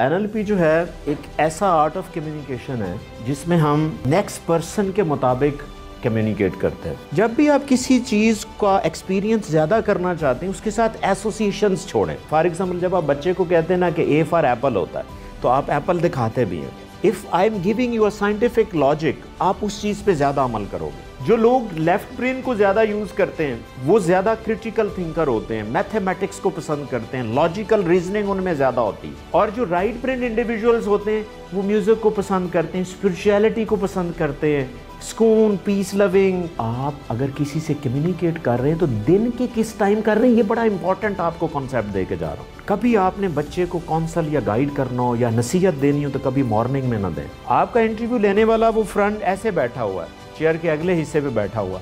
NLP जो है एक ऐसा आर्ट ऑफ कम्युनिकेशन है जिसमें हम नेक्स्ट पर्सन के मुताबिक कम्युनिकेट करते हैं जब भी आप किसी चीज़ का एक्सपीरियंस ज़्यादा करना चाहते हैं उसके साथ एसोसिएशन छोड़ें फॉर एग्जाम्पल जब आप बच्चे को कहते हैं ना कि ए फॉर एप्पल होता है तो आप एप्पल दिखाते भी हैं if I am giving you a scientific logic आप उस चीज पे ज्यादा अमल करोगे जो लोग लेफ्ट ब्रेन को ज्यादा यूज करते हैं वो ज्यादा क्रिटिकल थिंकर होते हैं मैथमेटिक्स को पसंद करते हैं लॉजिकल रीजनिंग उनमें ज्यादा होती है और जो राइट ब्रेन इंडिविजुअल्स होते हैं वो म्यूजिक को पसंद करते हैं स्पिरिचुअलिटी को पसंद करते हैं सुकून पीस लविंग आप अगर किसी से कम्युनिकेट कर रहे हैं तो दिन के किस टाइम कर रहे हैं ये बड़ा इंपॉर्टेंट आपको कॉन्सेप्ट दे के जा रहा हूँ कभी आपने बच्चे को कौंसल या गाइड करना हो या नसीहत देनी हो तो कभी मॉर्निंग में ना दें आपका इंटरव्यू लेने वाला वो फ्रंट ऐसे बैठा हुआ है चेयर के अगले हिस्से पे बैठा हुआ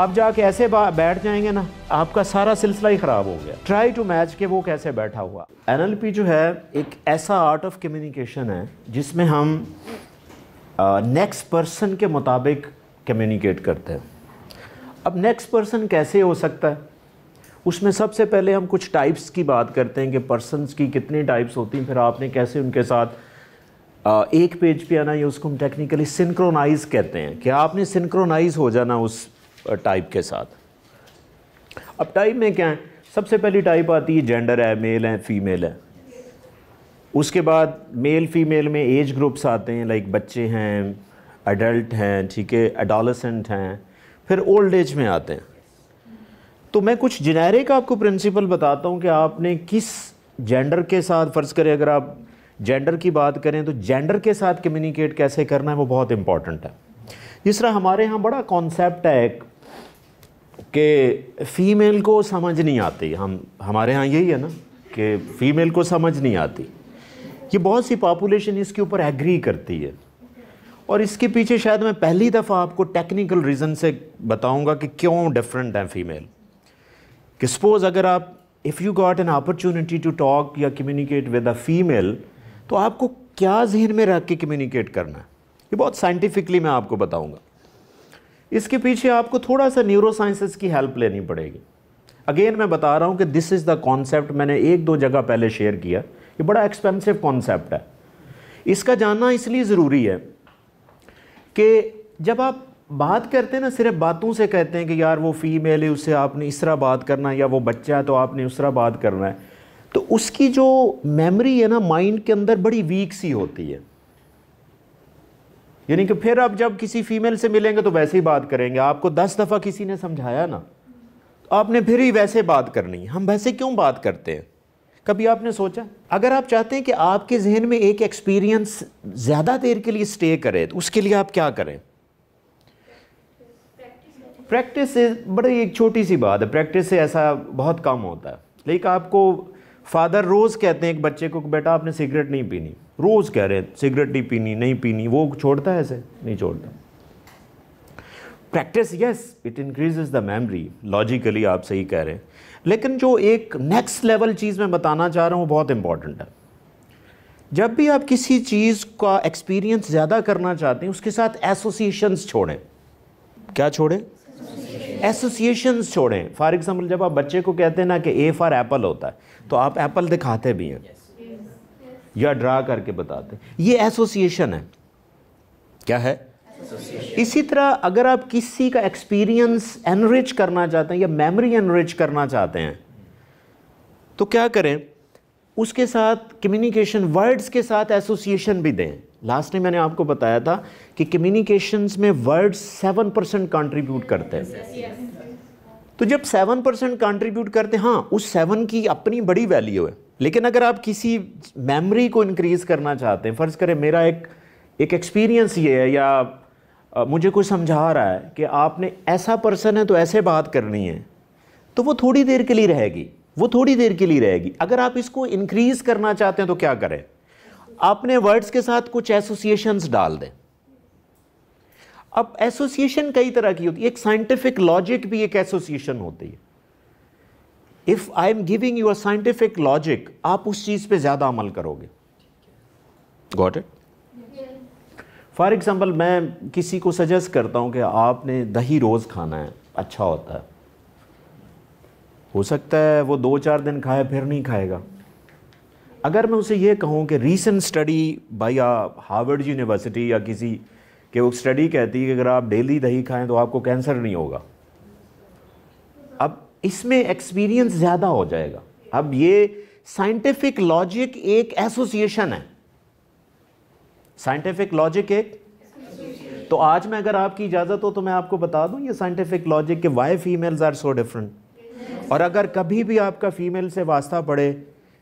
आप जाके ऐसे बैठ जाएंगे ना आपका सारा सिलसिला ही ख़राब हो गया ट्राई टू मैच के वो कैसे बैठा हुआ एन जो है एक ऐसा आर्ट ऑफ कम्युनिकेशन है जिसमें हम नेक्स्ट पर्सन के मुताबिक कम्युनिकेट करते हैं अब नेक्स्ट पर्सन कैसे हो सकता है उसमें सबसे पहले हम कुछ टाइप्स की बात करते हैं कि पर्सनस की कितनी टाइप्स होती हैं फिर आपने कैसे उनके साथ एक पेज पे आना या उसको हम टेक्निकली सिंक्रोनाइज कहते हैं कि आपने सिंक्रोनाइज हो जाना उस टाइप के साथ अब टाइप में क्या है सबसे पहली टाइप आती है जेंडर है मेल है फीमेल है उसके बाद मेल फीमेल में एज ग्रुप्स आते हैं लाइक बच्चे हैं अडल्ट हैं ठीक है एडोलसेंट हैं फिर ओल्ड एज में आते हैं तो मैं कुछ जेनेरिक आपको प्रिंसिपल बताता हूँ कि आपने किस जेंडर के साथ फ़र्ज़ करें अगर आप जेंडर की बात करें तो जेंडर के साथ कम्युनिकेट कैसे करना है वो बहुत इम्पॉर्टेंट है जिस तरह हमारे यहाँ बड़ा कॉन्सेप्ट है एक कि फ़ीमेल को समझ नहीं आती हम हमारे यहाँ यही है ना कि फ़ीमेल को समझ नहीं आती ये बहुत सी पॉपुलेशन इसके ऊपर एग्री करती है और इसके पीछे शायद मैं पहली दफ़ा आपको टेक्निकल रीज़न से बताऊंगा कि क्यों डिफरेंट हैं फ़ीमेल कि सपोज़ अगर आप if you got an opportunity to talk या कम्युनिकेट विद अ फीमेल तो आपको क्या जहन में रख के कम्युनिकेट करना है ये बहुत साइंटिफिकली मैं आपको बताऊंगा इसके पीछे आपको थोड़ा सा न्यूरो साइंसेस की हेल्प लेनी पड़ेगी अगेन मैं बता रहा हूँ कि दिस इज़ द कॉन्सेप्ट मैंने एक दो जगह पहले शेयर किया ये बड़ा एक्सपेंसिव कॉन्सेप्ट है इसका जानना इसलिए ज़रूरी है कि जब आप बात करते ना सिर्फ बातों से कहते हैं कि यार वो फ़ीमेल है उससे आपने इस तरह बात करना है या वो बच्चा है तो आपने उस तरह बात करना है तो उसकी जो मेमोरी है ना माइंड के अंदर बड़ी वीक सी होती है यानी कि फिर आप जब किसी फीमेल से मिलेंगे तो वैसे ही बात करेंगे आपको दस दफ़ा किसी ने समझाया ना तो आपने फिर ही वैसे बात करनी हम वैसे क्यों बात करते हैं कभी आपने सोचा अगर आप चाहते हैं कि आपके जहन में एक एक्सपीरियंस ज़्यादा देर के लिए स्टे करे तो उसके लिए आप क्या करें प्रैक्टिस से बड़ी एक छोटी सी बात है प्रैक्टिस से ऐसा बहुत कम होता है लेकिन आपको फादर रोज़ कहते हैं एक बच्चे को बेटा आपने सिगरेट नहीं पीनी रोज़ कह रहे हैं सिगरेट नहीं पीनी नहीं पीनी वो छोड़ता है ऐसे नहीं छोड़ता practice yes it increases the memory logically आप सही कह रहे हैं लेकिन जो एक नेक्स्ट लेवल चीज़ मैं बताना चाह रहा हूँ बहुत इंपॉर्टेंट है जब भी आप किसी चीज़ का एक्सपीरियंस ज़्यादा करना चाहते हैं उसके साथ एसोसिएशंस छोड़ें क्या छोड़ें एसोसिएशन छोड़ें फॉर एग्जाम्पल जब आप बच्चे को कहते हैं ना कि ए फॉर एप्पल होता है तो आप एप्पल दिखाते भी हैं या ड्रा करके बताते हैं ये एसोसिएशन है क्या है इसी तरह अगर आप किसी का एक्सपीरियंस एनरिच करना चाहते हैं या मेमोरी एनरिच करना चाहते हैं तो क्या करें उसके साथ कम्युनिकेशन वर्ड्स के साथ एसोसिएशन भी दें लास्ट टाइम मैंने आपको बताया था कि कम्युनिकेशंस में वर्ड्स सेवन परसेंट कॉन्ट्रीब्यूट करते हैं तो जब सेवन परसेंट कॉन्ट्रीब्यूट करते हैं हाँ उस सेवन की अपनी बड़ी वैल्यू है लेकिन अगर आप किसी मेमोरी को इंक्रीज करना चाहते हैं फ़र्ज़ करें मेरा एक एक एक्सपीरियंस ये है या आ, मुझे कोई समझा रहा है कि आपने ऐसा पर्सन है तो ऐसे बात करनी है तो वो थोड़ी देर के लिए रहेगी वो थोड़ी देर के लिए रहेगी अगर आप इसको इंक्रीज़ करना चाहते हैं तो क्या करें आपने वर्ड्स के साथ कुछ एसोसिएशंस डाल दें अब एसोसिएशन कई तरह की होती है एक साइंटिफिक लॉजिक भी एक एसोसिएशन होती है if I am giving your scientific logic आप उस चीज़ पे ज़्यादा अमल करोगे गॉट इट फॉर एग्ज़ाम्पल मैं किसी को सजेस्ट करता हूं कि आपने दही रोज़ खाना है अच्छा होता है हो सकता है वो दो चार दिन खाए फिर नहीं खाएगा अगर मैं उसे ये कहूँ कि recent study by a Harvard University या किसी के वो स्टडी कहती है कि अगर आप डेली दही खाएं तो आपको कैंसर नहीं होगा अब इसमें एक्सपीरियंस ज़्यादा हो जाएगा अब ये साइंटिफिक लॉजिक एक एसोसिएशन है साइंटिफिक लॉजिक एक तो आज मैं अगर आपकी इजाज़त हो तो मैं आपको बता दूं ये साइंटिफिक लॉजिक के why females are so different और अगर कभी भी आपका फीमेल से वास्ता पड़े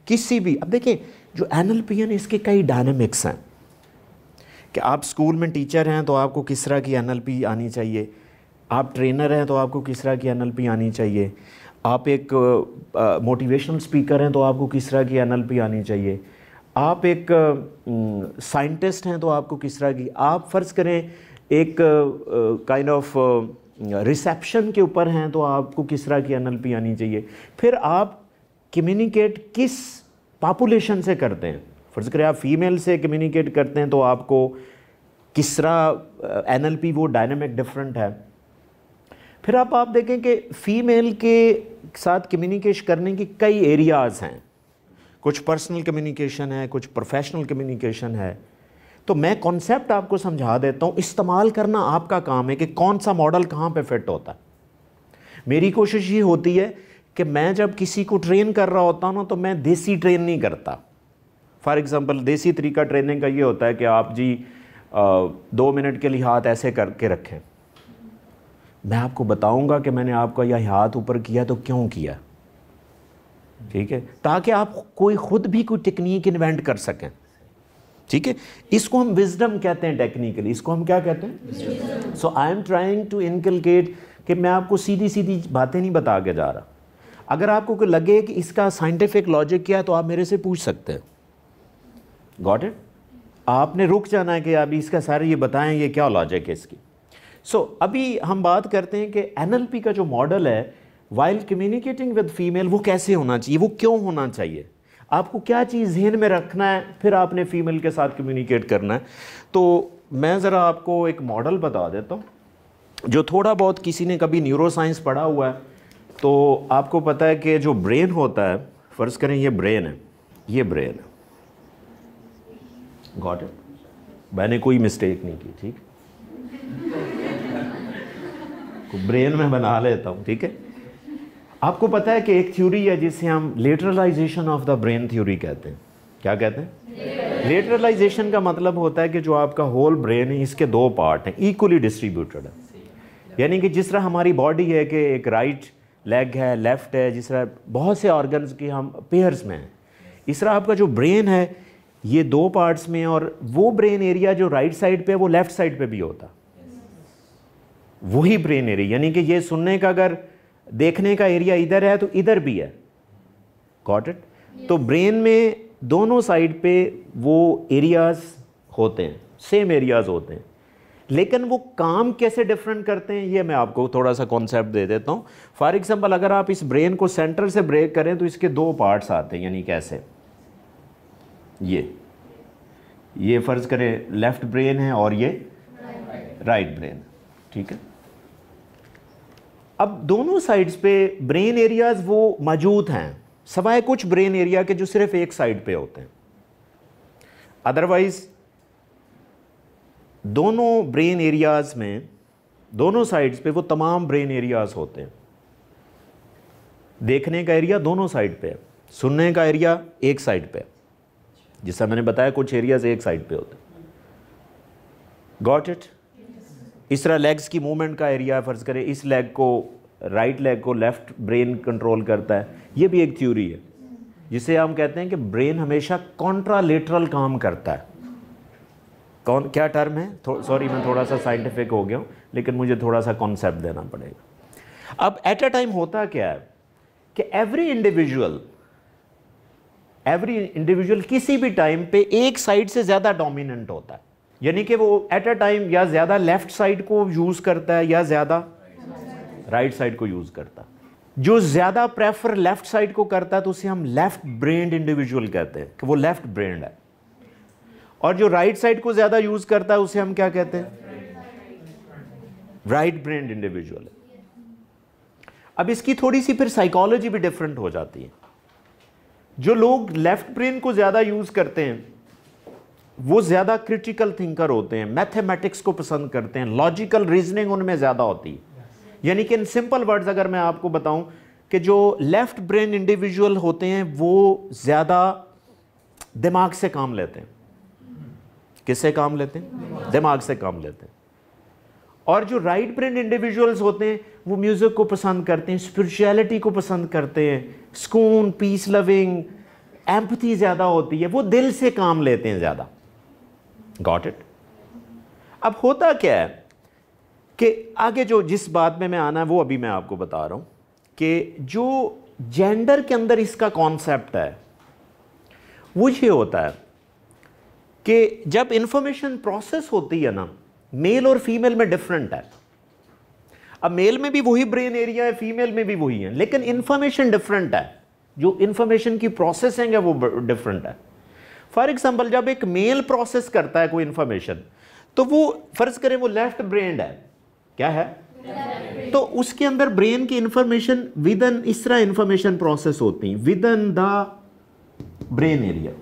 किसी भी अब देखिए जो एनल पियन इसके कई डायनेमिक्स हैं कि आप स्कूल में टीचर हैं तो आपको किस तरह की एन आनी चाहिए आप ट्रेनर हैं तो आपको किस तरह की एन आनी चाहिए आप एक मोटिवेशनल स्पीकर हैं तो आपको किस तरह की एन आनी चाहिए आप एक साइंटिस्ट हैं तो आपको किस तरह की आप फ़र्ज़ करें एक काइंड ऑफ रिसेप्शन के ऊपर हैं तो आपको किस तरह की एन आनी चाहिए फिर आप कम्युनिकेट किस पॉपुलेशन से करते हैं फ़र्ज़ करें आप फीमेल से कम्युनिकेट करते हैं तो आपको किस तरह एन वो डायनेमिक डिफरेंट है फिर आप आप देखें कि फ़ीमेल के साथ कम्युनिकेश करने की कई एरियाज़ हैं कुछ पर्सनल कम्युनिकेशन है कुछ प्रोफेशनल कम्युनिकेशन है तो मैं कॉन्सेप्ट आपको समझा देता हूँ इस्तेमाल करना आपका काम है कि कौन सा मॉडल कहाँ पे फिट होता है मेरी कोशिश ये होती है कि मैं जब किसी को ट्रेन कर रहा होता हूँ ना तो मैं देसी ट्रेन नहीं करता फॉर एग्ज़ाम्पल देसी तरीका ट्रेनिंग का ये होता है कि आप जी आ, दो मिनट के लिए हाथ ऐसे करके रखें मैं आपको बताऊंगा कि मैंने आपका यह हाथ ऊपर किया तो क्यों किया ठीक है ताकि आप कोई ख़ुद भी कोई टेक्निक इन्वेंट कर सकें ठीक है इसको हम विजडम कहते हैं टेक्निकली इसको हम क्या कहते हैं so I am trying to inculcate कि मैं आपको सीधी सीधी बातें नहीं बता के जा रहा अगर आपको कोई लगे कि इसका साइंटिफिक लॉजिक क्या है तो आप मेरे से पूछ सकते हैं गॉट इट आपने रुक जाना है कि अभी इसका सारे ये बताएं ये क्या लॉजिक है इसकी सो so, अभी हम बात करते हैं कि एन का जो मॉडल है वाइल कम्युनिकेटिंग विद फीमेल वो कैसे होना चाहिए वो क्यों होना चाहिए आपको क्या चीज़ जहन में रखना है फिर आपने फ़ीमेल के साथ कम्युनिकेट करना है तो मैं ज़रा आपको एक मॉडल बता देता हूँ जो थोड़ा बहुत किसी ने कभी न्यूरो साइंस पढ़ा हुआ है तो आपको पता है कि जो ब्रेन होता है फ़र्ज़ करें ये ब्रेन है ये ब्रेन है गॉट इट मैंने कोई मिस्टेक नहीं की ठीक तो ब्रेन में बना लेता हूं ठीक है आपको पता है कि एक थ्योरी है जिसे हम lateralisation of the brain theory कहते हैं क्या कहते हैं लेटरलाइजेशन का मतलब होता है कि जो आपका होल ब्रेन है इसके दो पार्ट हैं इक्वली डिस्ट्रीब्यूटेड है यानी कि जिस तरह हमारी बॉडी है कि एक राइट लेग है लेफ़्ट है जिस तरह बहुत से ऑर्गन्स की हम पेयर्स में हैं इस तरह आपका जो ब्रेन है ये दो पार्ट्स में और वो ब्रेन एरिया जो राइट साइड पे है वो लेफ़्ट साइड पे भी होता वही ब्रेन एरिया यानी कि ये सुनने का अगर देखने का एरिया इधर है तो इधर भी है गॉट इट तो ब्रेन में दोनों साइड पे वो एरियाज़ होते हैं सेम एरियाज़ होते हैं लेकिन वो काम कैसे डिफरेंट करते हैं ये मैं आपको थोड़ा सा कॉन्सेप्ट दे देता हूँ फॉर एग्जाम्पल अगर आप इस ब्रेन को सेंटर से ब्रेक करें तो इसके दो पार्ट्स आते हैं यानी कैसे ये ये फ़र्ज़ करें लेफ़्ट ब्रेन है और ये राइट ब्रेन ठीक है अब दोनों साइड्स पे ब्रेन एरियाज वो मौजूद हैं सवाए कुछ ब्रेन एरिया के जो सिर्फ एक साइड पे होते हैं अदरवाइज दोनों ब्रेन एरियाज़ में दोनों साइड्स पे वो तमाम ब्रेन एरियाज़ होते हैं देखने का एरिया दोनों साइड पे है सुनने का एरिया एक साइड पे है जिसका मैंने बताया कुछ एरियाज़ एक साइड पे होते गॉट इट इस तरह लेग्स की मूवमेंट का एरिया फ़र्ज़ करें इस लेग को राइट लेग को लेफ़्ट ब्रेन कंट्रोल करता है ये भी एक थ्योरी है जिसे हम कहते हैं कि ब्रेन हमेशा कॉन्ट्रालेटरल काम करता है कौन क्या टर्म है सॉरी मैं थोड़ा सा साइंटिफिक हो गया हूँ लेकिन मुझे थोड़ा सा कॉन्सेप्ट देना पड़ेगा अब एट अ टाइम होता क्या है कि एवरी इंडिविजुअल एवरी इंडिविजुअल किसी भी टाइम पे एक साइड से ज़्यादा डोमिनेंट होता है यानी कि वो एट अ टाइम या ज़्यादा लेफ्ट साइड को यूज़ करता है या ज़्यादा राइट साइड को यूज़ करता है जो ज़्यादा प्रेफर लेफ्ट साइड को करता है तो उसे हम लेफ्ट ब्रेंड इंडिविजुअल कहते हैं कि वो लेफ्ट ब्रेंड है और जो राइट साइड को ज्यादा यूज करता है उसे हम क्या कहते हैं राइट ब्रेन इंडिविजुअल अब इसकी थोड़ी सी फिर साइकोलॉजी भी डिफरेंट हो जाती है जो लोग लेफ्ट ब्रेन को ज़्यादा यूज़ करते हैं वो ज़्यादा क्रिटिकल थिंकर होते हैं मैथमेटिक्स को पसंद करते हैं लॉजिकल रीजनिंग उनमें ज़्यादा होती है यानी कि इन सिंपल वर्ड्स अगर मैं आपको बताऊं कि जो लेफ्ट ब्रेन इंडिविजुअल होते हैं वो ज़्यादा दिमाग से काम लेते हैं किससे काम लेते हैं दिमाग से काम लेते हैं और जो राइट ब्रेन इंडिविजुअल्स होते हैं वो म्यूज़िक को पसंद करते हैं स्पिरिचुअलिटी को पसंद करते हैं सुकून पीस लविंग एम्पथी ज़्यादा होती है वो दिल से काम लेते हैं ज़्यादा गॉट इट अब होता क्या है कि आगे जो जिस बात में मैं आना है वो अभी मैं आपको बता रहा हूँ कि जो जेंडर के अंदर इसका कॉन्सेप्ट है वो ये होता है कि जब इंफॉर्मेशन प्रोसेस होती है ना मेल और फीमेल में डिफरेंट है अब मेल में भी वही ब्रेन एरिया है फीमेल में भी वही है लेकिन इंफॉर्मेशन डिफरेंट है जो इंफॉर्मेशन की प्रोसेसिंग है वो डिफरेंट है फॉर एग्जाम्पल जब एक मेल प्रोसेस करता है कोई इंफॉर्मेशन तो वो फर्ज करें वो लेफ्ट ब्रेन है क्या है तो उसके अंदर ब्रेन की इंफॉर्मेशन विद इन इस तरह इंफॉर्मेशन प्रोसेस होती within the brain area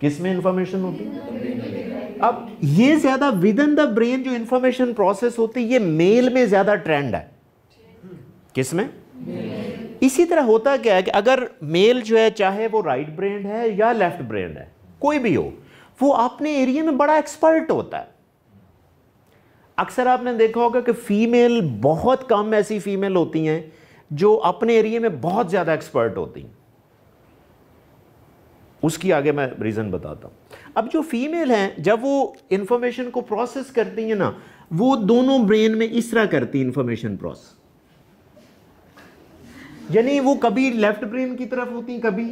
किस में इंफॉर्मेशन होती है अब ये ज्यादा विद इन द ब्रेन जो इंफॉर्मेशन प्रोसेस होती है ये मेल में ज्यादा ट्रेंड है किस में इसी तरह होता क्या है कि अगर मेल जो है चाहे वो राइट ब्रेन है या लेफ्ट ब्रेन है कोई भी हो वो अपने एरिया में बड़ा एक्सपर्ट होता है अक्सर आपने देखा होगा कि फीमेल बहुत कम ऐसी फीमेल होती हैं जो अपने एरिया में बहुत ज़्यादा एक्सपर्ट होती हैं उसकी आगे मैं रीज़न बताता हूँ अब जो फीमेल हैं जब वो इन्फॉर्मेशन को प्रोसेस करती हैं ना वो दोनों ब्रेन में इस तरह करती इन्फॉर्मेशन प्रोसेस यानी वो कभी लेफ्ट ब्रेन की तरफ होती कभी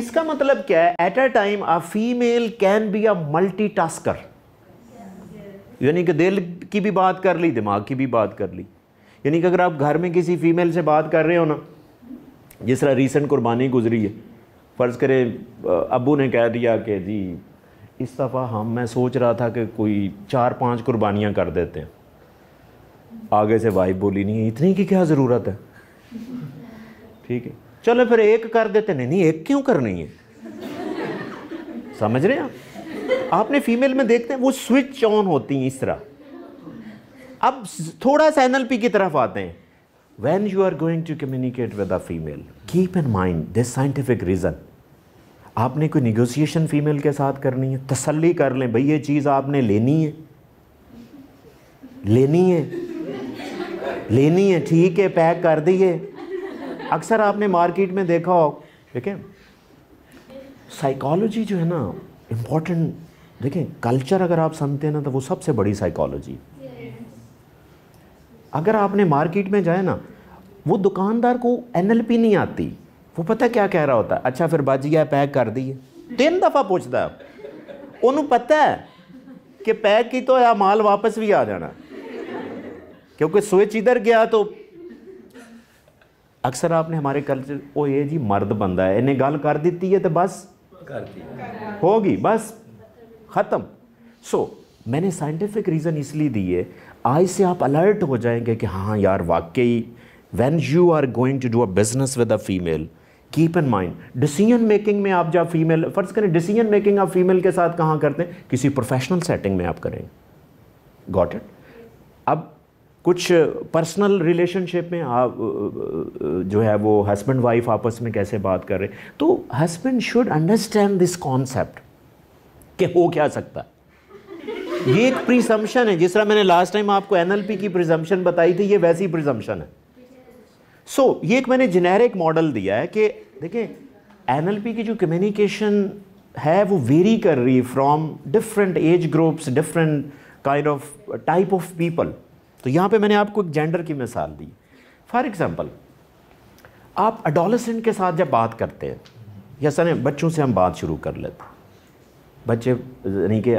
इसका मतलब क्या है at a time a female can be a multitasker यानी कि दिल की भी बात कर ली दिमाग की भी बात कर ली यानी कि अगर आप घर में किसी फीमेल से बात कर रहे हो ना जिस तरह रिसेंट कुर्बानी गुजरी है फ़र्ज़ करें अबू ने कह दिया कि जी इस दफ़ा हम मैं सोच रहा था कि कोई चार पांच कुर्बानियाँ कर देते हैं आगे से वाइफ बोली नहीं इतनी की क्या ज़रूरत है ठीक है चलो फिर एक कर देते नहीं नहीं एक क्यों करनी है समझ रहे हैं आपने फीमेल में देखते हैं वो स्विच ऑन होती हैं इस तरह अब थोड़ा सा एनएलपी की तरफ आते हैं when you are going to communicate with a female keep in mind this scientific reason आपने कोई निगोशिएशन फीमेल के साथ करनी है तसल्ली कर लें भाई ये चीज़ आपने लेनी है लेनी है लेनी है ठीक है पैक कर दिए अक्सर आपने मार्केट में देखा हो ठीक है साइकोलॉजी जो है ना इम्पोर्टेंट देखें कल्चर अगर आप समझते हैं ना तो वो सबसे बड़ी साइकोलॉजी है अगर आपने मार्केट में जाए ना वो दुकानदार को एन नहीं आती वो पता क्या कह रहा होता अच्छा फिर बाजी पैक कर दीए तीन दफ़ा पूछता ਉਹਨੂੰ ਪਤਾ ਹੈ ਕਿ ਪੈਕ ਕੀ ਤੋਂ ਆ ਮਾਲ ਵਾਪਸ ਵੀ ਆ ਜਾਣਾ क्योंकि स्विच इधर गया तो अक्सर आपने हमारे कल्चर ओ ये जी मर्द बंदा है इन्हें गल कर दी है तो बस होगी बस ख़त्म सो so, मैंने साइंटिफिक रीज़न इसलिए दी है आज से आप अलर्ट हो जाएंगे कि हाँ, हाँ यार वाकई when you are going to do a business with a female keep in mind decision making में आप जब फीमेल फ़र्ज़ करें डिसीजन मेकिंग आप फीमेल के साथ कहाँ करते हैं किसी प्रोफेशनल सेटिंग में आप करेंगे गॉट इट अब कुछ पर्सनल रिलेशनशिप में आप जो है वो हस्बैंड वाइफ आपस में कैसे बात कर रहे तो husband should understand this concept कि हो क्या सकता है ये एक प्रीसम्पशन है जिस तरह मैंने लास्ट टाइम आपको एनएलपी की प्रिजम्पशन बताई थी ये वैसी प्रिजम्पशन है सो so, ये एक मैंने जेनेरिक मॉडल दिया है कि देखिए एनएलपी की जो कम्युनिकेशन है वो वेरी कर रही है from different age groups different kind of type of people तो यहाँ पे मैंने आपको एक जेंडर की मिसाल दी फॉर एग्ज़ाम्पल आप अडोलसेंट के साथ जब बात करते हैं या सर बच्चों से हम बात शुरू कर लेते हैं बच्चे यानी कि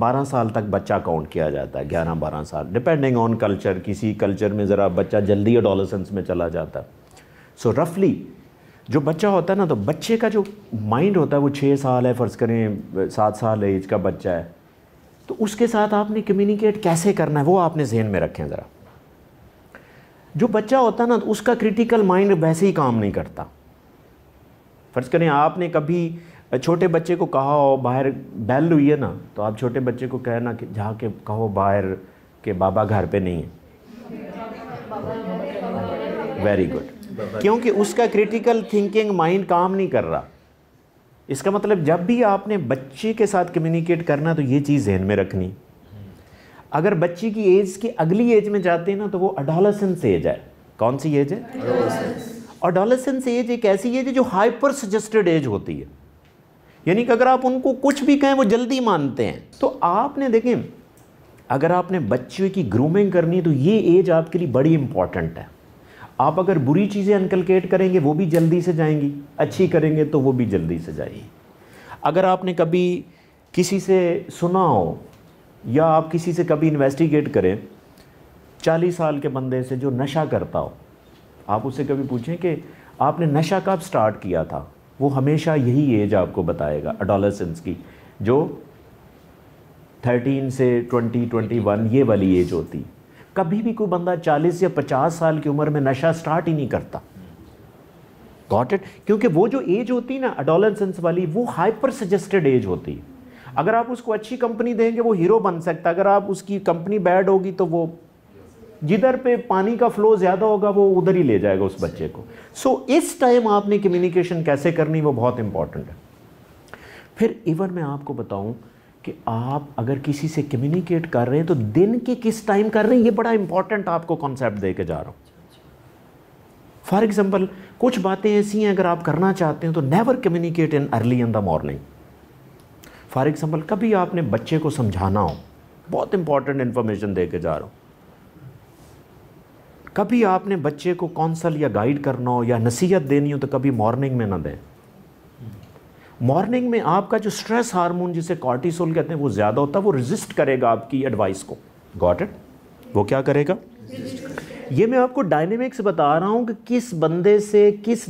बारह साल तक बच्चा काउंट किया जाता है ग्यारह बारह साल डिपेंडिंग ऑन कल्चर किसी कल्चर में ज़रा बच्चा जल्दी एडोलसेंस में चला जाता है सो रफली जो बच्चा होता है ना तो बच्चे का जो माइंड होता है वो छः साल है फ़र्ज़ करें सात साल एज का बच्चा है तो उसके साथ आपने कम्युनिकेट कैसे करना है वो आपने जहन में रखें ज़रा जो बच्चा होता है ना तो उसका क्रिटिकल माइंड वैसे ही काम नहीं करता फ़र्ज़ करें आपने कभी छोटे बच्चे को कहा हो बाहर बैल हुई है ना तो आप छोटे बच्चे को कहना कि जहाँ के कहो बाहर के बाबा घर पे नहीं है वेरी गुड क्योंकि उसका क्रिटिकल थिंकिंग माइंड काम नहीं कर रहा इसका मतलब जब भी आपने बच्चे के साथ कम्युनिकेट करना तो ये चीज़ जहन में रखनी अगर बच्चे की एज की अगली एज में जाते हैं ना तो वो अडोलसेंस एज है कौन सी एज है अडोलसेंस एज एक ऐसी एज है जो हाइपर सजेस्टेड एज होती है यानी कि अगर आप उनको कुछ भी कहें वो जल्दी मानते हैं तो आपने देखें अगर आपने बच्चे की ग्रूमिंग करनी है तो ये एज आपके लिए बड़ी इंपॉर्टेंट है आप अगर बुरी चीज़ें अनकलकेट करेंगे वो भी जल्दी से जाएंगी अच्छी करेंगे तो वो भी जल्दी से जाएगी अगर आपने कभी किसी से सुना हो या आप किसी से कभी इन्वेस्टिगेट करें चालीस साल के बंदे से जो नशा करता हो आप उससे कभी पूछें कि आपने नशा कब स्टार्ट किया था वो हमेशा यही एज आपको बताएगा अडोलसेंस की जो 13 से 20 21 ये वाली एज होती कभी भी कोई बंदा 40 या 50 साल की उम्र में नशा स्टार्ट ही नहीं करता गॉट इट क्योंकि वो जो एज होती है ना अडोलसेंस वाली वो हाइपर सजेस्टेड एज होती है अगर आप उसको अच्छी कंपनी देंगे वो हीरो बन सकता है अगर आप उसकी कंपनी बैड होगी तो वो जिधर पे पानी का फ्लो ज़्यादा होगा वो उधर ही ले जाएगा उस बच्चे को सो so, इस टाइम आपने कम्युनिकेशन कैसे करनी वो बहुत इंपॉर्टेंट है फिर इवन मैं आपको बताऊं कि आप अगर किसी से कम्युनिकेट कर रहे हैं तो दिन के किस टाइम कर रहे हैं ये बड़ा इंपॉर्टेंट आपको कॉन्सेप्ट दे के जा रहा हूँ फॉर एग्ज़ाम्पल कुछ बातें ऐसी हैं अगर आप करना चाहते हैं तो never communicate in early in the morning for example कभी आपने बच्चे को समझाना हो बहुत इंपॉर्टेंट इन्फॉर्मेशन दे के जा रहा हूँ कभी आपने बच्चे को कौंसल या गाइड करना हो या नसीहत देनी हो तो कभी मॉर्निंग में ना दें मॉर्निंग में आपका जो स्ट्रेस हार्मोन जिसे कॉर्टिसोल कहते हैं वो ज़्यादा होता है वो रिजिस्ट करेगा आपकी एडवाइस को गॉट इट वो क्या करेगा ये मैं आपको डायनेमिक्स बता रहा हूँ कि किस बंदे से किस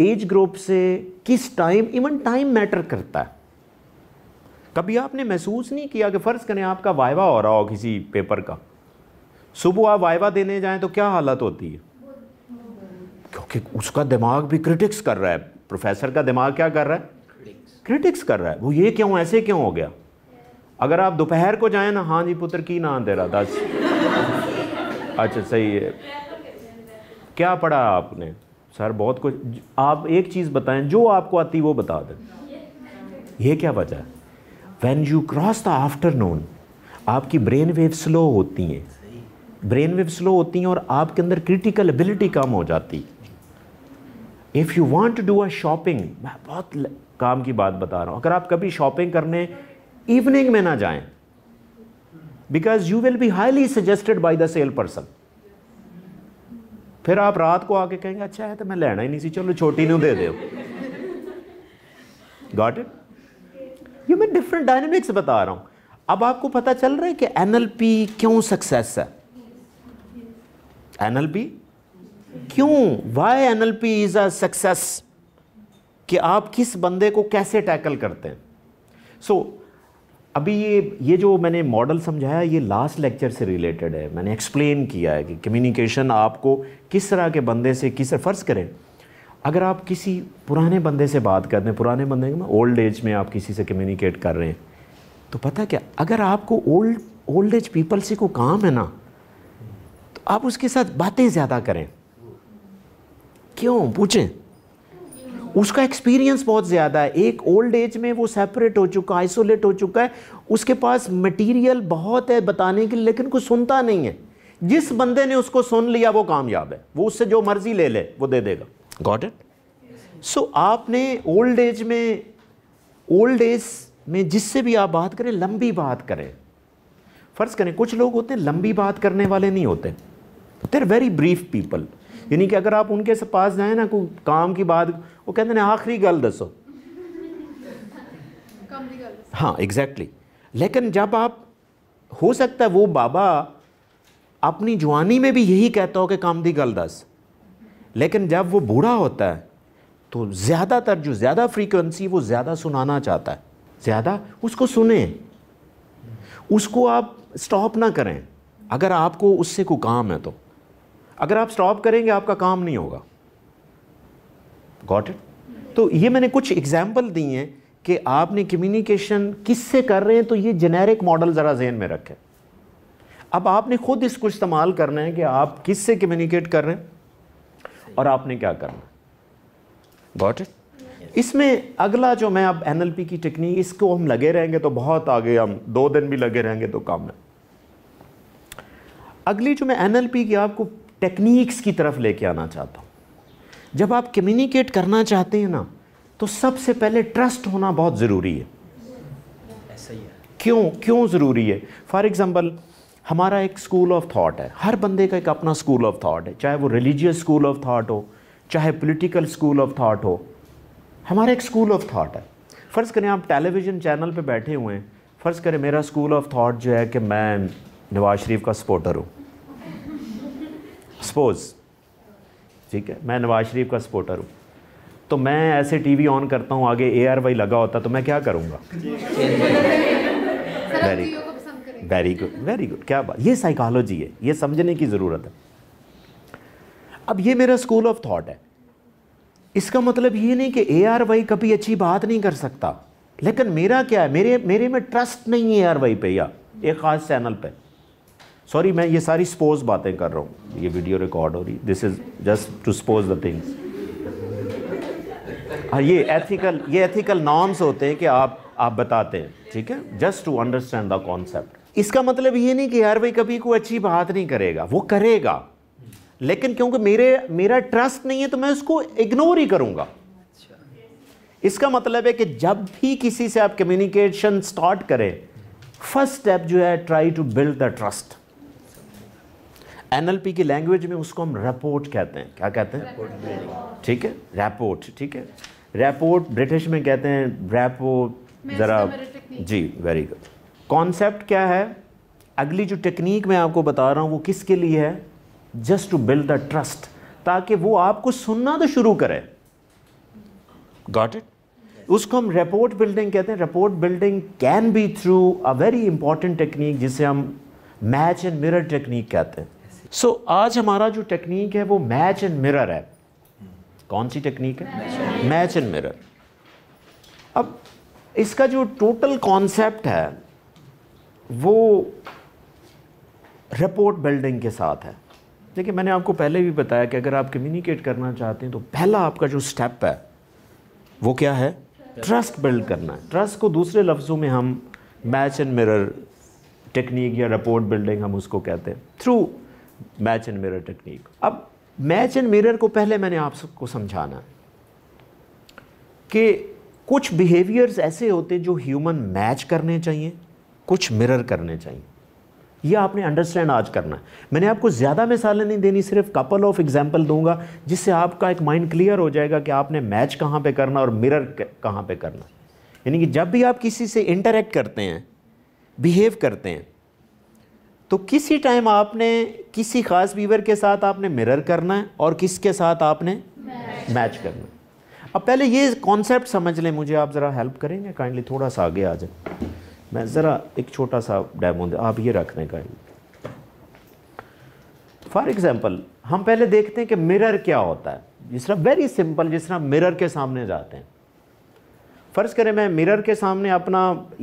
एज ग्रुप से किस टाइम इवन टाइम मैटर करता है कभी आपने महसूस नहीं किया कि फ़र्ज़ करें आपका वाइवा हो रहा हो किसी पेपर का सुबह आप वायवा देने जाएं तो क्या हालत होती है क्योंकि उसका दिमाग भी क्रिटिक्स कर रहा है प्रोफेसर का दिमाग क्या कर रहा है क्रिटिक्स कर रहा है वो ये क्यों ऐसे क्यों हो गया अगर आप दोपहर को जाएं ना हाँ जी पुत्र की ना दे रहा दस अच्छा सही है क्या पढ़ा आपने सर बहुत कुछ आप एक चीज़ बताएं जो आपको आती वो बता दें ये क्या वजह है when you cross the afternoon आपकी ब्रेन वेव स्लो होती हैं ब्रेन वेव स्लो होती हैं और आपके अंदर क्रिटिकल एबिलिटी कम हो जाती if you want to do a shopping मैं बहुत काम की बात बता रहा हूँ अगर आप कभी शॉपिंग करने इवनिंग में ना जाएं because you will be highly suggested by the sale person फिर आप रात को आके कहेंगे अच्छा है तो मैं लेना ही नहीं सी चलो छोटी नहीं दे दो गॉट इट ये मैं डिफरेंट डायनेमिक्स बता रहा हूँ अब आपको पता चल रहा है कि एनएलपी क्यों सक्सेस है एनएलपी क्यों why NLP is a success कि आप किस बंदे को कैसे टैकल करते हैं सो so, अभी ये ये जो मैंने मॉडल समझाया ये लास्ट लेक्चर से रिलेटेड है मैंने एक्सप्लेन किया है कि कम्युनिकेशन आपको किस तरह के बंदे से किस फ़र्ज़ करें अगर आप किसी पुराने बंदे से बात कर रहे हैं पुराने बंदे में ओल्ड एज में आप किसी से कम्युनिकेट कर रहे हैं तो पता क्या अगर आपको ओल्ड ओल्ड एज पीपल से को काम है ना आप उसके साथ बातें ज़्यादा करें क्यों पूछें उसका एक्सपीरियंस बहुत ज़्यादा है एक ओल्ड एज में वो सेपरेट हो चुका है आइसोलेट हो चुका है उसके पास मटेरियल बहुत है बताने के लिए लेकिन कुछ सुनता नहीं है जिस बंदे ने उसको सुन लिया वो कामयाब है वो उससे जो मर्जी ले ले वो दे देगा गॉट इट सो आपने ओल्ड एज में ओल्ड एज में जिससे भी आप बात करें लंबी बात करें फ़र्ज़ करें कुछ लोग होते हैं लंबी बात करने वाले नहीं होते देर वेरी ब्रीफ पीपल यानी कि अगर आप उनके से पास जाए ना कोई काम की बात वो कहते हैं आखिरी गल दसो हाँ एग्जैक्टली exactly. लेकिन जब आप हो सकता है वो बाबा अपनी जवानी में भी यही कहता हो कि काम दी गल दस लेकिन जब वो बूढ़ा होता है तो ज़्यादातर जो ज़्यादा फ्रीक्वेंसी वो ज़्यादा सुनाना चाहता है ज़्यादा उसको सुने उसको आप स्टॉप ना करें अगर आपको उससे कोई काम है तो अगर आप स्टॉप करेंगे आपका काम नहीं होगा गॉट इट तो ये मैंने कुछ एग्जाम्पल दी हैं कि आपने कम्युनिकेशन किससे कर रहे हैं तो ये जेनेरिक मॉडल ज़रा जहन में रखें अब आपने खुद इसको इस्तेमाल करना है कि आप किससे कम्युनिकेट कर रहे हैं और आपने क्या करना है गॉट इट इसमें अगला जो मैं अब एन की टेक्निक इसको हम लगे रहेंगे तो बहुत आगे हम दो दिन भी लगे रहेंगे तो काम है अगली जो मैं एन की आपको टेक्निक्स की तरफ लेके आना चाहता हूँ जब आप कम्युनिकेट करना चाहते हैं ना तो सबसे पहले ट्रस्ट होना बहुत ज़रूरी है ऐसा ही है क्यों क्यों ज़रूरी है फॉर एग्ज़ाम्पल हमारा एक स्कूल ऑफ थाट है हर बंदे का एक अपना स्कूल ऑफ थाट है चाहे वो रिलीजियस स्कूल ऑफ थाट हो चाहे पॉलिटिकल स्कूल ऑफ थाट हो हमारा एक स्कूल ऑफ थाट है फ़र्ज़ करें आप टेलीविज़न चैनल पे बैठे हुए हैं फ़र्ज़ करें मेरा स्कूल ऑफ थाट जो है कि मैं नवाज़ शरीफ का सपोर्टर हूँ सपोज़ ठीक है मैं नवाज़ शरीफ का सपोर्टर हूँ तो मैं ऐसे टीवी ऑन करता हूँ आगे ए आर वाई लगा होता तो मैं क्या करूँगा very good very good very good क्या बात ये साइकोलॉजी है ये समझने की ज़रूरत है अब ये मेरा स्कूल ऑफ थॉट है इसका मतलब ये नहीं कि ए आर वाई कभी अच्छी बात नहीं कर सकता लेकिन मेरा क्या है मेरे मेरे में ट्रस्ट नहीं है ए आर वाई पे या एक ख़ास चैनल पर सॉरी मैं ये सारी सपोज बातें कर रहा हूँ ये वीडियो रिकॉर्ड हो रही this is just to suppose the things हाँ ये एथिकल ये एथिकल नॉर्म्स होते हैं कि आप आप बताते हैं ठीक है just to understand the concept इसका मतलब ये नहीं कि यार भाई कभी कोई अच्छी बात नहीं करेगा वो करेगा लेकिन क्योंकि मेरे मेरा ट्रस्ट नहीं है तो मैं उसको इग्नोर ही करूंगा इसका मतलब है कि जब भी किसी से आप कम्युनिकेशन स्टार्ट करें फर्स्ट स्टेप जो है try to build the trust NLP की लैंग्वेज में उसको हम रेपोर्ट कहते हैं क्या कहते हैं ठीक है रेपोर्ट ठीक है रेपोर्ट ब्रिटिश में कहते हैं रेपो ज़रा जी वेरी गुड कॉन्सेप्ट क्या है अगली जो टेक्निक मैं आपको बता रहा हूँ वो किसके लिए है just to build the trust ताकि वो आपको सुनना तो शुरू करे गॉट इट उसको हम रिपोर्ट बिल्डिंग कहते हैं rapport building can be through a very important technique जिसे हम मैच एंड मिरर टेक्निक कहते हैं सो so, आज हमारा जो टेक्निक है वो मैच एंड मिरर है कौन सी टेक्निक है मैच एंड मिरर अब इसका जो टोटल कॉन्सेप्ट है वो रिपोर्ट बिल्डिंग के साथ है देखिए मैंने आपको पहले भी बताया कि अगर आप कम्युनिकेट करना चाहते हैं तो पहला आपका जो स्टेप है वो क्या है ट्रस्ट बिल्ड करना है ट्रस्ट को दूसरे लफ्ज़ों में हम मैच एंड मिरर टेक्निक या रिपोर्ट बिल्डिंग हम उसको कहते हैं through match and mirror technique अब मैच एंड मिरर को पहले मैंने आप सबको समझाना कि कुछ बिहेवियर्स ऐसे होते जो ह्यूमन मैच करने चाहिए कुछ मिरर करने चाहिए ये आपने अंडरस्टैंड आज करना है मैंने आपको ज़्यादा मिसालें नहीं देनी सिर्फ कपल ऑफ एग्जाम्पल दूंगा जिससे आपका एक माइंड क्लियर हो जाएगा कि आपने मैच कहाँ पे करना और मिरर कहाँ पे करना यानी कि जब भी आप किसी से इंटरेक्ट करते हैं बिहेव करते हैं तो किसी टाइम आपने किसी ख़ास वीवर के साथ आपने मिरर करना है और किसके साथ आपने मैच, करना है अब पहले ये कॉन्सेप्ट समझ लें मुझे आप ज़रा हेल्प करेंगे काइंडली थोड़ा सा आगे आ जाए मैं ज़रा एक छोटा सा डैमो दे आप ये रख लें काइंडली फॉर एग्ज़ाम्पल हम पहले देखते हैं कि मिरर क्या होता है जिस तरह वेरी सिंपल जिस तरह मिरर के सामने जाते हैं फ़र्ज़ करें मैं मिरर के सामने अपना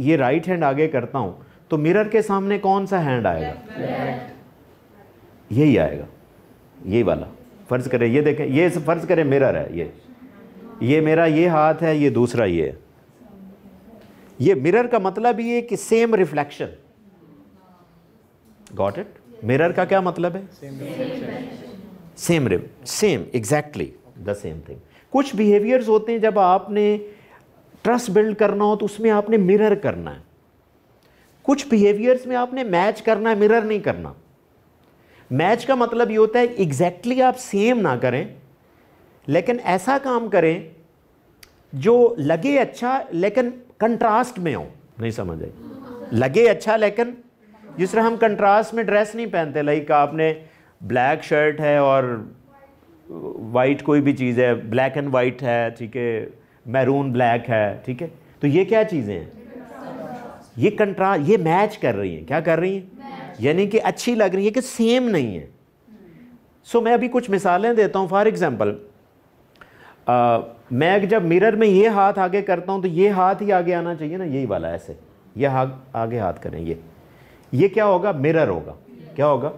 ये राइट हैंड आगे करता हूँ तो मिरर के सामने कौन सा हैंड आएगा यही आएगा यही वाला फ़र्ज़ करें ये देखें ये फ़र्ज़ करें मिरर है ये ये मेरा ये हाथ है ये दूसरा ये है ये मिरर का मतलब ये कि same reflection got it mirror का क्या मतलब है सेम रिव same exactly the same thing कुछ बिहेवियर्स होते हैं जब आपने ट्रस्ट बिल्ड करना हो तो उसमें आपने मिरर करना है कुछ बिहेवियर्स में आपने मैच करना है मिरर नहीं करना मैच का मतलब ये होता है एग्जैक्टली exactly आप सेम ना करें लेकिन ऐसा काम करें जो लगे अच्छा लेकिन कंट्रास्ट में हो नहीं समझ आई लगे अच्छा लेकिन जिस तरह हम कंट्रास्ट में ड्रेस नहीं पहनते लाइक आपने ब्लैक शर्ट है और वाइट कोई भी चीज़ है ब्लैक एंड वाइट है ठीक है मैरून ब्लैक है ठीक है तो ये क्या चीज़ें हैं ये कंट्रा ये मैच कर रही हैं क्या कर रही हैं यानी कि अच्छी लग रही है कि सेम नहीं है सो so, मैं अभी कुछ मिसालें देता हूँ फॉर एग्ज़ाम्पल मैं जब मिरर में ये हाथ आगे करता हूँ तो ये हाथ ही आगे आना चाहिए ना यही वाला ऐसे ये हाथ आगे हाथ करें ये ये क्या होगा मिरर होगा क्या होगा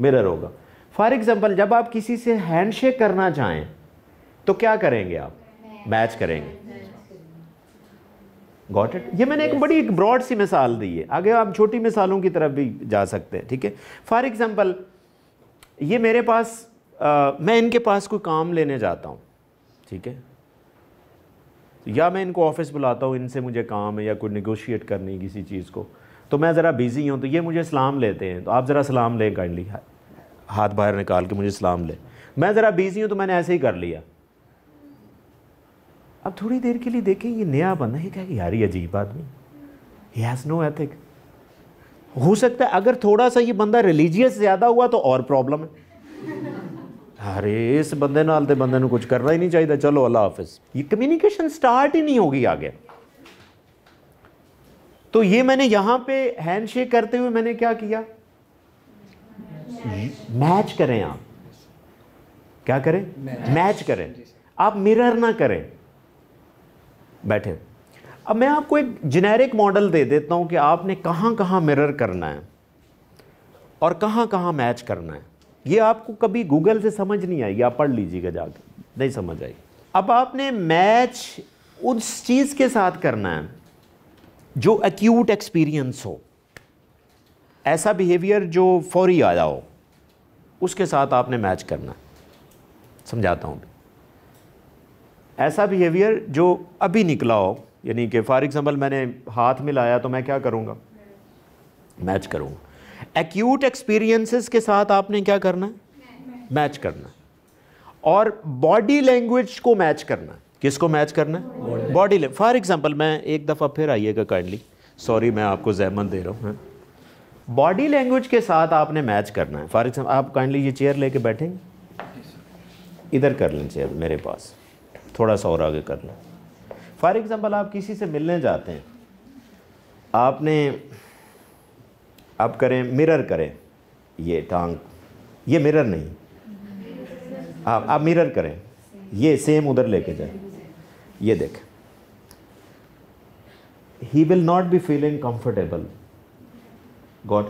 मिरर होगा फॉर एग्ज़ाम्पल जब आप किसी से हैंड शेक करना चाहें तो क्या करेंगे आप मैच करेंगे गॉट इट ये मैंने yes. एक बड़ी एक ब्रॉड सी मिसाल दी है आगे आप छोटी मिसालों की तरफ भी जा सकते हैं ठीक है फॉर एग्ज़ाम्पल ये मेरे पास आ, मैं इनके पास कोई काम लेने जाता हूँ ठीक है या मैं इनको ऑफिस बुलाता हूँ इनसे मुझे काम है या कोई निगोशिएट करनी किसी चीज़ को तो मैं ज़रा बिज़ी हूँ तो ये मुझे सलाम लेते हैं तो आप ज़रा सलाम लें काइंडली हाथ बाहर निकाल के मुझे सलाम लें मैं ज़रा बिज़ी हूँ तो मैंने ऐसे ही कर लिया अब थोड़ी देर के लिए देखें ये नया बंदा ये कि यार ये अजीब आदमी ही हैज़ नो एथिक हो सकता है अगर थोड़ा सा ये बंदा रिलीजियस ज़्यादा हुआ तो और प्रॉब्लम है अरे इस बंदे नाल तो बंदे कुछ करना ही नहीं चाहिए चलो अल्लाह हाफिज ये कम्युनिकेशन स्टार्ट ही नहीं होगी आगे तो ये मैंने यहां पे हैंडशेक करते हुए मैंने क्या किया मैच करें आप क्या करें मैच करें आप मिरर ना करें बैठे अब मैं आपको एक जेनेरिक मॉडल दे देता हूं कि आपने कहाँ कहां मिरर करना है और कहाँ कहाँ मैच करना है ये आपको कभी गूगल से समझ नहीं आएगी आप पढ़ लीजिएगा जाके नहीं समझ आएगी अब आपने मैच उस चीज़ के साथ करना है जो एक्यूट एक्सपीरियंस हो ऐसा बिहेवियर जो फौरी आया हो उसके साथ आपने मैच करना है समझाता हूँ ऐसा बिहेवियर जो अभी निकला हो यानी कि फॉर एग्ज़ाम्पल मैंने हाथ में लाया तो मैं क्या करूँगा मैच करूँगा एक्यूट एक्सपीरियंसेस के साथ आपने क्या करना है मैच करना और बॉडी लैंग्वेज को मैच करना किसको मैच करना है बॉडी फॉर एग्ज़ाम्पल मैं एक दफ़ा फिर आइएगा काइंडली सॉरी मैं आपको जहमत दे रहा हूँ बॉडी हाँ। लैंग्वेज के साथ आपने मैच करना है फॉर एग्जाम्पल आप काइंडली ये चेयर लेके बैठेंगे इधर कर लें चेयर मेरे पास थोड़ा सा और आगे करना फॉर एग्ज़ाम्पल आप किसी से मिलने जाते हैं आपने आप करें मिरर करें ये टांग ये मिरर नहीं आप आप मिरर करें ये सेम उधर लेके जाए ये देख he will not be feeling comfortable got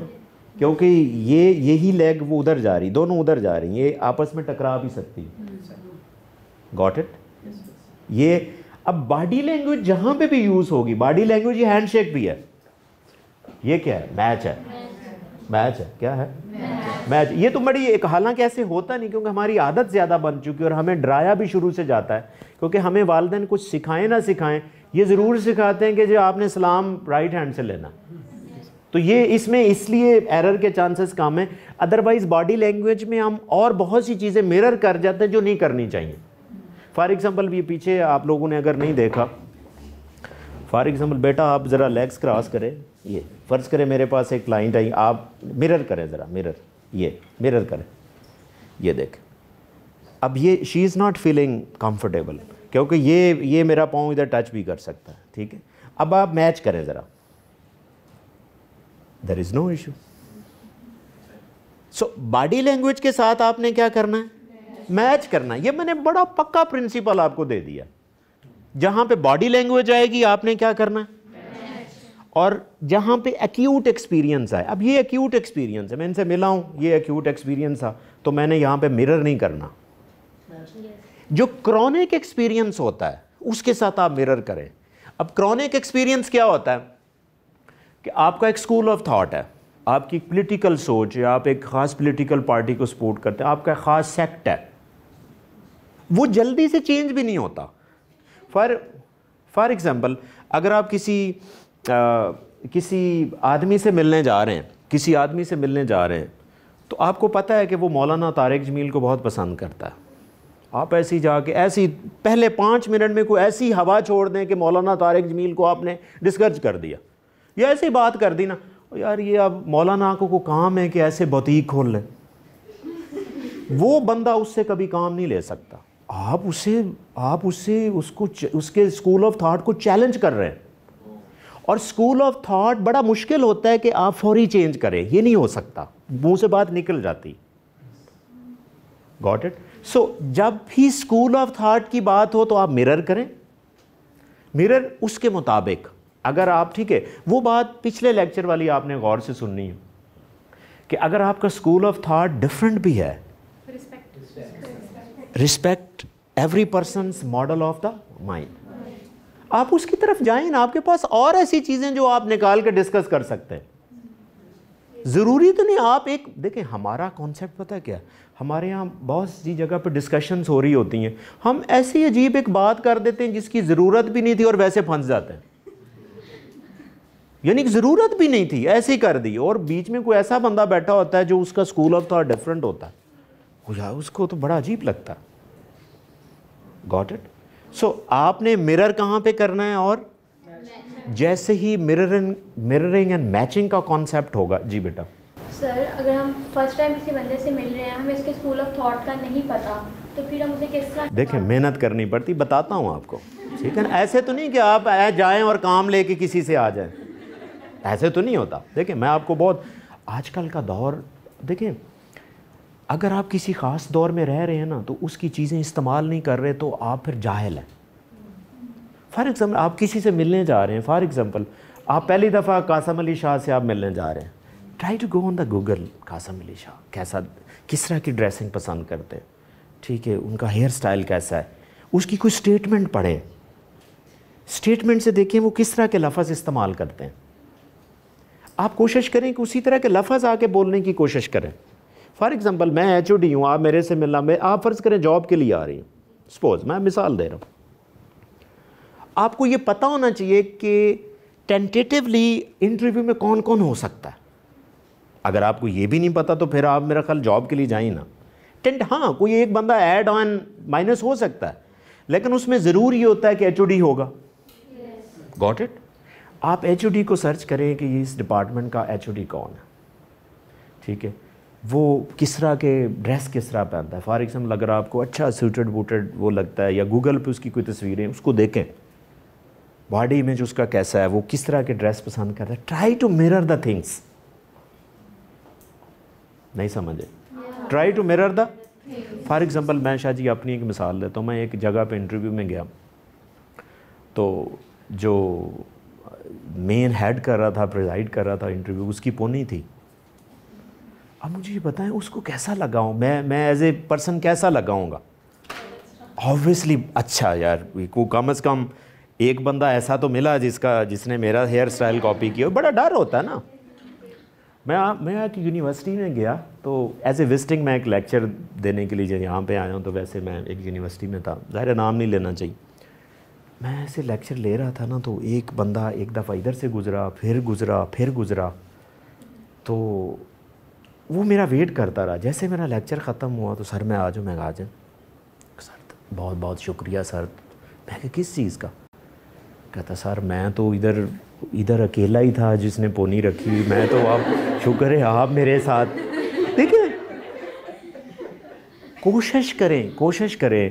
क्योंकि ये यही लेग वो उधर जा रही दोनों उधर जा रही ये आपस में टकरा भी सकती गॉट इट ये अब बॉडी लैंग्वेज जहां पे भी यूज़ होगी बॉडी लैंग्वेज ये हैंडशेक भी है ये क्या है मैच है मैच है क्या है मैच ये तो बड़ी एक हालांकि ऐसे होता नहीं क्योंकि हमारी आदत ज़्यादा बन चुकी है और हमें डराया भी शुरू से जाता है क्योंकि हमें वालदेन कुछ सिखाएं ना सिखाएं ये ज़रूर सिखाते हैं कि जो आपने सलाम राइट हैंड से लेना तो ये इसमें इसलिए एरर के चांसेस कम है अदरवाइज़ बॉडी लैंग्वेज में हम और बहुत सी चीज़ें मिरर कर जाते हैं जो नहीं करनी चाहिए फॉर एग्ज़ाम्पल भी पीछे आप लोगों ने अगर नहीं देखा फॉर एग्ज़ाम्पल बेटा आप ज़रा लेग्स क्रॉस करें ये फ़र्ज़ करें मेरे पास एक क्लाइंट आई आप मिरर करें ज़रा मिरर ये मिरर करें ये देख अब ये she is not feeling comfortable क्योंकि ये ये मेरा पाँव इधर टच भी कर सकता है ठीक है अब आप मैच करें ज़रा there is no issue so body language के साथ आपने क्या करना है मैच करना ये मैंने बड़ा पक्का प्रिंसिपल आपको दे दिया जहां पे बॉडी लैंग्वेज आएगी आपने क्या करना है और जहां पे एक्यूट एक्सपीरियंस आए अब ये एक्यूट एक्सपीरियंस है मैं इनसे मिला हूं ये एक्यूट एक्सपीरियंस था तो मैंने यहां पे मिरर नहीं करना जो क्रॉनिक एक्सपीरियंस होता है उसके साथ आप मिरर करें अब क्रॉनिक एक्सपीरियंस क्या होता है कि आपका एक स्कूल ऑफ थाट है आपकी पॉलिटिकल सोच या आप एक ख़ास पॉलिटिकल पार्टी को सपोर्ट करते हैं आपका ख़ास सेक्ट है वो जल्दी से चेंज भी नहीं होता फॉर फॉर एग्ज़ाम्पल अगर आप किसी आ, किसी आदमी से मिलने जा रहे हैं किसी आदमी से मिलने जा रहे हैं तो आपको पता है कि वो मौलाना तारिक जमील को बहुत पसंद करता है आप ऐसे जाके ऐसी पहले पाँच मिनट में कोई ऐसी हवा छोड़ दें कि मौलाना तारिक जमील को आपने डिस्कर्ज कर दिया या ऐसी बात कर दी ना यार ये अब मौलाना को, कोई काम है कि ऐसे बतीक खोल लें वो बंदा उससे कभी काम नहीं ले सकता आप उसे आप उसे उसको उसके स्कूल ऑफ थाट को चैलेंज कर रहे हैं और स्कूल ऑफ थाट बड़ा मुश्किल होता है कि आप फौरी चेंज करें ये नहीं हो सकता मुंह से बात निकल जाती गॉट इट सो जब भी स्कूल ऑफ थाट की बात हो तो आप मिरर करें मिरर उसके मुताबिक अगर आप ठीक है वो बात पिछले लेक्चर वाली आपने गौर से सुननी है कि अगर आपका स्कूल ऑफ थाट डिफरेंट भी है respect every person model of the mind आप उसकी तरफ जाए ना आपके पास और ऐसी चीज़ें जो आप निकाल के डिस्कस कर सकते हैं ज़रूरी तो नहीं आप एक देखें हमारा कॉन्सेप्ट पता है क्या हमारे यहाँ बहुत सी जगह पर डिस्कशंस हो रही होती हैं हम ऐसी अजीब एक बात कर देते हैं जिसकी ज़रूरत भी नहीं थी और वैसे फंस जाते हैं यानी ज़रूरत भी नहीं थी ऐसे ही कर दी और बीच में कोई ऐसा बंदा बैठा होता है जो उसका स्कूल ऑफ थॉट डिफरेंट होता है उसको तो बड़ा अजीब लगता है गॉट इट सो आपने मिरर कहाँ पे करना है और जैसे ही mirror and mirroring and matching का कॉन्सेप्ट होगा जी बेटा सर अगर हम फर्स्ट टाइम किसी बंदे से मिल रहे हैं हमें इसके स्कूल ऑफ थॉट का नहीं पता तो फिर हम उसे किस तरह देखें मेहनत करनी पड़ती बताता हूँ आपको ठीक है ऐसे तो नहीं कि आप जाएं और काम लेके किसी से आ जाएं ऐसे तो नहीं होता देखिए मैं आपको बहुत आजकल का दौर देखिए अगर आप किसी ख़ास दौर में रह रहे हैं ना तो उसकी चीज़ें इस्तेमाल नहीं कर रहे तो आप फिर जाहिल हैं फॉर एग्ज़ाम्पल आप किसी से मिलने जा रहे हैं फॉर एग्ज़ाम्पल आप पहली दफ़ा कासम अली शाह से आप मिलने जा रहे हैं try to go on the Google Qasim Ali Shah कैसा किस तरह की ड्रेसिंग पसंद करते हैं ठीक है उनका हेयर स्टाइल कैसा है उसकी कोई स्टेटमेंट पढ़े स्टेटमेंट से देखें वो किस तरह के लफज इस्तेमाल करते हैं आप कोशिश करें कि उसी तरह के लफज आके बोलने की कोशिश करें फॉर एग्ज़ाम्पल मैं एच ओडी हूँ आप मेरे से मिलना मैं आप फ़र्ज़ करें जॉब के लिए आ रही हूँ सपोज मैं मिसाल दे रहा हूँ आपको ये पता होना चाहिए कि टेंटेटिवली इंटरव्यू में कौन कौन हो सकता है अगर आपको ये भी नहीं पता तो फिर आप मेरा ख्याल जॉब के लिए जाए ना टेंट हाँ कोई एक बंदा ऐड ऑन माइनस हो सकता है लेकिन उसमें ज़रूर ये होता है कि एच होगा गॉट इट आप एच को सर्च करें कि इस डिपार्टमेंट का एच कौन है ठीक है वो किस तरह के ड्रेस किस तरह पहनता है फॉर एग्ज़ाम्पल अगर आपको अच्छा सूटेड बूटेड वो लगता है या गूगल पे उसकी कोई तस्वीरें उसको देखें बॉडी इमेज उसका कैसा है वो किस तरह के ड्रेस पसंद करता है try to mirror the things नहीं समझे try to mirror the for example मैं शाह जी अपनी एक मिसाल देता हूँ मैं एक जगह पे इंटरव्यू में गया तो जो मेन हेड कर रहा था प्रिजाइड कर रहा था इंटरव्यू उसकी पोनी थी अब मुझे ये बताएं उसको कैसा लगाऊं मैं मैं एज ए पर्सन कैसा लगाऊंगा ऑब्वियसली अच्छा यार को कम अज़ कम एक बंदा ऐसा तो मिला जिसका जिसने मेरा हेयर स्टाइल कॉपी किया बड़ा डर होता है ना मैं आ, मैं एक यूनिवर्सिटी में गया तो एज ए विजिटिंग मैं एक लेक्चर देने के लिए यहाँ पे आया हूँ तो वैसे मैं एक यूनिवर्सिटी में था ज़ाहिर नाम नहीं लेना चाहिए मैं ऐसे लेक्चर ले रहा था ना तो एक बंदा एक दफ़ा इधर से गुज़रा फिर गुज़रा फिर गुज़रा तो वो मेरा वेट करता रहा जैसे मेरा लेक्चर ख़त्म हुआ तो सर मैं आ जाऊँ मैं आ जाऊँ सर बहुत बहुत शुक्रिया सर मैं किस चीज़ का कहता सर मैं तो इधर इधर अकेला ही था जिसने पोनी रखी मैं तो आप शुक्र है आप मेरे साथ देखिए कोशिश करें कोशिश करें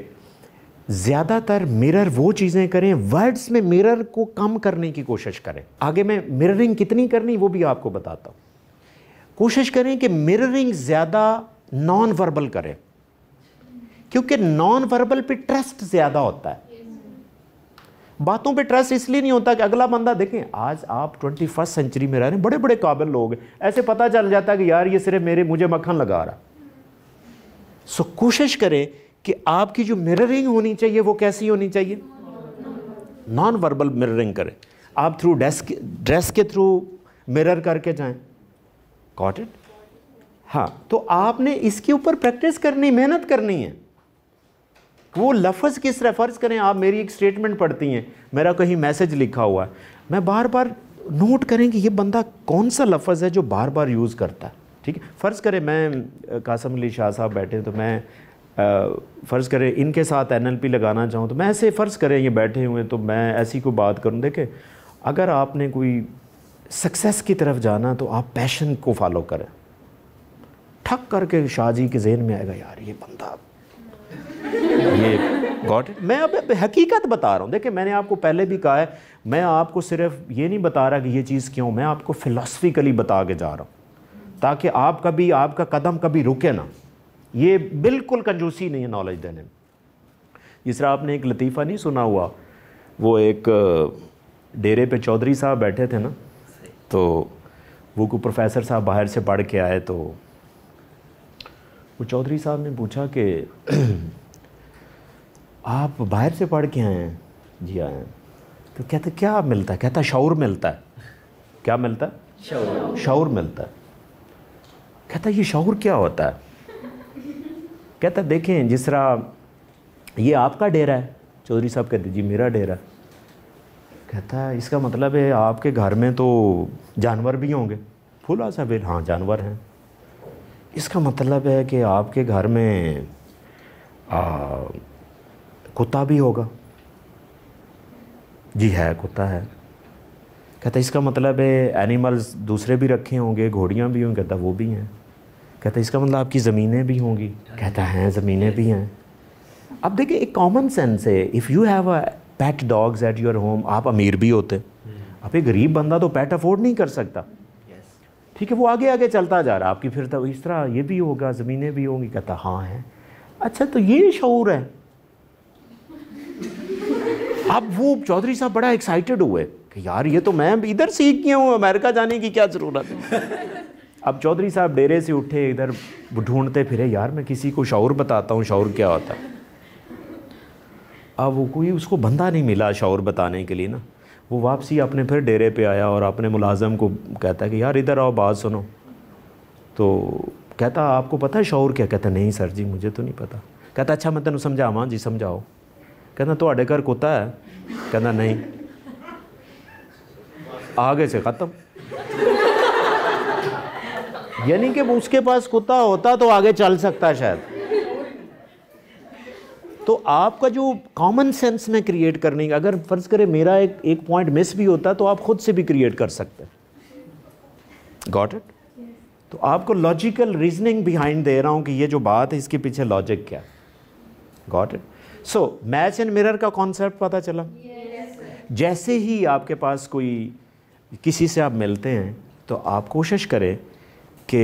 ज़्यादातर मिरर वो चीज़ें करें वर्ड्स में मिरर को कम करने की कोशिश करें आगे मैं मिररिंग कितनी करनी वो भी आपको बताता हूँ कोशिश करें कि मिररिंग ज़्यादा नॉन वर्बल करें क्योंकि नॉन वर्बल पे ट्रस्ट ज़्यादा होता है बातों पे ट्रस्ट इसलिए नहीं होता कि अगला बंदा देखें आज आप ट्वेंटी फर्स्ट सेंचुरी में रह रहे हैं बड़े बड़े काबिल लोग हैं ऐसे पता चल जाता है कि यार ये सिर्फ मेरे मुझे मक्खन लगा रहा सो कोशिश करें कि आपकी जो मिररिंग होनी चाहिए वो कैसी होनी चाहिए नॉन वर्बल मिररिंग करें आप थ्रू डेस्क ड्रेस के थ्रू मिरर करके जाएं गॉट इट हाँ तो आपने इसके ऊपर प्रैक्टिस करनी मेहनत करनी है वो लफज किस रेफर्स करें आप मेरी एक स्टेटमेंट पढ़ती हैं मेरा कहीं मैसेज लिखा हुआ है मैं बार बार नोट करें कि ये बंदा कौन सा लफज है जो बार बार यूज़ करता है ठीक है फ़र्ज़ करें मैं कासम अली शाह साहब बैठे तो मैं फ़र्ज़ करें इनके साथ एन लगाना चाहूँ तो मैं ऐसे फ़र्ज़ करें ये बैठे हुए तो मैं ऐसी कोई बात करूँ देखे अगर आपने कोई सक्सेस की तरफ जाना तो आप पैशन को फॉलो करें ठक करके शाहजी के जहन में आएगा यार ये बंदा ये गॉड मैं अब हकीकत बता रहा हूँ देखिए मैंने आपको पहले भी कहा है मैं आपको सिर्फ ये नहीं बता रहा कि ये चीज़ क्यों मैं आपको फ़िलासफ़िकली बता के जा रहा हूँ ताकि आप कभी आपका कदम कभी रुके ना ये बिल्कुल कंजूसी नहीं है नॉलेज देने में जिस तरह आपने एक लतीफ़ा नहीं सुना हुआ वो एक डेरे पे चौधरी साहब बैठे थे ना तो वो को प्रोफेसर साहब बाहर से पढ़ के आए तो वो चौधरी साहब ने पूछा कि आप बाहर से पढ़ के आए हैं जी आए हैं तो कहते क्या मिलता है कहता शौर मिलता है क्या मिलता है शौर मिलता है कहता ये शौर क्या होता है कहता देखें जिस तरह ये आपका डेरा है चौधरी साहब कहते जी मेरा डेरा है कहता है इसका मतलब है आपके घर में तो जानवर भी होंगे फूला साबिर हाँ जानवर हैं इसका मतलब है कि आपके घर में कुत्ता भी होगा जी है कुत्ता है कहता इसका मतलब है एनिमल्स दूसरे भी रखे होंगे घोड़ियाँ भी होंगी कहता वो भी हैं कहता इसका मतलब आपकी ज़मीनें भी होंगी कहता हैं ज़मीनें भी हैं अब देखिए एक कॉमन सेंस है if you have a pet dogs at your home आप अमीर भी होते hmm. आप एक गरीब बंदा तो पैट अफोर्ड नहीं कर सकता ठीक है वो आगे आगे चलता जा रहा है आपकी फिर तो इस तरह ये भी होगा ज़मीनें भी होंगी कहता हाँ है अच्छा तो ये शूर है अब वो चौधरी साहब बड़ा एक्साइटेड हुए कि यार ये तो मैं इधर सीख गया हूँ अमेरिका जाने की क्या ज़रूरत है अब चौधरी साहब डेरे से उठे इधर ढूंढते फिरे यार मैं किसी को शौर बताता हूँ शौर क्या होता है अब वो कोई उसको बंदा नहीं मिला शौर बताने के लिए ना वो वापसी अपने फिर डेरे पे आया और अपने मुलाजम को कहता है कि यार इधर आओ बात सुनो तो कहता आपको पता है शौर क्या कहता नहीं सर जी मुझे तो नहीं पता कहता अच्छा मैं तेन समझाव जी समझाओ कहना थोड़े घर कुत्ता है कहना नहीं आगे से ख़त्म यानी कि उसके पास कुत्ता होता तो आगे चल सकता शायद तो आपका जो कॉमन सेंस में क्रिएट करने का अगर फ़र्ज़ करें मेरा एक एक पॉइंट मिस भी होता तो आप खुद से भी क्रिएट कर सकते गॉट इट तो आपको लॉजिकल रीजनिंग बिहाइंड दे रहा हूं कि ये जो बात है इसके पीछे लॉजिक क्या got it so match and mirror का कॉन्सेप्ट पता चला yes, जैसे ही आपके पास कोई किसी से आप मिलते हैं तो आप कोशिश करें कि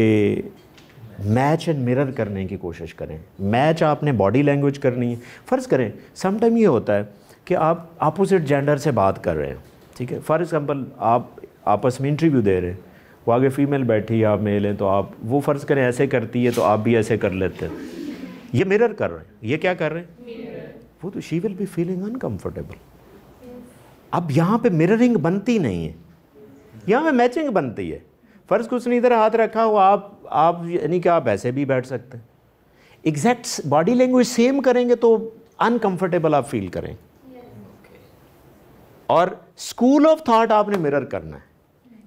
मैच एंड मिरर करने की कोशिश करें मैच आपने बॉडी लैंग्वेज करनी है फ़र्ज़ करें समटाइम ये होता है कि आप अपोजिट जेंडर से बात कर रहे हैं ठीक है फॉर एग्ज़ाम्पल आप आपस में इंटरव्यू दे रहे हैं वो आगे फ़ीमेल बैठी है आप मेल हैं तो आप वो फ़र्ज़ करें ऐसे करती है तो आप भी ऐसे कर लेते हैं ये मिरर कर रहे हैं ये क्या कर रहे हैं वो तो she will be feeling uncomfortable अब यहाँ पे मिररिंग बनती नहीं है यहाँ पे मैचिंग बनती है फ़र्ज़ कुछ नहीं इधर हाथ रखा हो आप आप यानी कि आप ऐसे भी बैठ सकते हैं एग्जैक्ट बॉडी लैंग्वेज सेम करेंगे तो अनकंफर्टेबल आप फील करें और स्कूल ऑफ थाट आपने मिरर करना है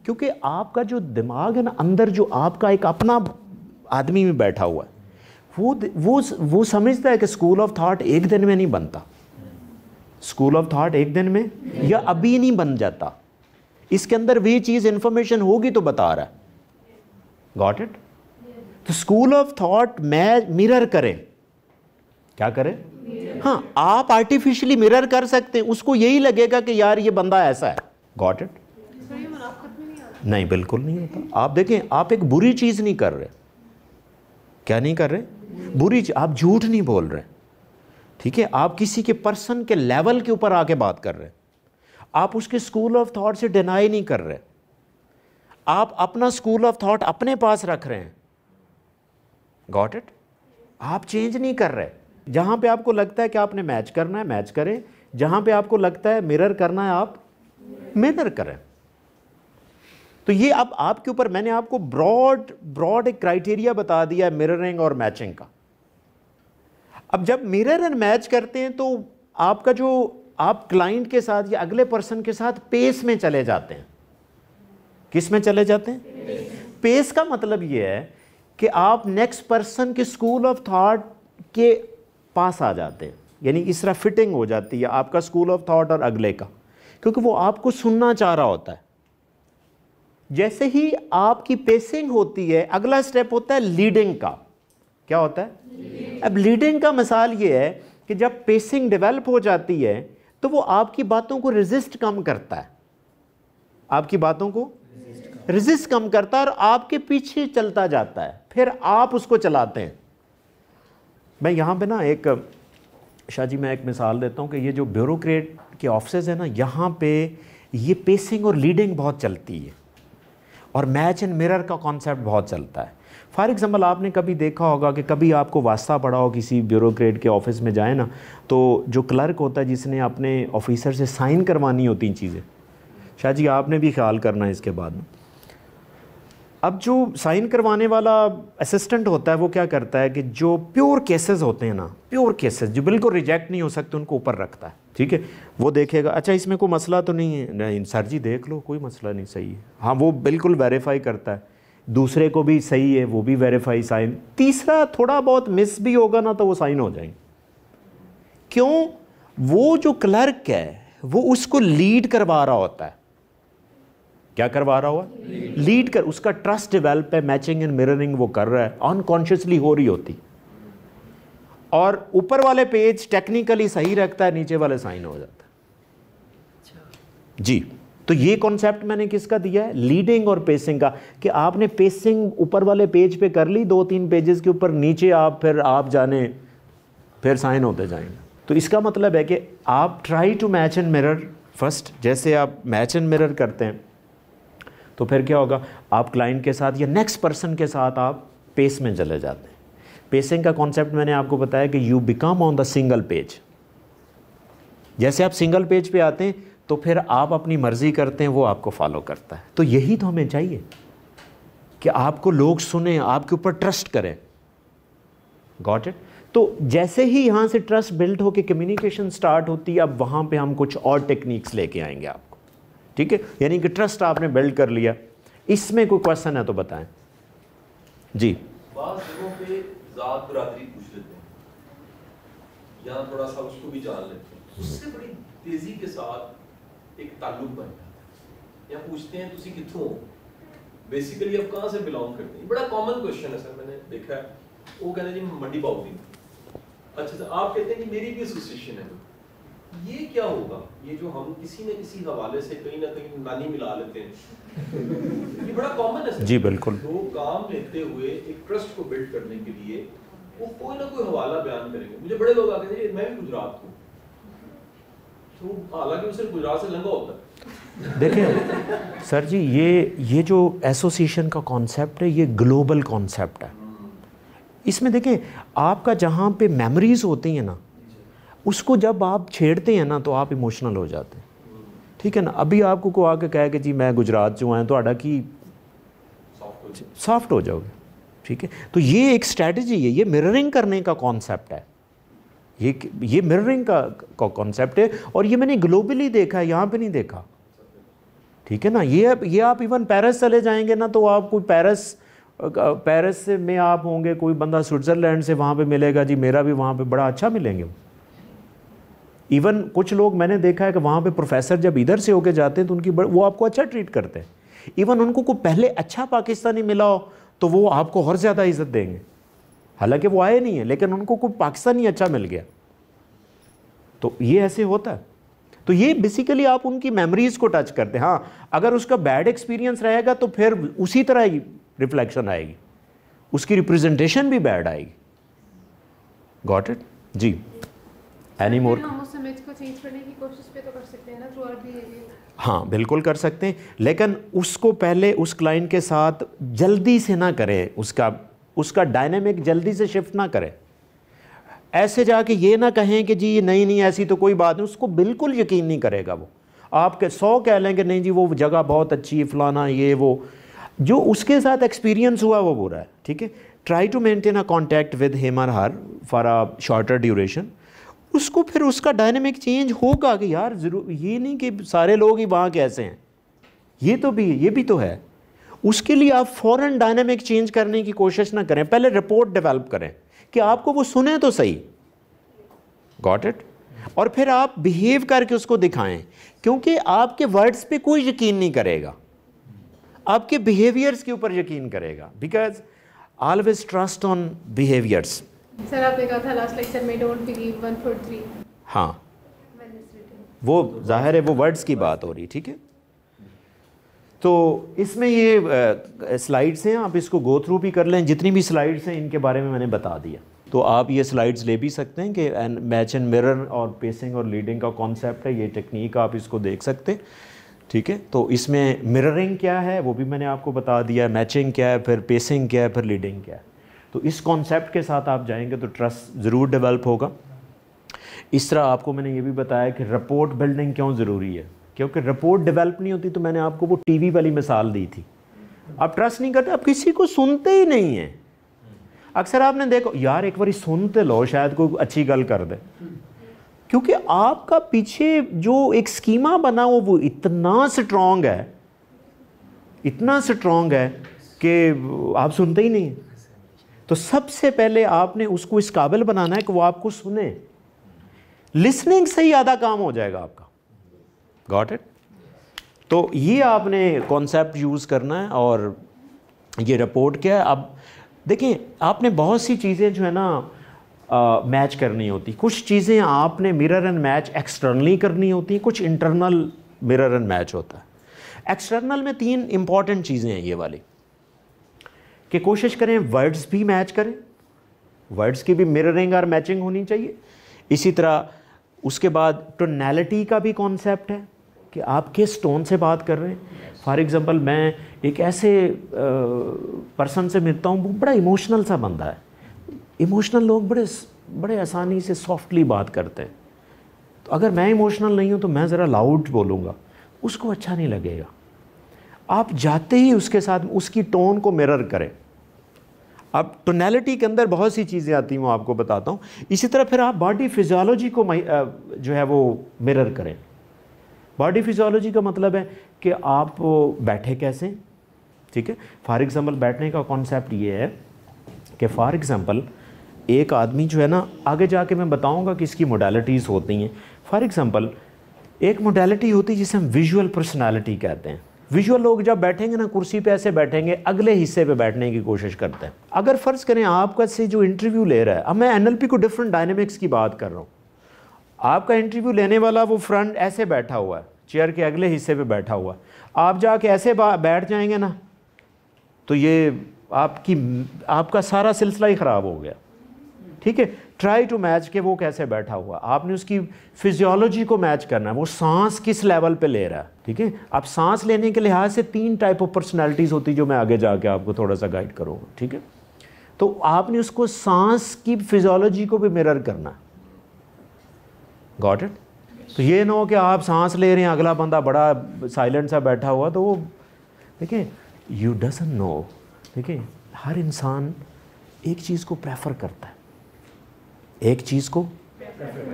क्योंकि आपका जो दिमाग है ना अंदर जो आपका एक अपना आदमी में बैठा हुआ है वो वो वो समझता है कि स्कूल ऑफ थाट एक दिन में नहीं बनता स्कूल ऑफ थाट एक दिन में या अभी नहीं बन जाता इसके अंदर वही चीज़ इन्फॉर्मेशन होगी तो बता रहा है गॉट इट तो स्कूल ऑफ थॉट मैं मिरर करें क्या करें हाँ आप आर्टिफिशियली मिरर कर सकते हैं उसको यही लगेगा कि यार ये बंदा ऐसा है गॉट इट नहीं बिल्कुल नहीं होता आप देखें आप एक बुरी चीज़ नहीं कर रहे क्या नहीं कर रहे बुरी चीज़ आप झूठ नहीं बोल रहे ठीक है आप किसी के पर्सन के लेवल के ऊपर आके बात कर रहे हैं आप उसके स्कूल ऑफ थॉट से डिनाई नहीं कर रहे आप अपना स्कूल ऑफ थॉट अपने पास रख रहे हैं गॉट इट आप चेंज नहीं कर रहे जहां पे आपको लगता है कि आपने मैच करना है मैच करें जहां पे आपको लगता है मिरर करना है आप मिरर करें तो ये अब आपके ऊपर मैंने आपको ब्रॉड ब्रॉड एक क्राइटेरिया बता दिया है मिररिंग और मैचिंग का अब जब मिरर एंड मैच करते हैं तो आपका जो आप क्लाइंट के साथ या अगले पर्सन के साथ पेस में चले जाते हैं किस में चले जाते हैं पेस, का मतलब ये है कि आप नेक्स्ट पर्सन के स्कूल ऑफ थॉट के पास आ जाते हैं यानी इस तरह फिटिंग हो जाती है आपका स्कूल ऑफ थॉट और अगले का क्योंकि वो आपको सुनना चाह रहा होता है जैसे ही आपकी पेसिंग होती है अगला स्टेप होता है लीडिंग का क्या होता है लीडिंग। अब लीडिंग का मिसाल ये है कि जब पेसिंग डेवलप हो जाती है तो वो आपकी बातों को रेजिस्ट कम करता है आपकी बातों को रेजिस्ट कम करता है और आपके पीछे चलता जाता है फिर आप उसको चलाते हैं मैं यहाँ पे ना एक शाह जी मैं एक मिसाल देता हूँ कि ये जो ब्यूरोक्रेट के ऑफिस हैं ना यहाँ पे ये पेसिंग और लीडिंग बहुत चलती है और मैच एंड मिरर का कॉन्सेप्ट बहुत चलता है फॉर एग्ज़ाम्पल आपने कभी देखा होगा कि कभी आपको वास्ता पड़ा हो किसी ब्यूरोक्रेट के ऑफिस में जाए ना तो जो क्लर्क होता है जिसने अपने ऑफिसर से साइन करवानी होती चीज़ें शाह जी आपने भी ख्याल करना है इसके बाद में अब जो साइन करवाने वाला असिस्टेंट होता है वो क्या करता है कि जो प्योर केसेस होते हैं ना प्योर केसेस जो बिल्कुल रिजेक्ट नहीं हो सकते उनको ऊपर रखता है ठीक है वो देखेगा अच्छा इसमें कोई मसला तो नहीं है नहीं सर जी देख लो कोई मसला नहीं सही है हाँ वो बिल्कुल वेरीफाई करता है दूसरे को भी सही है वो भी वेरीफाई साइन तीसरा थोड़ा बहुत मिस भी होगा ना तो वो साइन हो जाएंगे क्यों वो जो क्लर्क है वो उसको लीड करवा रहा होता है क्या करवा रहा हुआ लीड कर उसका ट्रस्ट डेवलप है मैचिंग एंड मिररिंग वो कर रहा है अनकॉन्शियसली हो रही होती और ऊपर वाले पेज टेक्निकली सही रखता है नीचे वाले साइन हो जाता है जी तो ये कॉन्सेप्ट मैंने किसका दिया है लीडिंग और पेसिंग का कि आपने पेसिंग ऊपर वाले पेज पे कर ली दो तीन पेजेस के ऊपर नीचे आप फिर आप जाने फिर साइन होते जाएंगे तो इसका मतलब है कि आप try to match and mirror first जैसे आप मैच एंड मिरर करते हैं तो फिर क्या होगा आप क्लाइंट के साथ या नेक्स्ट पर्सन के साथ आप पेस में चले जाते हैं पेसिंग का कॉन्सेप्ट मैंने आपको बताया कि you become on the single page जैसे आप सिंगल पेज पे आते हैं तो फिर आप अपनी मर्ज़ी करते हैं वो आपको फॉलो करता है तो यही तो हमें चाहिए कि आपको लोग सुने आपके ऊपर ट्रस्ट करें गॉट इट तो जैसे ही यहां से ट्रस्ट बिल्ड होकर कम्युनिकेशन स्टार्ट होती है अब वहां पे हम कुछ और टेक्निक्स लेके आएंगे आपको ठीक है यानी कि ट्रस्ट आपने बिल्ड कर लिया इसमें कोई क्वेश्चन है तो बताएं जी थोड़ा सा उसको भी जान लेते हैं उससे बड़ी तेजी के साथ एक ताल्लुक बन जाता है या पूछते हैं तुम ਤੁਸੀਂ हो बेसिकली आप कहाँ से बिलोंग करते हैं बड़ा कॉमन क्वेश्चन है सर मैंने देखा है वो कहते हैं जी मंडी बाउदी अच्छा सर तो आप कहते हैं कि मेरी भी एसोसिएशन है ये क्या होगा ये जो हम किसी न किसी हवाले से कहीं ना कहीं नानी मिला लेते हैं ये बड़ा कॉमन है सर जी बिल्कुल वो काम लेते हुए एक ट्रस्ट को बिल्ड करने के लिए वो कोई ना कोई हवाला बयान करेंगे मुझे बड़े लोग आते थे मैं भी गुजरात हूँ तो देखें सर जी ये ये जो एसोसिएशन का कॉन्सेप्ट है ये ग्लोबल कॉन्सेप्ट है इसमें देखें आपका जहाँ पे मेमोरीज होती हैं ना उसको जब आप छेड़ते हैं ना तो आप इमोशनल हो जाते हैं ठीक है ना अभी आपको को आके कहे कि जी मैं गुजरात जो आए तो की सॉफ्ट हो जाओगे ठीक है तो ये एक स्ट्रेटजी है ये मिररिंग करने का कॉन्सेप्ट है ये ये मिररिंग का कॉन्सेप्ट है और ये मैंने ग्लोबली देखा है यहाँ पे नहीं देखा ठीक है ना ये ये आप इवन पेरिस चले जाएंगे ना तो आप कोई पेरिस पेरिस से में आप होंगे कोई बंदा स्विट्ज़रलैंड से वहाँ पे मिलेगा जी मेरा भी वहाँ पे बड़ा अच्छा मिलेंगे इवन कुछ लोग मैंने देखा है कि वहाँ पे प्रोफेसर जब इधर से होके जाते हैं तो उनकी वो आपको अच्छा ट्रीट करते हैं इवन उनको को पहले अच्छा पाकिस्तानी मिला हो तो वो आपको और ज़्यादा इज्जत देंगे हालांकि वो आए नहीं है लेकिन उनको कोई पाकिस्तानी अच्छा मिल गया तो ये ऐसे होता है तो ये बेसिकली आप उनकी मेमोरीज़ को टच करते हैं हाँ अगर उसका बैड एक्सपीरियंस रहेगा तो फिर उसी तरह ही रिफ्लेक्शन आएगी उसकी रिप्रेजेंटेशन भी बैड आएगी गॉट इट जी एनी मोर तो हाँ बिल्कुल कर सकते हैं लेकिन उसको पहले उस क्लाइंट के साथ जल्दी से ना करें उसका उसका डायनेमिक जल्दी से शिफ्ट ना करें ऐसे जाके ये ना कहें कि जी नहीं नहीं ऐसी तो कोई बात नहीं उसको बिल्कुल यकीन नहीं करेगा वो आप के सौ कह लें कि नहीं जी वो जगह बहुत अच्छी फलाना ये वो जो उसके साथ एक्सपीरियंस हुआ वो बुरा है ठीक है try to maintain a contact with him or her for a shorter duration उसको फिर उसका डायनेमिक चेंज होगा कि यार ज़रूर ये नहीं कि सारे लोग ही वहाँ कैसे हैं ये तो भी ये भी तो है उसके लिए आप फॉरन डायनेमिक चेंज करने की कोशिश ना करें पहले रिपोर्ट डेवलप करें कि आपको वो सुने तो सही गॉट इट और फिर आप बिहेव करके उसको दिखाएं क्योंकि आपके वर्ड्स पे कोई यकीन नहीं करेगा आपके बिहेवियर्स के ऊपर यकीन करेगा because always trust on behaviours sir आपने कहा था लास्ट लेक्चर में डोंट बिलीव हाँ वो जाहिर है वो वर्ड्स की बात हो रही ठीक है तो इसमें ये स्लाइड्स हैं आप इसको गो थ्रू भी कर लें जितनी भी स्लाइड्स हैं इनके बारे में मैंने बता दिया तो आप ये स्लाइड्स ले भी सकते हैं कि एंड मैच एंड मिरर और पेसिंग और लीडिंग का कॉन्सेप्ट है ये टेक्निक आप इसको देख सकते हैं ठीक है तो इसमें मिररिंग क्या है वो भी मैंने आपको बता दिया है मैचिंग क्या है फिर पेसिंग क्या है फिर लीडिंग क्या है तो इस कॉन्सेप्ट के साथ आप जाएंगे तो ट्रस्ट ज़रूर डेवलप होगा इस तरह आपको मैंने ये भी बताया कि रिपोर्ट बिल्डिंग क्यों ज़रूरी है क्योंकि रिपोर्ट डेवलप नहीं होती तो मैंने आपको वो टीवी वाली मिसाल दी थी आप ट्रस्ट नहीं करते आप किसी को सुनते ही नहीं हैं अक्सर आपने देखो यार एक बार सुनते लो शायद कोई अच्छी गल कर दे क्योंकि आपका पीछे जो एक स्कीमा बना हो वो इतना स्ट्रांग है इतना स्ट्रांग है कि आप सुनते ही नहीं तो सबसे पहले आपने उसको इस काबिल बनाना है कि वो आपको सुने लिसनिंग से ही आधा काम हो जाएगा आपका गॉट इट तो ये आपने कॉन्सेप्ट यूज़ करना है और ये रिपोर्ट क्या है अब देखिए आपने बहुत सी चीज़ें जो है ना मैच करनी होती कुछ चीज़ें आपने मिरर एंड मैच एक्सटर्नली करनी होती हैं कुछ इंटरनल मिरर एंड मैच होता है एक्सटर्नल में तीन इंपॉर्टेंट चीज़ें हैं ये वाली कि कोशिश करें वर्ड्स भी मैच करें वर्ड्स की भी मिररिंग और मैचिंग होनी चाहिए इसी तरह उसके बाद टोनैलिटी का भी कॉन्सेप्ट है कि आप किस टोन से बात कर रहे हैं फॉर एग्ज़ाम्पल मैं एक ऐसे पर्सन से मिलता हूँ वो बड़ा इमोशनल सा बंदा है इमोशनल लोग बड़े बड़े आसानी से सॉफ्टली बात करते हैं तो अगर मैं इमोशनल नहीं हूँ तो मैं ज़रा लाउड बोलूँगा उसको अच्छा नहीं लगेगा आप जाते ही उसके साथ उसकी टोन को मिरर करें अब टोनैलिटी के अंदर बहुत सी चीज़ें आती हैं वो आपको बताता हूँ इसी तरह फिर आप बॉडी फिजियोलॉजी को जो है वो मिरर करें बॉडी फिजियोलॉजी का मतलब है कि आप बैठे कैसे ठीक है फॉर एग्ज़ाम्पल बैठने का कॉन्सेप्ट ये है कि फॉर एग्ज़ाम्पल एक आदमी जो है ना आगे जाके मैं बताऊंगा कि इसकी मोडालिटीज़ होती हैं फॉर एग्ज़ाम्पल एक मोडालिटी होती है जिसे हम विजुअल पर्सनालिटी कहते हैं विजुअल लोग जब बैठेंगे ना कुर्सी पे ऐसे बैठेंगे अगले हिस्से पे बैठने की कोशिश करते हैं अगर फ़र्ज़ करें आपका से जो इंटरव्यू ले रहा है अब मैं एनएलपी को डिफरेंट डायनेमिक्स की बात कर रहा हूँ आपका इंटरव्यू लेने वाला वो फ्रंट ऐसे बैठा हुआ है चेयर के अगले हिस्से पे बैठा हुआ आप जाके ऐसे बैठ जाएंगे ना तो ये आपकी आपका सारा सिलसिला ही ख़राब हो गया ठीक है ट्राई टू मैच के वो कैसे बैठा हुआ आपने उसकी फिजियोलॉजी को मैच करना है वो सांस किस लेवल पे ले रहा है ठीक है अब सांस लेने के लिहाज से तीन टाइप ऑफ पर्सनैलिटीज़ होती जो मैं आगे जाके आपको थोड़ा सा गाइड करूँगा ठीक है तो आपने उसको सांस की फिजियोलॉजी को भी मिरर करना है गॉट इट तो ये ना हो कि आप सांस ले रहे हैं अगला बंदा बड़ा साइलेंट सा बैठा हुआ तो वो देखिए यू डजन नो देखिए हर इंसान एक चीज़ को प्रेफर करता है एक चीज़ को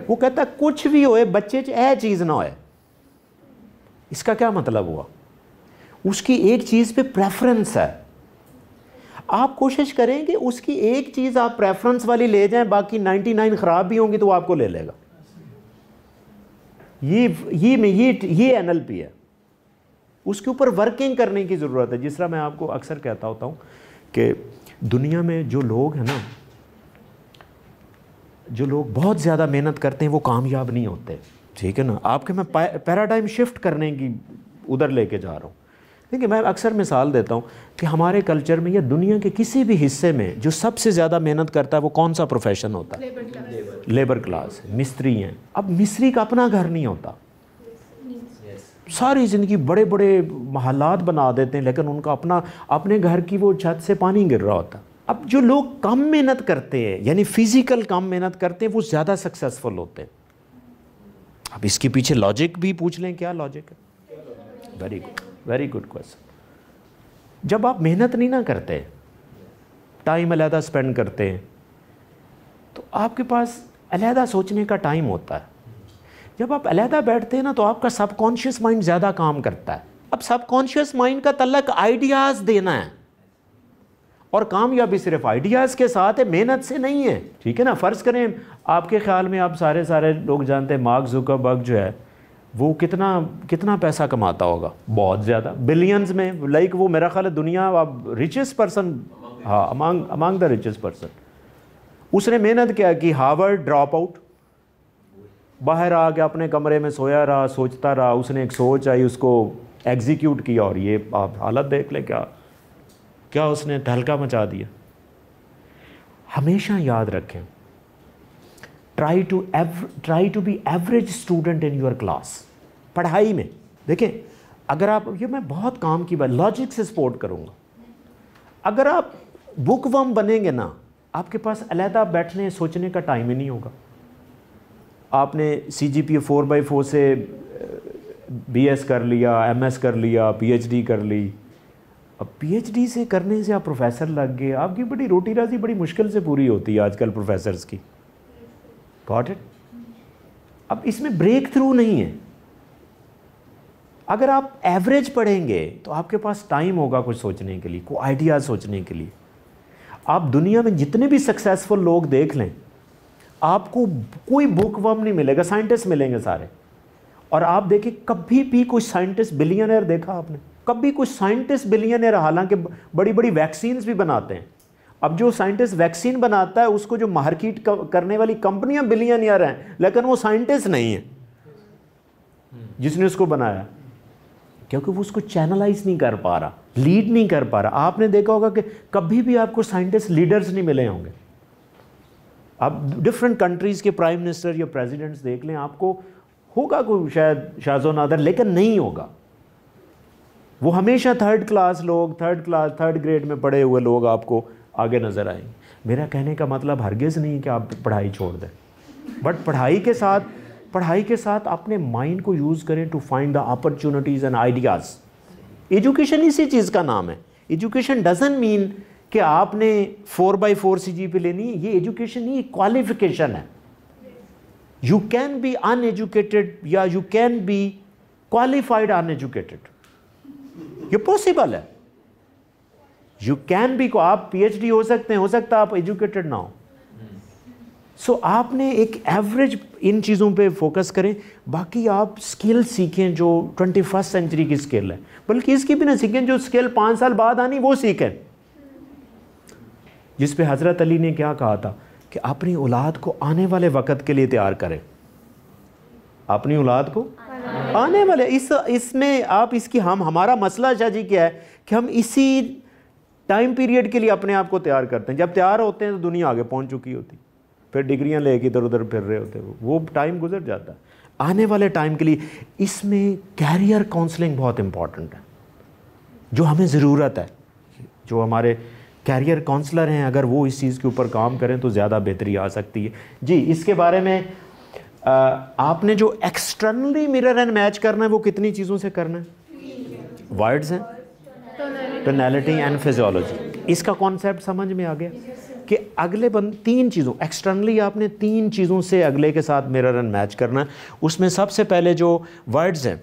वो कहता है कुछ भी होए बच्चे ऐ चीज़ ना होए इसका क्या मतलब हुआ उसकी एक चीज़ पे प्रेफरेंस है आप कोशिश करें कि उसकी एक चीज़ आप प्रेफरेंस वाली ले जाएं बाकी 99 ख़राब भी होंगी तो वो आपको ले लेगा ये ये में ये ये एन है उसके ऊपर वर्किंग करने की ज़रूरत है जिस तरह मैं आपको अक्सर कहता होता हूँ कि दुनिया में जो लोग हैं ना जो लोग बहुत ज़्यादा मेहनत करते हैं वो कामयाब नहीं होते ठीक है ना आपके मैं पैराडाइम शिफ्ट करने की उधर लेके जा रहा हूँ देखिए मैं अक्सर मिसाल देता हूँ कि हमारे कल्चर में या दुनिया के किसी भी हिस्से में जो सबसे ज़्यादा मेहनत करता है वो कौन सा प्रोफेशन होता है लेबर क्लास मिस्त्री हैं अब मिस्त्री का अपना घर नहीं होता सारी ज़िंदगी बड़े बड़े हालात बना देते हैं लेकिन उनका अपना अपने घर की वो छत से पानी गिर रहा होता अब जो लोग कम मेहनत करते हैं यानी फिज़िकल कम मेहनत करते हैं वो ज़्यादा सक्सेसफुल होते हैं अब इसके पीछे लॉजिक भी पूछ लें क्या लॉजिक है very good very good question जब आप मेहनत नहीं ना करते टाइम अलहदा स्पेंड करते हैं तो आपके पास अलहदा सोचने का टाइम होता है जब आप अलहदा बैठते हैं ना तो आपका सबकॉन्शियस माइंड ज़्यादा काम करता है अब सबकॉन्शियस माइंड का तलक आइडियाज़ देना है और कामयाबी सिर्फ आइडियाज़ के साथ है मेहनत से नहीं है ठीक है ना फ़र्ज़ करें आपके ख्याल में आप सारे सारे लोग जानते हैं मार्क जुकरबर्ग जो है वो कितना कितना पैसा कमाता होगा बहुत ज़्यादा बिलियंस में लाइक वो मेरा ख्याल है दुनिया अब रिचेस्ट पर्सन हाँ among among the richest person उसने मेहनत किया कि हार्वर्ड ड्रॉप आउट बाहर आ गया अपने कमरे में सोया रहा सोचता रहा उसने एक सोच आई उसको एग्जीक्यूट किया और ये आप हालत देख ले क्या क्या उसने तहलका मचा दिया हमेशा याद रखें try to try to be average student in your class पढ़ाई में देखें अगर आप ये मैं बहुत काम की बात लॉजिक से सपोर्ट करूँगा अगर आप बुक वम बनेंगे ना आपके पास अलहदा बैठने सोचने का टाइम ही नहीं होगा आपने C G P four by four से बी एस कर लिया एम एस कर लिया पी एच डी कर ली अब पी एच डी से करने से आप प्रोफेसर लग गए आपकी बड़ी रोटी राजी बड़ी मुश्किल से पूरी होती है आजकल प्रोफेसर्स की गॉट इट अब इसमें ब्रेक थ्रू नहीं है अगर आप एवरेज पढ़ेंगे तो आपके पास टाइम होगा कुछ सोचने के लिए कोई आइडिया सोचने के लिए आप दुनिया में जितने भी सक्सेसफुल लोग देख लें आपको कोई बुक वर्म नहीं मिलेगा साइंटिस्ट मिलेंगे सारे और आप देखिए कभी भी कुछ साइंटिस्ट बिलियनर देखा आपने कभी कुछ साइंटिस्ट बिलियनर हालांकि बड़ी बड़ी वैक्सीन्स भी बनाते हैं अब जो साइंटिस्ट वैक्सीन बनाता है उसको जो मार्केट करने वाली कंपनियां बिलियन ईयर हैं लेकिन वो साइंटिस्ट नहीं है जिसने उसको बनाया क्योंकि वो उसको चैनलाइज नहीं कर पा रहा लीड नहीं कर पा रहा आपने देखा होगा कि कभी भी आपको साइंटिस्ट लीडर्स नहीं मिले होंगे आप डिफरेंट कंट्रीज़ के प्राइम मिनिस्टर या प्रेसिडेंट्स देख लें आपको होगा कोई शायद शाहजो नादर लेकिन नहीं होगा वो हमेशा थर्ड क्लास लोग थर्ड क्लास थर्ड ग्रेड में पढ़े हुए लोग आपको आगे नज़र आएंगे मेरा कहने का मतलब हरगिज़ नहीं कि आप पढ़ाई छोड़ दें बट पढ़ाई के साथ पढ़ाई के साथ अपने माइंड को यूज़ करें to find the opportunities and ideas education इसी चीज़ का नाम है एजुकेशन डजन मीन कि आपने four by four C G पे लेनी ये एजुकेशन नहीं क्वालिफिकेशन है यू कैन बी अनएजुकेटेड या you can be qualified uneducated ये पॉसिबल है यू कैन बी को आप पीएचडी हो सकते हैं हो सकता है आप एजुकेटेड ना हो सो so, आपने एक एवरेज इन चीज़ों पे फोकस करें बाकी आप स्किल सीखें जो ट्वेंटी फर्स्ट सेंचुरी की स्किल है बल्कि इसकी भी ना सीखें जो स्किल पाँच साल बाद आनी वो सीखें जिस पे हज़रत अली ने क्या कहा था कि अपनी औलाद को आने वाले वक्त के लिए तैयार करें अपनी औलाद को आने वाले इस इसमें आप इसकी हम हमारा मसला शाह जी क्या है कि हम इसी टाइम पीरियड के लिए अपने आप को तैयार करते हैं जब तैयार होते हैं तो दुनिया आगे पहुंच चुकी होती फिर डिग्रियां लेके इधर उधर फिर रहे होते हैं वो टाइम गुजर जाता है आने वाले टाइम के लिए इसमें कैरियर काउंसलिंग बहुत इम्पॉर्टेंट है जो हमें ज़रूरत है जो हमारे कैरियर काउंसलर हैं अगर वो इस चीज़ के ऊपर काम करें तो ज़्यादा बेहतरी आ सकती है जी इसके बारे में आ, आपने जो एक्सटर्नली मिरर एंड मैच करना है वो कितनी चीज़ों से करना है वर्ड्स हैं टोनैलिटी एंड फिजियोलॉजी इसका कॉन्सेप्ट समझ में आ गया कि अगले बन तीन चीज़ों एक्सटर्नली आपने तीन चीज़ों से अगले के साथ मेरा रन मैच करना उसमें सबसे पहले जो वर्ड्स हैं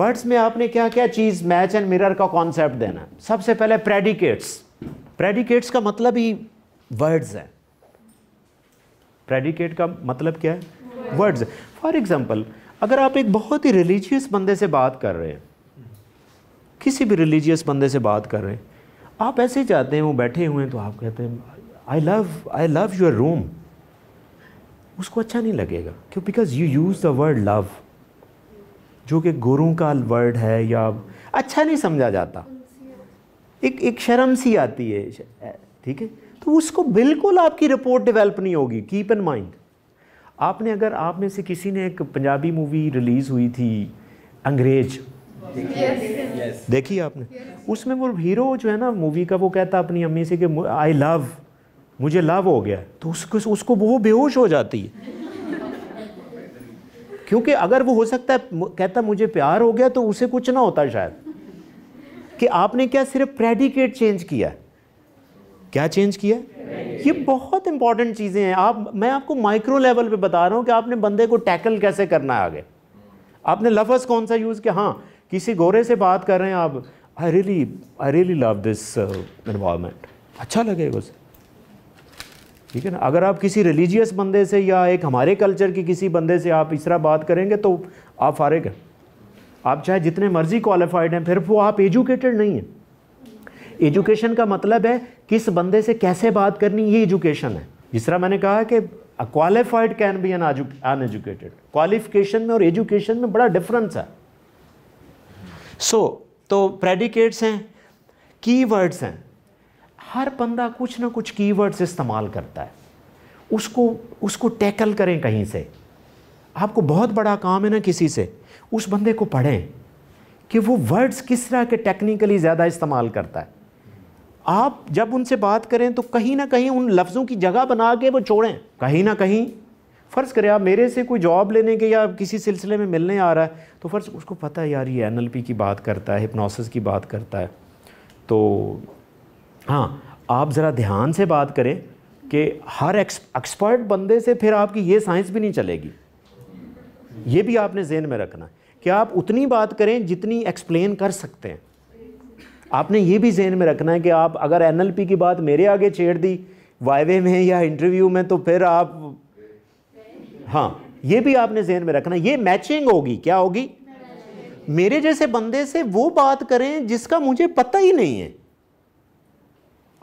वर्ड्स में आपने क्या क्या चीज़ मैच एंड मिरर का कॉन्सेप्ट देना है सबसे पहले प्रेडिकेट्स प्रेडिकेट्स का मतलब ही वर्ड्स है प्रेडिकेट का मतलब क्या है वर्ड्स फॉर एग्जाम्पल अगर आप एक बहुत ही रिलीजियस बंदे से बात कर रहे हैं किसी भी रिलीजियस बंदे से बात कर रहे हैं आप ऐसे ही जाते हैं वो बैठे हुए हैं तो आप कहते हैं I love I love your room उसको अच्छा नहीं लगेगा क्यों because you use the word love जो कि गुरु का वर्ड है या अच्छा नहीं समझा जाता एक एक शर्म सी आती है ठीक है तो उसको बिल्कुल आपकी रिपोर्ट डेवलप नहीं होगी कीप इन माइंड आपने अगर आप में से किसी ने एक पंजाबी मूवी रिलीज़ हुई थी अंग्रेज देखी आपने उसमें वो हीरो जो है ना मूवी का वो कहता अपनी अम्मी से कि आई लव मुझे लव हो गया तो उसको उसको वो बेहोश हो जाती है क्योंकि अगर वो हो सकता है कहता मुझे प्यार हो गया तो उसे कुछ ना होता शायद कि आपने क्या सिर्फ प्रेडिकेट चेंज किया क्या चेंज किया ये बहुत इंपॉर्टेंट चीज़ें हैं आप मैं आपको माइक्रो लेवल पे बता रहा हूँ कि आपने बंदे को टैकल कैसे करना है आगे आपने लफज कौन सा यूज़ किया हाँ किसी गोरे से बात कर रहे हैं आप I really I really love this environment अच्छा लगेगा उसे ठीक है ना अगर आप किसी रिलीजियस बंदे से या एक हमारे कल्चर की किसी बंदे से आप इस तरह बात करेंगे तो आप फारिग हैं आप चाहे जितने मर्जी क्वालिफाइड हैं फिर वो आप एजुकेटेड नहीं हैं एजुकेशन का मतलब है किस बंदे से कैसे बात करनी ये एजुकेशन है जिस तरह मैंने कहा कि qualified can be an uneducated qualification में और एजुकेशन में बड़ा डिफरेंस है सो so, तो प्रेडिकेट्स हैं कीवर्ड्स हैं हर बंदा कुछ ना कुछ कीवर्ड्स इस्तेमाल करता है उसको उसको टैकल करें कहीं से आपको बहुत बड़ा काम है ना किसी से उस बंदे को पढ़ें कि वो वर्ड्स किस तरह के टेक्निकली ज़्यादा इस्तेमाल करता है आप जब उनसे बात करें तो कहीं ना कहीं उन लफ्ज़ों की जगह बना के वो छोड़ें कहीं ना कहीं फ़र्ज़ करें आप मेरे से कोई जॉब लेने के या किसी सिलसिले में मिलने आ रहा है तो फ़र्ज़ उसको पता है यार ये एन की बात करता है हिप्नोसिस की बात करता है तो हाँ आप ज़रा ध्यान से बात करें कि हर एक्सपर्ट बंदे से फिर आपकी ये साइंस भी नहीं चलेगी ये भी आपने जेन में रखना है कि आप उतनी बात करें जितनी एक्सप्लेन कर सकते हैं आपने ये भी जेन में रखना है कि आप अगर एनएलपी की बात मेरे आगे छेड़ दी वाईवे में या इंटरव्यू में तो फिर आप हाँ ये भी आपने जहन में रखना ये मैचिंग होगी क्या होगी मेरे जैसे बंदे से वो बात करें जिसका मुझे पता ही नहीं है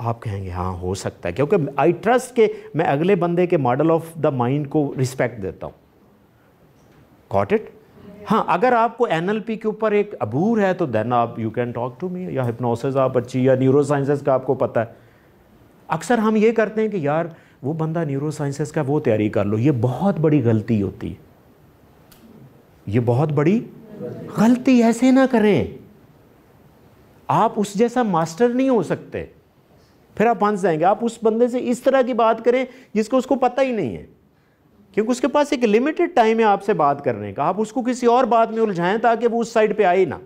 आप कहेंगे हाँ हो सकता है क्योंकि आई ट्रस्ट के मैं अगले बंदे के मॉडल ऑफ द माइंड को रिस्पेक्ट देता हूं कॉट इट हाँ अगर आपको एनएलपी के ऊपर एक अबूर है तो देन आप you can talk to me या हिप्नोसिस आप अच्छी या न्यूरो का आपको पता है अक्सर हम ये करते हैं कि यार वो बंदा न्यूरो साइंसेस का वो तैयारी कर लो ये बहुत बड़ी गलती होती है ये बहुत बड़ी गलती ऐसे ना करें आप उस जैसा मास्टर नहीं हो सकते फिर आप फंस जाएंगे आप उस बंदे से इस तरह की बात करें जिसको उसको पता ही नहीं है क्योंकि उसके पास एक लिमिटेड टाइम है आपसे बात करने का आप उसको किसी और बात में उलझाएं ताकि वो उस साइड पे आए ना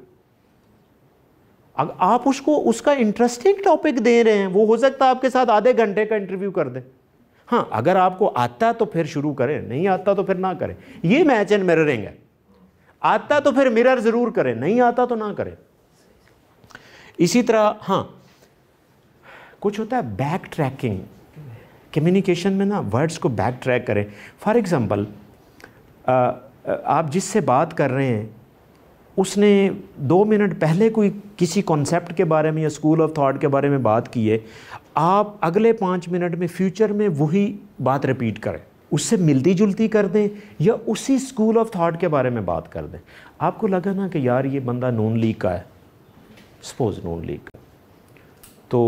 अगर आप उसको उसका इंटरेस्टिंग टॉपिक दे रहे हैं वो हो सकता है आपके साथ आधे घंटे का इंटरव्यू कर दें हाँ अगर आपको आता तो फिर शुरू करें नहीं आता तो फिर ना करें ये मैच एंड मिररिंग है आता तो फिर मिरर ज़रूर करें नहीं आता तो ना करें इसी तरह हाँ कुछ होता है बैक ट्रैकिंग कम्युनिकेशन में ना वर्ड्स को बैक ट्रैक करें फॉर एग्ज़ाम्पल आप जिससे बात कर रहे हैं उसने दो मिनट पहले कोई किसी कॉन्सेप्ट के बारे में या स्कूल ऑफ थॉट के बारे में बात की है आप अगले पाँच मिनट में फ्यूचर में वही बात रिपीट करें उससे मिलती जुलती कर दें या उसी स्कूल ऑफ थाट के बारे में बात कर दें आपको लगा ना कि यार ये बंदा नॉन लीग का है सपोज नॉन लीग का तो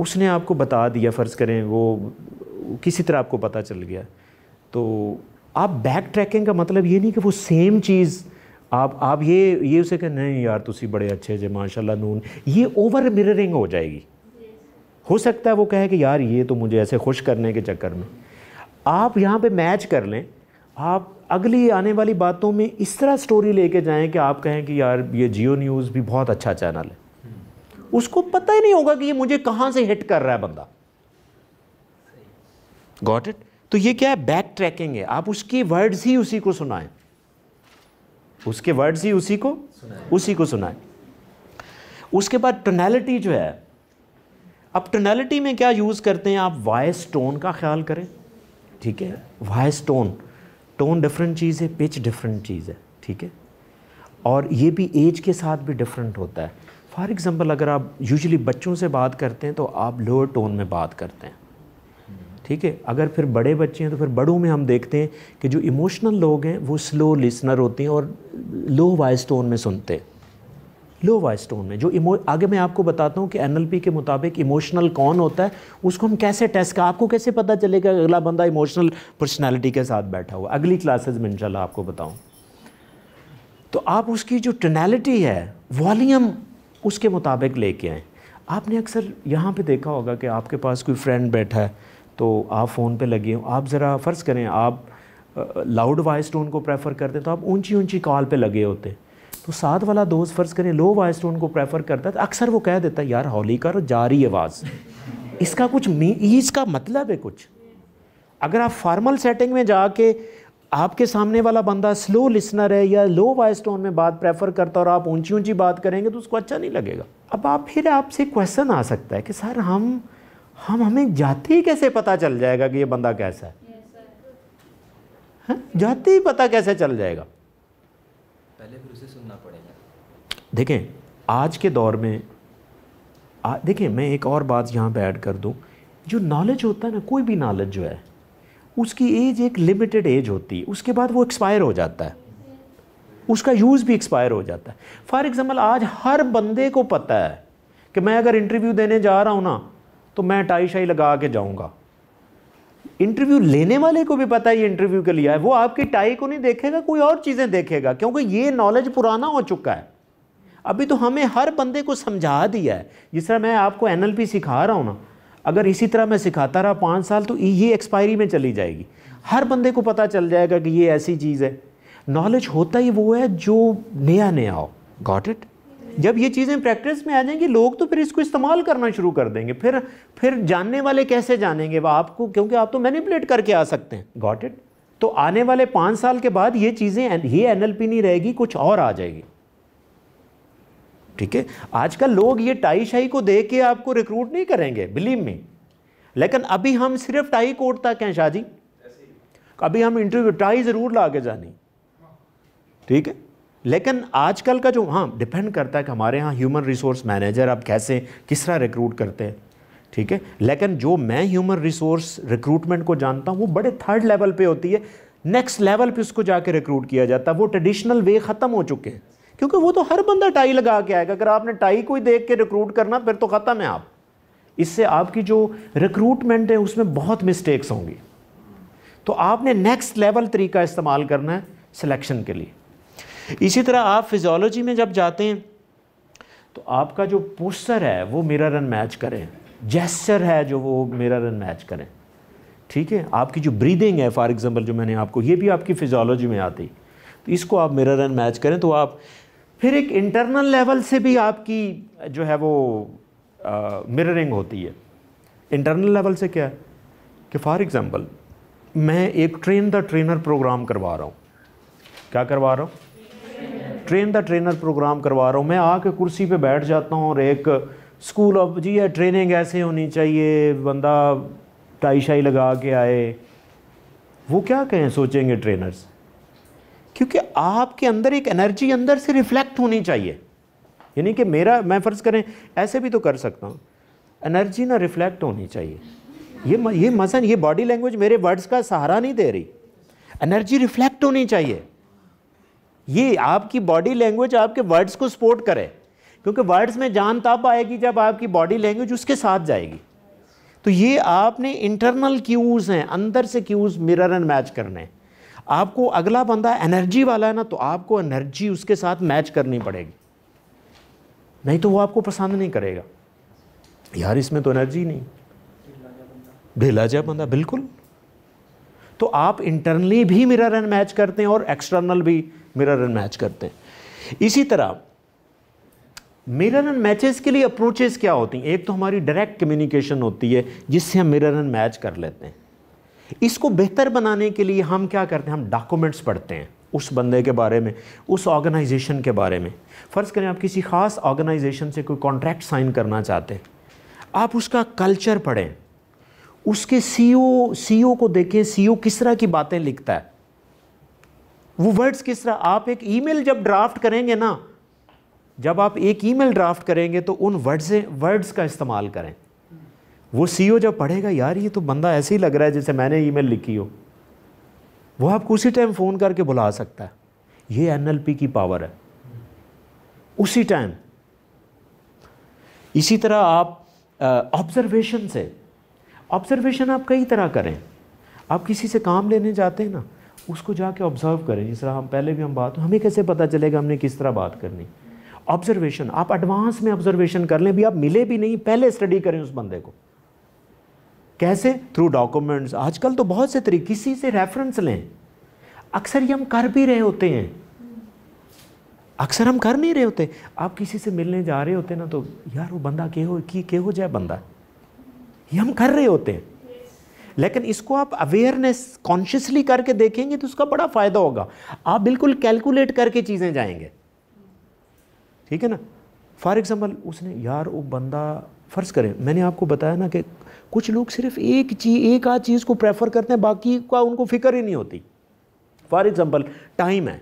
उसने आपको बता दिया फ़र्ज़ करें वो किसी तरह आपको पता चल गया तो आप बैक ट्रैकिंग का मतलब ये नहीं कि वो सेम चीज़ आप आप ये ये उसे कह नहीं यार तुम बड़े अच्छे जे माशाल्लाह नून ये ओवर मिररिंग हो जाएगी हो सकता है वो कहे कि यार ये तो मुझे ऐसे खुश करने के चक्कर में आप यहाँ पे मैच कर लें आप अगली आने वाली बातों में इस तरह स्टोरी लेके जाएं कि आप कहें कि यार ये जियो न्यूज़ भी बहुत अच्छा चैनल है उसको पता ही नहीं होगा कि ये मुझे कहाँ से हिट कर रहा है बंदा गॉट इट तो ये क्या है बैक ट्रैकिंग है आप उसके वर्ड्स ही उसी को सुनाएं उसके वर्ड्स ही उसी को उसी को सुनाएं उसके बाद टोनैलिटी जो है अब टनैलिटी में क्या यूज़ करते हैं आप वॉइस टोन का ख्याल करें ठीक है वॉइस टोन टोन डिफरेंट चीज़ है पिच डिफरेंट चीज़ है ठीक है और ये भी एज के साथ भी डिफरेंट होता है फॉर एग्ज़ाम्पल अगर आप यूजली बच्चों से बात करते हैं तो आप लोअर टोन में बात करते हैं ठीक है अगर फिर बड़े बच्चे हैं तो फिर बड़ों में हम देखते हैं कि जो इमोशनल लोग हैं वो स्लो लिसनर होते हैं और लो वॉइस टोन में सुनते हैं लो वॉइस टोन में जो इमो आगे मैं आपको बताता हूँ कि एन के मुताबिक इमोशनल कौन होता है उसको हम कैसे टेस्ट कर आपको कैसे पता चलेगा अगला बंदा इमोशनल पर्सनैलिटी के साथ बैठा हुआ अगली क्लासेज में इनशाला आपको बताऊँ तो आप उसकी जो टनैलिटी है वॉल्यूम उसके मुताबिक लेके आएँ आपने अक्सर यहाँ पे देखा होगा कि आपके पास कोई फ्रेंड बैठा है तो आप फ़ोन पे लगे हो आप ज़रा फ़र्ज़ करें आप लाउड वॉइस टोन को प्रेफर करते हैं तो आप ऊंची ऊंची कॉल पे लगे होते हैं तो साथ वाला दोस्त फ़र्ज करें लो वॉइस टोन को प्रेफर करता है तो अक्सर वो कह देता है यार हौली कर जा रही आवाज़ इसका कुछ इसका मतलब है कुछ अगर आप फॉर्मल सेटिंग में जाके आपके सामने वाला बंदा स्लो लिसनर है या लो वॉइस टोन में बात प्रेफर करता है और आप ऊंची ऊंची बात करेंगे तो उसको अच्छा नहीं लगेगा अब आप फिर आपसे क्वेश्चन आ सकता है कि सर हम हम हमें जाते ही कैसे पता चल जाएगा कि ये बंदा कैसा है हाँ? जाते ही पता कैसे चल जाएगा पहले देखें आज के दौर में देखिए मैं एक और बात यहाँ पे ऐड कर दूँ जो नॉलेज होता है ना कोई भी नॉलेज जो है उसकी एज एक लिमिटेड एज होती है उसके बाद वो एक्सपायर हो जाता है उसका यूज़ भी एक्सपायर हो जाता है फॉर एग्ज़ाम्पल आज हर बंदे को पता है कि मैं अगर इंटरव्यू देने जा रहा हूँ ना तो मैं टाई शाई लगा के जाऊँगा इंटरव्यू लेने वाले को भी पता है ये इंटरव्यू के लिए है वो आपकी टाई को नहीं देखेगा कोई और चीज़ें देखेगा क्योंकि ये नॉलेज पुराना हो चुका है अभी तो हमें हर बंदे को समझा दिया है जिस तरह मैं आपको एन सिखा रहा हूँ ना अगर इसी तरह मैं सिखाता रहा पाँच साल तो ये एक्सपायरी में चली जाएगी हर बंदे को पता चल जाएगा कि ये ऐसी चीज़ है नॉलेज होता ही वो है जो नया नया हो गॉट इट जब ये चीज़ें प्रैक्टिस में आ जाएंगी लोग तो फिर इसको इस्तेमाल करना शुरू कर देंगे फिर फिर जानने वाले कैसे जानेंगे वह आपको क्योंकि आप तो मैनिपुलेट करके आ सकते हैं गॉट इट तो आने वाले पाँच साल के बाद ये चीज़ें ये एन नहीं रहेगी कुछ और आ जाएगी ठीक है आजकल लोग ये टाई शाही को दे के आपको रिक्रूट नहीं करेंगे बिलीव में लेकिन अभी हम सिर्फ टाई कोट तक हैं शाह जी अभी हम इंटरव्यू टाई ज़रूर ला के जानी ठीक है लेकिन आजकल का जो हाँ डिपेंड करता है कि हमारे यहाँ ह्यूमन रिसोर्स मैनेजर आप कैसे किस तरह रिक्रूट करते हैं ठीक है लेकिन जो मैं ह्यूमन रिसोर्स रिक्रूटमेंट को जानता हूँ वो बड़े थर्ड लेवल पे होती है नेक्स्ट लेवल पे उसको जाके रिक्रूट किया जाता है वो ट्रेडिशनल वे ख़त्म हो चुके हैं क्योंकि वो तो हर बंदा टाई लगा के आएगा अगर आपने टाई को ही देख के रिक्रूट करना फिर तो ख़त्म है आप इससे आपकी जो रिक्रूटमेंट है उसमें बहुत मिस्टेक्स होंगी तो आपने नेक्स्ट लेवल तरीका इस्तेमाल करना है सिलेक्शन के लिए इसी तरह आप फिजोलॉजी में जब जाते हैं तो आपका जो पोस्टर है वो मेरा रन मैच करें जेस्चर है जो वो मेरा रन मैच करें ठीक है आपकी जो ब्रीदिंग है फॉर एग्ज़ाम्पल जो मैंने आपको ये भी आपकी फिजियोलॉजी में आती तो इसको आप मेरा रन मैच करें तो आप फिर एक इंटरनल लेवल से भी आपकी जो है वो मिररिंग होती है इंटरनल लेवल से क्या है कि फॉर एग्ज़ाम्पल मैं एक ट्रेन द ट्रेनर प्रोग्राम करवा रहा हूँ क्या करवा रहा हूँ ट्रेन द ट्रेनर प्रोग्राम करवा रहा हूँ मैं आके कुर्सी पे बैठ जाता हूँ और एक स्कूल ऑफ जी या ट्रेनिंग ऐसे होनी चाहिए बंदा टाई शाई लगा के आए वो क्या कहें सोचेंगे ट्रेनर्स क्योंकि आपके अंदर एक एनर्जी अंदर से रिफ्लेक्ट होनी चाहिए यानी कि मेरा मैं फ़र्ज़ करें ऐसे भी तो कर सकता हूँ एनर्जी ना रिफ्लेक्ट होनी चाहिए ये ये मसन ये बॉडी लैंग्वेज मेरे वर्ड्स का सहारा नहीं दे रही एनर्जी रिफ्लेक्ट होनी चाहिए ये आपकी बॉडी लैंग्वेज आपके वर्ड्स को सपोर्ट करे क्योंकि वर्ड्स में जान तब आएगी जब आपकी बॉडी लैंग्वेज उसके साथ जाएगी तो ये आपने इंटरनल क्यूज़ हैं अंदर से क्यूज़ मिरर एंड मैच करने हैं आपको अगला बंदा एनर्जी वाला है ना तो आपको एनर्जी उसके साथ मैच करनी पड़ेगी नहीं तो वो आपको पसंद नहीं करेगा यार इसमें तो एनर्जी नहीं ढेला जा बंदा बिल्कुल तो आप इंटरनली भी मेरा रन मैच करते हैं और एक्सटर्नल भी मेरा रन मैच करते हैं इसी तरह मिरर एंड मैचेस के लिए अप्रोचेस क्या होती हैं एक तो हमारी डायरेक्ट कम्युनिकेशन होती है जिससे हम मिरर एंड मैच कर लेते हैं इसको बेहतर बनाने के लिए हम क्या करते हैं हम डॉक्यूमेंट्स पढ़ते हैं उस बंदे के बारे में उस ऑर्गेनाइजेशन के बारे में फ़र्ज़ करें आप किसी ख़ास ऑर्गेनाइजेशन से कोई कॉन्ट्रैक्ट साइन करना चाहते हैं आप उसका कल्चर पढ़ें उसके सीईओ सीईओ e e को देखें सीईओ e किस तरह की बातें लिखता है वो वर्ड्स किस तरह आप एक ईमेल जब ड्राफ्ट करेंगे ना जब आप एक ईमेल ड्राफ्ट करेंगे तो उन वर्ड्स वर्ड्स का इस्तेमाल करें वो ओ e जब पढ़ेगा यार ये तो बंदा ऐसे ही लग रहा है जैसे मैंने मेल लिखी हो वो आपको उसी टाइम फ़ोन करके बुला सकता है ये एनएलपी की पावर है उसी टाइम इसी तरह आप ऑब्जर्वेशन से ऑब्जर्वेशन आप कई तरह करें आप किसी से काम लेने जाते हैं ना उसको जाके ऑब्जर्व करें जिस तरह हम पहले भी हम बात हमें कैसे पता चलेगा हमने किस तरह बात करनी ऑब्जर्वेशन आप एडवांस में ऑब्जर्वेशन कर लें भी आप मिले भी नहीं पहले स्टडी करें उस बंदे को कैसे थ्रू डॉक्यूमेंट्स आजकल तो बहुत से तरीके किसी से रेफरेंस लें अक्सर ये हम कर भी रहे होते हैं अक्सर हम कर नहीं रहे होते आप किसी से मिलने जा रहे होते ना तो यार वो बंदा के हो कि के हो जाए बंदा ये हम कर रहे होते हैं लेकिन इसको आप अवेयरनेस कॉन्शियसली करके देखेंगे तो उसका बड़ा फ़ायदा होगा आप बिल्कुल कैलकुलेट करके चीज़ें जाएंगे ठीक है ना फॉर एग्ज़ाम्पल उसने यार वो बंदा फ़र्ज़ करें मैंने आपको बताया ना कि कुछ लोग सिर्फ एक चीज एक आध चीज़ को प्रेफर करते हैं बाकी का उनको फिक्र ही नहीं होती फॉर एग्ज़ाम्पल टाइम है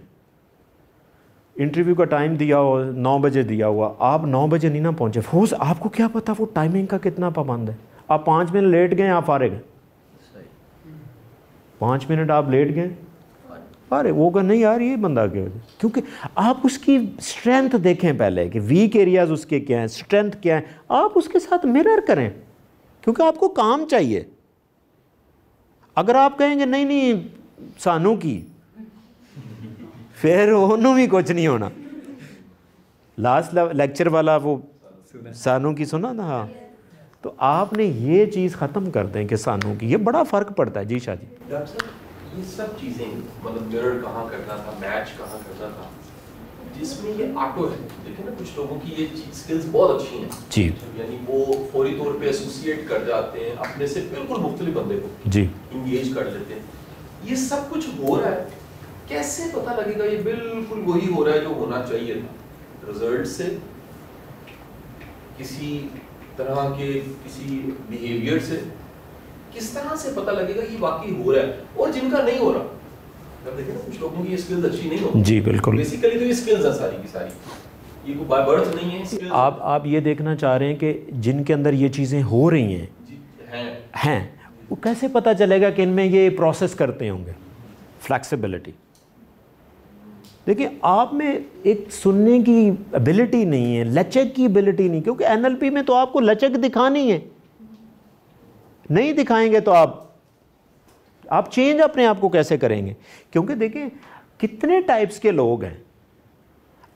इंटरव्यू का टाइम दिया हो नौ बजे दिया हुआ आप नौ बजे नहीं ना पहुँचे फोज आपको क्या पता वो टाइमिंग का कितना पाबंद है आप पाँच मिनट लेट गए आप फारे गए पाँच मिनट आप लेट गए अरे वो कर नहीं यार ये बंदा क्यों क्योंकि आप उसकी स्ट्रेंथ देखें पहले कि वीक एरियाज उसके क्या हैं स्ट्रेंथ क्या है आप उसके साथ मिरर करें क्योंकि आपको काम चाहिए अगर आप कहेंगे नहीं नहीं सानू की फिर ओनू भी कुछ नहीं होना लास्ट लेक्चर वाला वो सानू की सुना ना हाँ तो आपने ये चीज़ ख़त्म कर दें कि सानू की ये बड़ा फ़र्क पड़ता है जी शाह जी ये सब चीज़ें मतलब मिरर कहाँ करना था मैच कहाँ करना था जिसमें ये ऑटो है देखिए ना कुछ लोगों की ये स्किल्स बहुत अच्छी हैं जी यानी वो फौरी तौर पे एसोसिएट कर जाते हैं अपने से बिल्कुल मुख्तलि बंदे को जी इंगेज कर लेते हैं ये सब कुछ हो रहा है कैसे पता लगेगा ये बिल्कुल वही हो रहा है जो होना चाहिए था रिजल्ट से किसी तरह के किसी बिहेवियर से किस तरह से पता लगेगा ये वाकई हो रहा है और जिनका नहीं हो रहा कुछ लोगों की स्किल्स अच्छी नहीं होती जी बिल्कुल बेसिकली तो ये स्किल्स हैं सारी की सारी ये बाय बर्थ नहीं है आप आप ये देखना चाह रहे हैं कि जिनके अंदर ये चीज़ें हो रही हैं हैं वो कैसे पता चलेगा कि इनमें ये प्रोसेस करते होंगे फ्लैक्सीबिलिटी देखिए आप में एक सुनने की एबिलिटी नहीं है लचक की एबिलिटी नहीं क्योंकि एनएलपी में तो आपको लचक दिखानी है नहीं दिखाएंगे तो आप आप चेंज अपने आप को कैसे करेंगे क्योंकि देखिए कितने टाइप्स के लोग हैं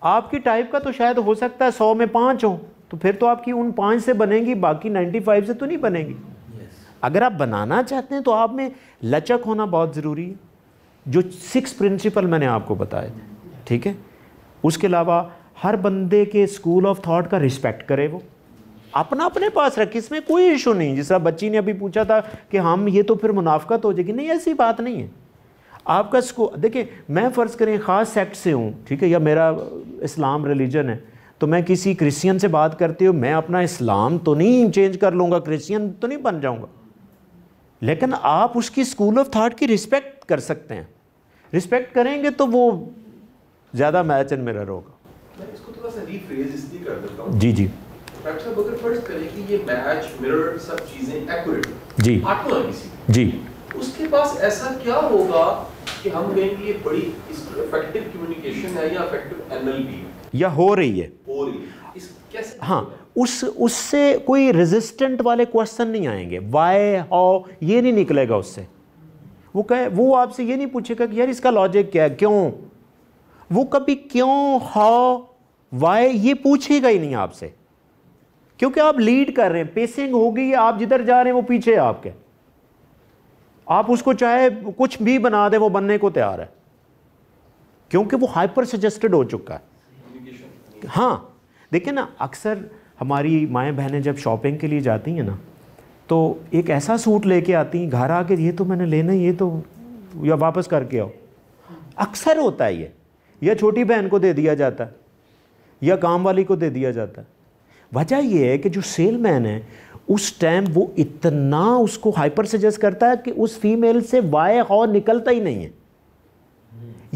आपकी टाइप का तो शायद हो सकता है सौ में पाँच हो तो फिर तो आपकी उन पाँच से बनेगी बाकी नाइन्टी फाइव से तो नहीं बनेगी yes. अगर आप बनाना चाहते हैं तो आप में लचक होना बहुत ज़रूरी है जो सिक्स प्रिंसिपल मैंने आपको बताए थे ठीक है उसके अलावा हर बंदे के स्कूल ऑफ थॉट का रिस्पेक्ट करे वो अपना अपने पास रखें इसमें कोई इशू नहीं जिस तरह बच्ची ने अभी पूछा था कि हम ये तो फिर मुनाफ्त हो जाएगी नहीं ऐसी बात नहीं है आपका इसको देखिए मैं फ़र्ज़ करें ख़ास सेक्ट से हूँ ठीक है या मेरा इस्लाम रिलीजन है तो मैं किसी क्रिश्चियन से बात करते हूँ मैं अपना इस्लाम तो नहीं चेंज कर लूँगा क्रिश्चियन तो नहीं बन जाऊँगा लेकिन आप उसकी स्कूल ऑफ थाट की रिस्पेक्ट कर सकते हैं रिस्पेक्ट करेंगे तो वो ज़्यादा मैच एंड मेरा होगा मैं इसको थोड़ा सा रीफ्रेज इसलिए कर देता हूँ जी जी कि ये सब चीजें जी जी उसके पास ऐसा क्या होगा कि हम कहेंगे ये बड़ी है या है या हो रही है हो रही है इस कैसे हाँ उस उससे कोई रेजिस्टेंट वाले क्वेश्चन नहीं आएंगे वाई हाउ ये नहीं निकलेगा उससे वो कहे वो आपसे ये नहीं पूछेगा कि यार इसका लॉजिक क्या है क्यों वो कभी क्यों हाउ वाई ये पूछेगा ही नहीं आपसे क्योंकि आप लीड कर रहे हैं पेसिंग होगी आप जिधर जा रहे हैं वो पीछे आपके आप उसको चाहे कुछ भी बना दें वो बनने को तैयार है क्योंकि वो हाइपर सजेस्टेड हो चुका है हाँ देखिए ना अक्सर हमारी माए बहनें जब शॉपिंग के लिए जाती हैं ना तो एक ऐसा सूट लेके आती हैं घर आके ये तो मैंने लेना ये तो या वापस करके आओ अक्सर होता है ये या छोटी बहन को दे दिया जाता है या काम वाली को दे दिया जाता है वजह यह है कि जो सेलमैन है उस टाइम वो इतना उसको हाइपर सजेस्ट करता है कि उस फीमेल से वाय और निकलता ही नहीं है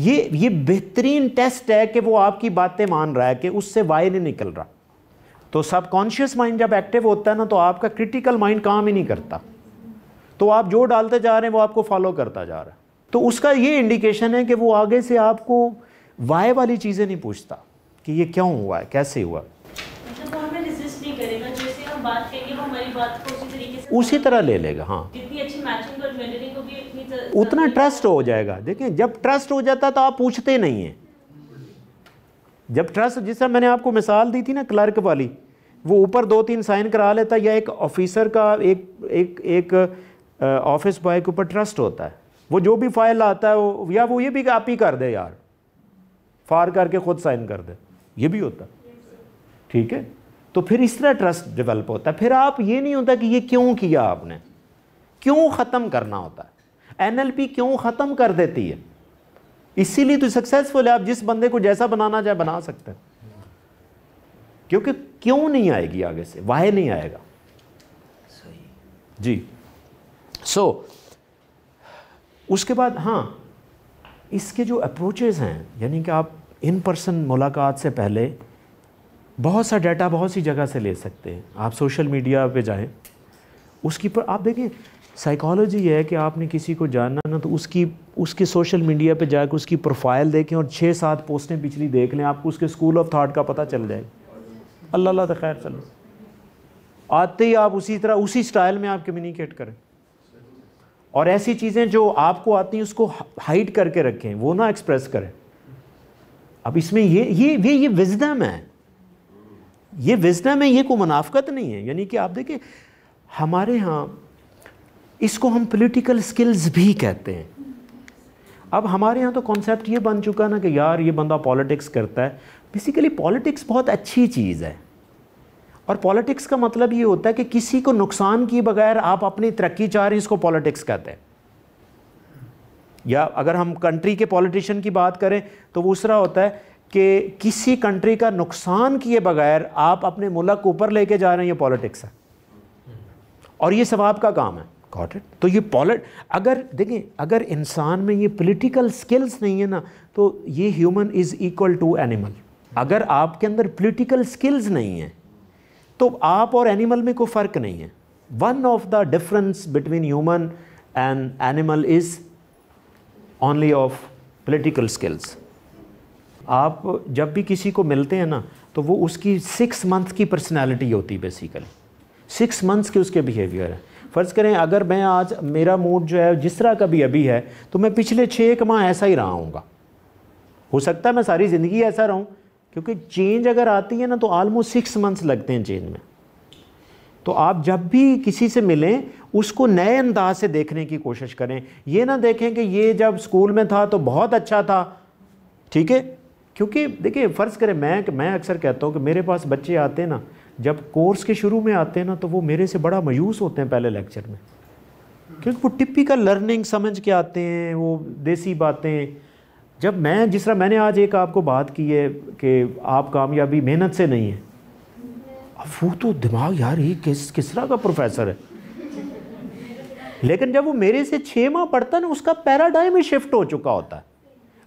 ये ये बेहतरीन टेस्ट है कि वो आपकी बातें मान रहा है कि उससे वाय नहीं निकल रहा तो सब कॉन्शियस माइंड जब एक्टिव होता है ना तो आपका क्रिटिकल माइंड काम ही नहीं करता तो आप जो डालते जा रहे हैं वो आपको फॉलो करता जा रहा है तो उसका ये इंडिकेशन है कि वो आगे से आपको वाय वाली चीज़ें नहीं पूछता कि ये क्यों हुआ है कैसे हुआ है बात करेंगे वो हमारी बात को उसी तरीके से उसी तरह ले लेगा हाँ अच्छी मैचिंग और ज्वेलरी को भी उतना ट्रस्ट हो जाएगा देखिए जब ट्रस्ट हो जाता तो आप पूछते नहीं हैं जब ट्रस्ट जिस तरह मैंने आपको मिसाल दी थी ना क्लर्क वाली वो ऊपर दो तीन साइन करा लेता है या एक ऑफिसर का एक एक एक ऑफिस बॉय के ऊपर ट्रस्ट होता है वो जो भी फाइल आता है वो या वो ये भी आप ही कर दे यार फार करके खुद साइन कर दे ये भी होता ठीक है तो फिर इस तरह ट्रस्ट डेवलप होता है फिर आप ये नहीं होता कि ये क्यों किया आपने क्यों ख़त्म करना होता है एनएलपी क्यों ख़त्म कर देती है इसीलिए तो सक्सेसफुल है आप जिस बंदे को जैसा बनाना चाहे बना सकते हैं क्योंकि क्यों नहीं आएगी आगे से वाह नहीं आएगा जी सो so, उसके बाद हाँ इसके जो अप्रोचेज़ हैं यानी कि आप इन पर्सन मुलाकात से पहले बहुत सा डाटा बहुत सी जगह से ले सकते हैं आप सोशल मीडिया पे जाएं उसकी पर आप देखें साइकोलॉजी यह है कि आपने किसी को जानना ना तो उसकी उसके सोशल मीडिया पे जाकर उसकी प्रोफाइल देखें और छः सात पोस्टें पिछली देख लें आपको उसके स्कूल ऑफ थाट का पता चल जाए अल्लाह अल्लाह तो खैर चलो आते ही आप उसी तरह उसी स्टाइल में आप कम्युनिकेट करें और ऐसी चीज़ें जो आपको आती हैं उसको हाइड करके रखें वो ना एक्सप्रेस करें अब इसमें ये ये ये ये विजडम है ये विजडम है ये कोई मुनाफ्त नहीं है यानी कि आप देखें हमारे यहाँ इसको हम पॉलिटिकल स्किल्स भी कहते हैं अब हमारे यहाँ तो कॉन्सेप्ट ये बन चुका ना कि यार ये बंदा पॉलिटिक्स करता है बेसिकली पॉलिटिक्स बहुत अच्छी चीज़ है और पॉलिटिक्स का मतलब ये होता है कि किसी को नुकसान किए बगैर आप अपनी तरक्की चाह रहे हैं इसको पॉलिटिक्स कहते हैं या अगर हम कंट्री के पॉलिटिशियन की बात करें तो वो दूसरा होता है कि किसी कंट्री का नुकसान किए बगैर आप अपने मुल्क ऊपर लेके जा रहे हैं ये पॉलिटिक्स है और ये सवाब का काम है गॉट इट तो ये पॉलिट अगर देखें अगर इंसान में ये पॉलिटिकल स्किल्स नहीं है ना तो ये human is equal to animal अगर आपके अंदर पॉलिटिकल स्किल्स नहीं है तो आप और एनिमल में कोई फ़र्क नहीं है one of the difference between human and animal is only of political skills आप जब भी किसी को मिलते हैं ना तो वो उसकी सिक्स मंथ की पर्सनैलिटी होती है बेसिकली सिक्स मंथ्स के उसके बिहेवियर है फ़र्ज़ करें अगर मैं आज मेरा मूड जो है जिस तरह का भी अभी है तो मैं पिछले छः एक माह ऐसा ही रहा हूँ हो सकता है मैं सारी ज़िंदगी ऐसा रहूँ क्योंकि चेंज अगर आती है ना तो आलमोस्ट सिक्स मंथ्स लगते हैं चेंज में तो आप जब भी किसी से मिलें उसको नए अंदाज से देखने की कोशिश करें ये ना देखें कि ये जब स्कूल में था तो बहुत अच्छा था ठीक है क्योंकि देखिए फ़र्ज़ करें मैं मैं अक्सर कहता हूँ कि मेरे पास बच्चे आते हैं ना जब कोर्स के शुरू में आते हैं ना तो वो मेरे से बड़ा मायूस होते हैं पहले लेक्चर में क्योंकि वो टिपिकल लर्निंग समझ के आते हैं वो देसी बातें जब मैं जिस तरह मैंने आज एक आपको बात की है कि आप कामयाबी मेहनत से नहीं है अब वो तो दिमाग यार ये किस किस तरह का प्रोफेसर है लेकिन जब वो मेरे से छः माह पढ़ता ना उसका पैराडाइम ही शिफ्ट हो चुका होता है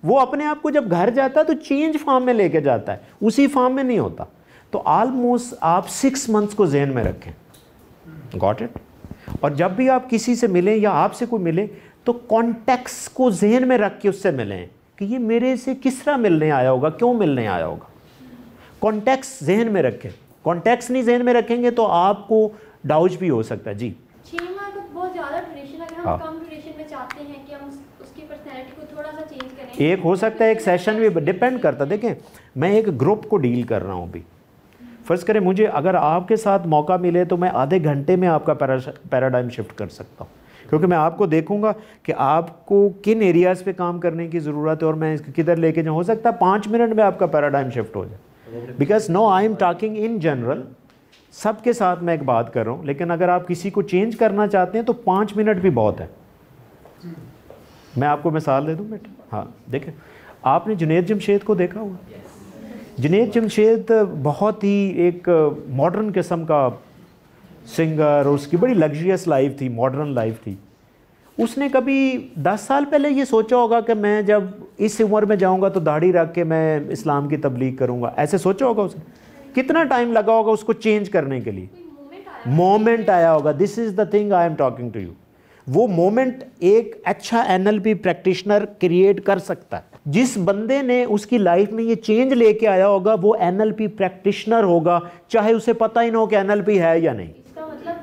वो अपने आप को जब घर जाता है तो चेंज फॉर्म में लेके जाता है उसी फॉर्म में नहीं होता तो ऑलमोस्ट आप सिक्स मंथ्स को जहन में रखें गॉट इट और जब भी आप किसी से मिलें या आपसे कोई मिले तो कॉन्टेक्स को जहन में रख के उससे मिलें कि ये मेरे से किस तरह मिलने आया होगा क्यों मिलने आया होगा कॉन्टेक्स जहन में रखें कॉन्टेक्स नहीं जहन में रखेंगे तो आपको डाउज भी हो सकता है जी तो हाँ एक हो सकता है एक सेशन भी डिपेंड करता देखें मैं एक ग्रुप को डील कर रहा हूँ अभी फ़र्स्ट करें मुझे अगर आपके साथ मौका मिले तो मैं आधे घंटे में आपका पैराडाइम शिफ्ट कर सकता हूँ क्योंकि मैं आपको देखूंगा कि आपको किन एरियाज़ पे काम करने की ज़रूरत है और मैं किधर लेके जाऊँ हो सकता है पाँच मिनट में आपका पैराडाइम शिफ्ट हो जाए because no I am talking in general सबके साथ मैं एक बात कर रहा हूँ लेकिन अगर आप किसी को चेंज करना चाहते हैं तो पाँच मिनट भी बहुत है मैं आपको मिसाल दे दूँ बेटा हाँ देखें आपने जुनेद जमशेद को देखा होगा जुनेद जमशेद बहुत ही एक मॉडर्न किस्म का सिंगर और उसकी बड़ी लग्जरियस लाइफ थी मॉडर्न लाइफ थी उसने कभी दस साल पहले ये सोचा होगा कि मैं जब इस उम्र में जाऊंगा तो दाढ़ी रख के मैं इस्लाम की तबलीग करूंगा ऐसे सोचा होगा उसने कितना टाइम लगा होगा उसको चेंज करने के लिए मोमेंट आया होगा this is the thing I am talking to you वो मोमेंट एक अच्छा एनएलपी प्रैक्टिशनर क्रिएट कर सकता है जिस बंदे ने उसकी लाइफ में ये चेंज लेके आया होगा वो पी प्रैक्टिशनर होगा चाहे उसे पता ही ना हो कि एनएलपी है या नहीं मतलब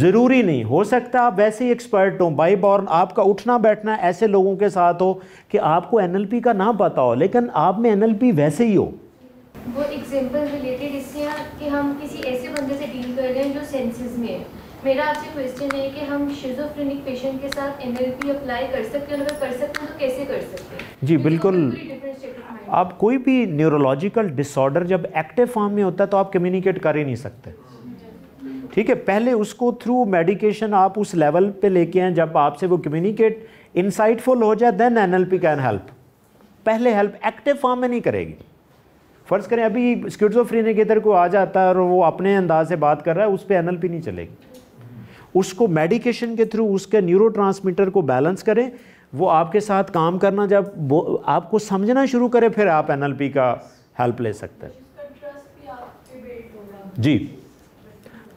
ज़रूरी नहीं हो सकता आप वैसे ही एक्सपर्ट हो बाई बॉर्न आपका उठना बैठना ऐसे लोगों के साथ हो कि आपको एनएलपी का ना पता हो लेकिन आप में एनएलपी वैसे ही हो वो एग्जाम्पल रिलेटेड इससे हैं कि हम किसी ऐसे बंदे से डील कर रहे हैं जो सेंसेस में है मेरा आपसे क्वेश्चन है कि हम शिजोफ्रेनिक पेशेंट के साथ एनएलपी अप्लाई कर सकते हैं अगर कर सकते हैं तो कैसे कर सकते हैं जी बिल्कुल आप कोई भी न्यूरोलॉजिकल डिसऑर्डर जब एक्टिव फॉर्म में होता है तो आप कम्युनिकेट कर ही नहीं सकते ठीक है पहले उसको थ्रू मेडिकेशन आप उस लेवल पे लेके आए जब आपसे वो कम्युनिकेट इनसाइटफुल हो जाए देन एनएलपी कैन हेल्प पहले हेल्प एक्टिव फॉर्म में नहीं करेगी फ़र्ज़ करें अभी स्किट्सोफ्रीने के इधर को आ जाता है और वो अपने अंदाज से बात कर रहा है उस पर एनल नहीं चलेगी उसको मेडिकेशन के थ्रू उसके न्यूरो को बैलेंस करें वो आपके साथ काम करना जब आपको समझना शुरू करे फिर आप एन का हेल्प ले सकते हैं जी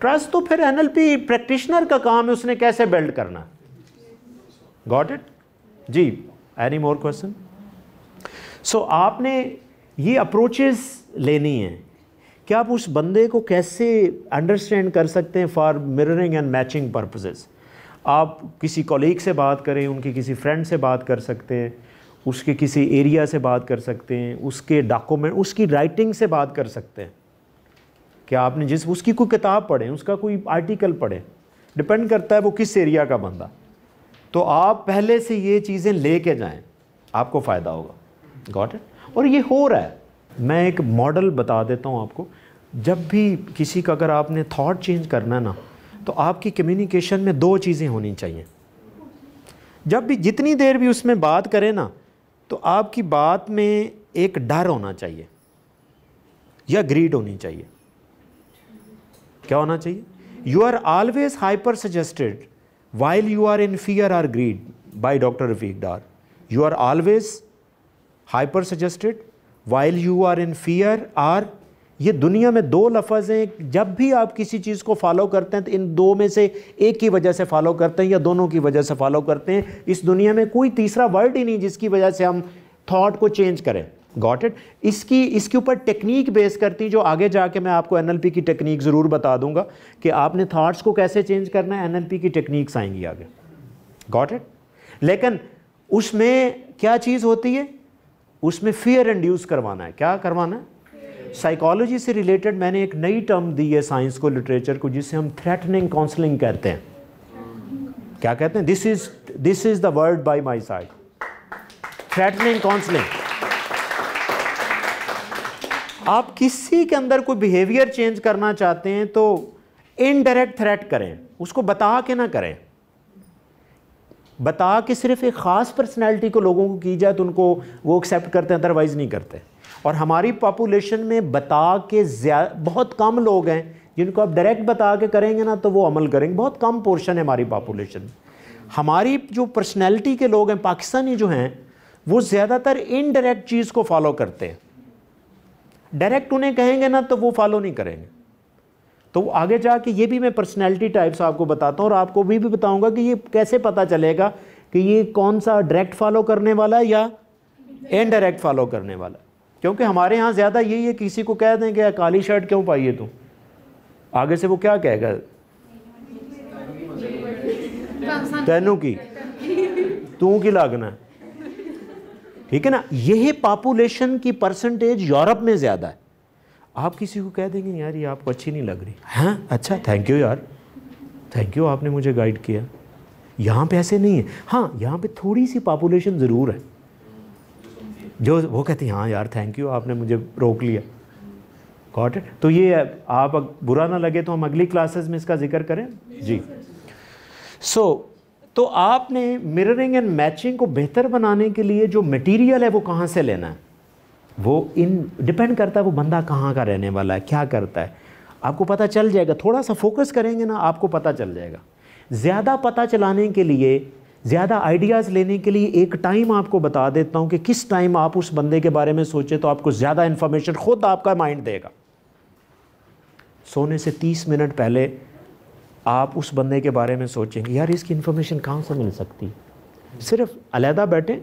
ट्रस्ट तो फिर एन प्रैक्टिशनर का काम है उसने कैसे बिल्ड करना गॉट इट जी एनी मोर क्वेश्चन सो आपने ये अप्रोचेस लेनी है क्या आप उस बंदे को कैसे अंडरस्टैंड कर सकते हैं for mirroring and matching purposes आप किसी कॉलीग से बात करें उनके किसी फ्रेंड से बात कर सकते हैं उसके किसी एरिया से बात कर सकते हैं उसके डॉक्यूमेंट उसकी राइटिंग से बात कर सकते हैं क्या आपने जिस उसकी कोई किताब पढ़ें उसका कोई आर्टिकल पढ़ें डिपेंड करता है वो किस एरिया का बंदा तो आप पहले से ये चीज़ें ले के जाएँ आपको फ़ायदा होगा गॉट इट और ये हो रहा है मैं एक मॉडल बता देता हूँ आपको जब भी किसी का अगर आपने थॉट चेंज करना ना तो आपकी कम्युनिकेशन में दो चीज़ें होनी चाहिए जब भी जितनी देर भी उसमें बात करें ना तो आपकी बात में एक डर होना चाहिए या ग्रीड होनी चाहिए क्या होना चाहिए you are always hyper suggested while you are in fear or greed by doctor Rafiq Dar you are always hyper suggested while you are in fear or ये दुनिया में दो लफज हैं जब भी आप किसी चीज़ को फॉलो करते हैं तो इन दो में से एक की वजह से फॉलो करते हैं या दोनों की वजह से फॉलो करते हैं इस दुनिया में कोई तीसरा वर्ड ही नहीं जिसकी वजह से हम थॉट को चेंज करें गॉट इट इसकी इसके ऊपर टेक्निक बेस करती जो आगे जाके मैं आपको एन की टेक्निक ज़रूर बता दूंगा कि आपने थाट्स को कैसे चेंज करना है एन की टेक्निक्स आएंगी आगे गॉट इट लेकिन उसमें क्या चीज़ होती है उसमें फियर इंड्यूस करवाना है क्या करवाना है साइकोलॉजी से रिलेटेड मैंने एक नई टर्म दी है साइंस को लिटरेचर को जिसे हम थ्रेटनिंग काउंसलिंग कहते हैं क्या कहते हैं this is this is the word by my side threatening counselling आप किसी के अंदर कोई बिहेवियर चेंज करना चाहते हैं तो इनडायरेक्ट थ्रेट करें उसको बता के ना करें बता के सिर्फ एक ख़ास पर्सनैलिटी को लोगों को की जाए तो उनको वो एक्सेप्ट करते हैं अदरवाइज़ नहीं करते और हमारी पॉपुलेशन में बता के बहुत कम लोग हैं जिनको आप डायरेक्ट बता के करेंगे ना तो वो अमल करेंगे बहुत कम पोर्शन है हमारी पॉपुलेशन हमारी जो पर्सनैलिटी के लोग हैं पाकिस्तानी जो हैं वो ज़्यादातर इनडायरेक्ट चीज़ को फॉलो करते हैं डायरेक्ट उन्हें कहेंगे ना तो वो फॉलो नहीं करेंगे तो आगे जाके ये भी मैं पर्सनैलिटी टाइप्स आपको बताता हूँ और आपको भी, भी बताऊँगा कि ये कैसे पता चलेगा कि ये कौन सा डायरेक्ट फॉलो करने वाला या इनडायरेक्ट फॉलो करने वाला क्योंकि हमारे यहाँ ज़्यादा यही है किसी को कह दें कि काली शर्ट क्यों पाई है तू आगे से वो क्या कहेगा तेनू की तू की लागना ठीक है ना यही पॉपुलेशन की परसेंटेज यूरोप में ज़्यादा है आप किसी को कह देंगे यार ये आपको अच्छी नहीं लग रही हैं हाँ? अच्छा थैंक यू यार थैंक यू आपने मुझे गाइड किया यहाँ पे ऐसे नहीं है हाँ यहाँ पे थोड़ी सी पॉपुलेशन ज़रूर है जो वो कहते हैं हाँ यार थैंक यू आपने मुझे रोक लिया गॉट इट तो ये आप बुरा ना लगे तो हम अगली क्लासेस में इसका जिक्र करें जी सो so, तो आपने मिररिंग एंड मैचिंग को बेहतर बनाने के लिए जो मटेरियल है वो कहाँ से लेना है वो इन डिपेंड करता है वो बंदा कहाँ का रहने वाला है क्या करता है आपको पता चल जाएगा थोड़ा सा फोकस करेंगे ना आपको पता चल जाएगा ज़्यादा पता चलाने के लिए ज़्यादा आइडियाज़ लेने के लिए एक टाइम आपको बता देता हूँ कि किस टाइम आप उस बंदे के बारे में सोचें तो आपको ज़्यादा इन्फॉर्मेशन खुद आपका माइंड देगा सोने से तीस मिनट पहले आप उस बंदे के बारे में सोचेंगे यार इसकी इन्फॉर्मेशन कहाँ से मिल सकती सिर्फ अलहदा बैठें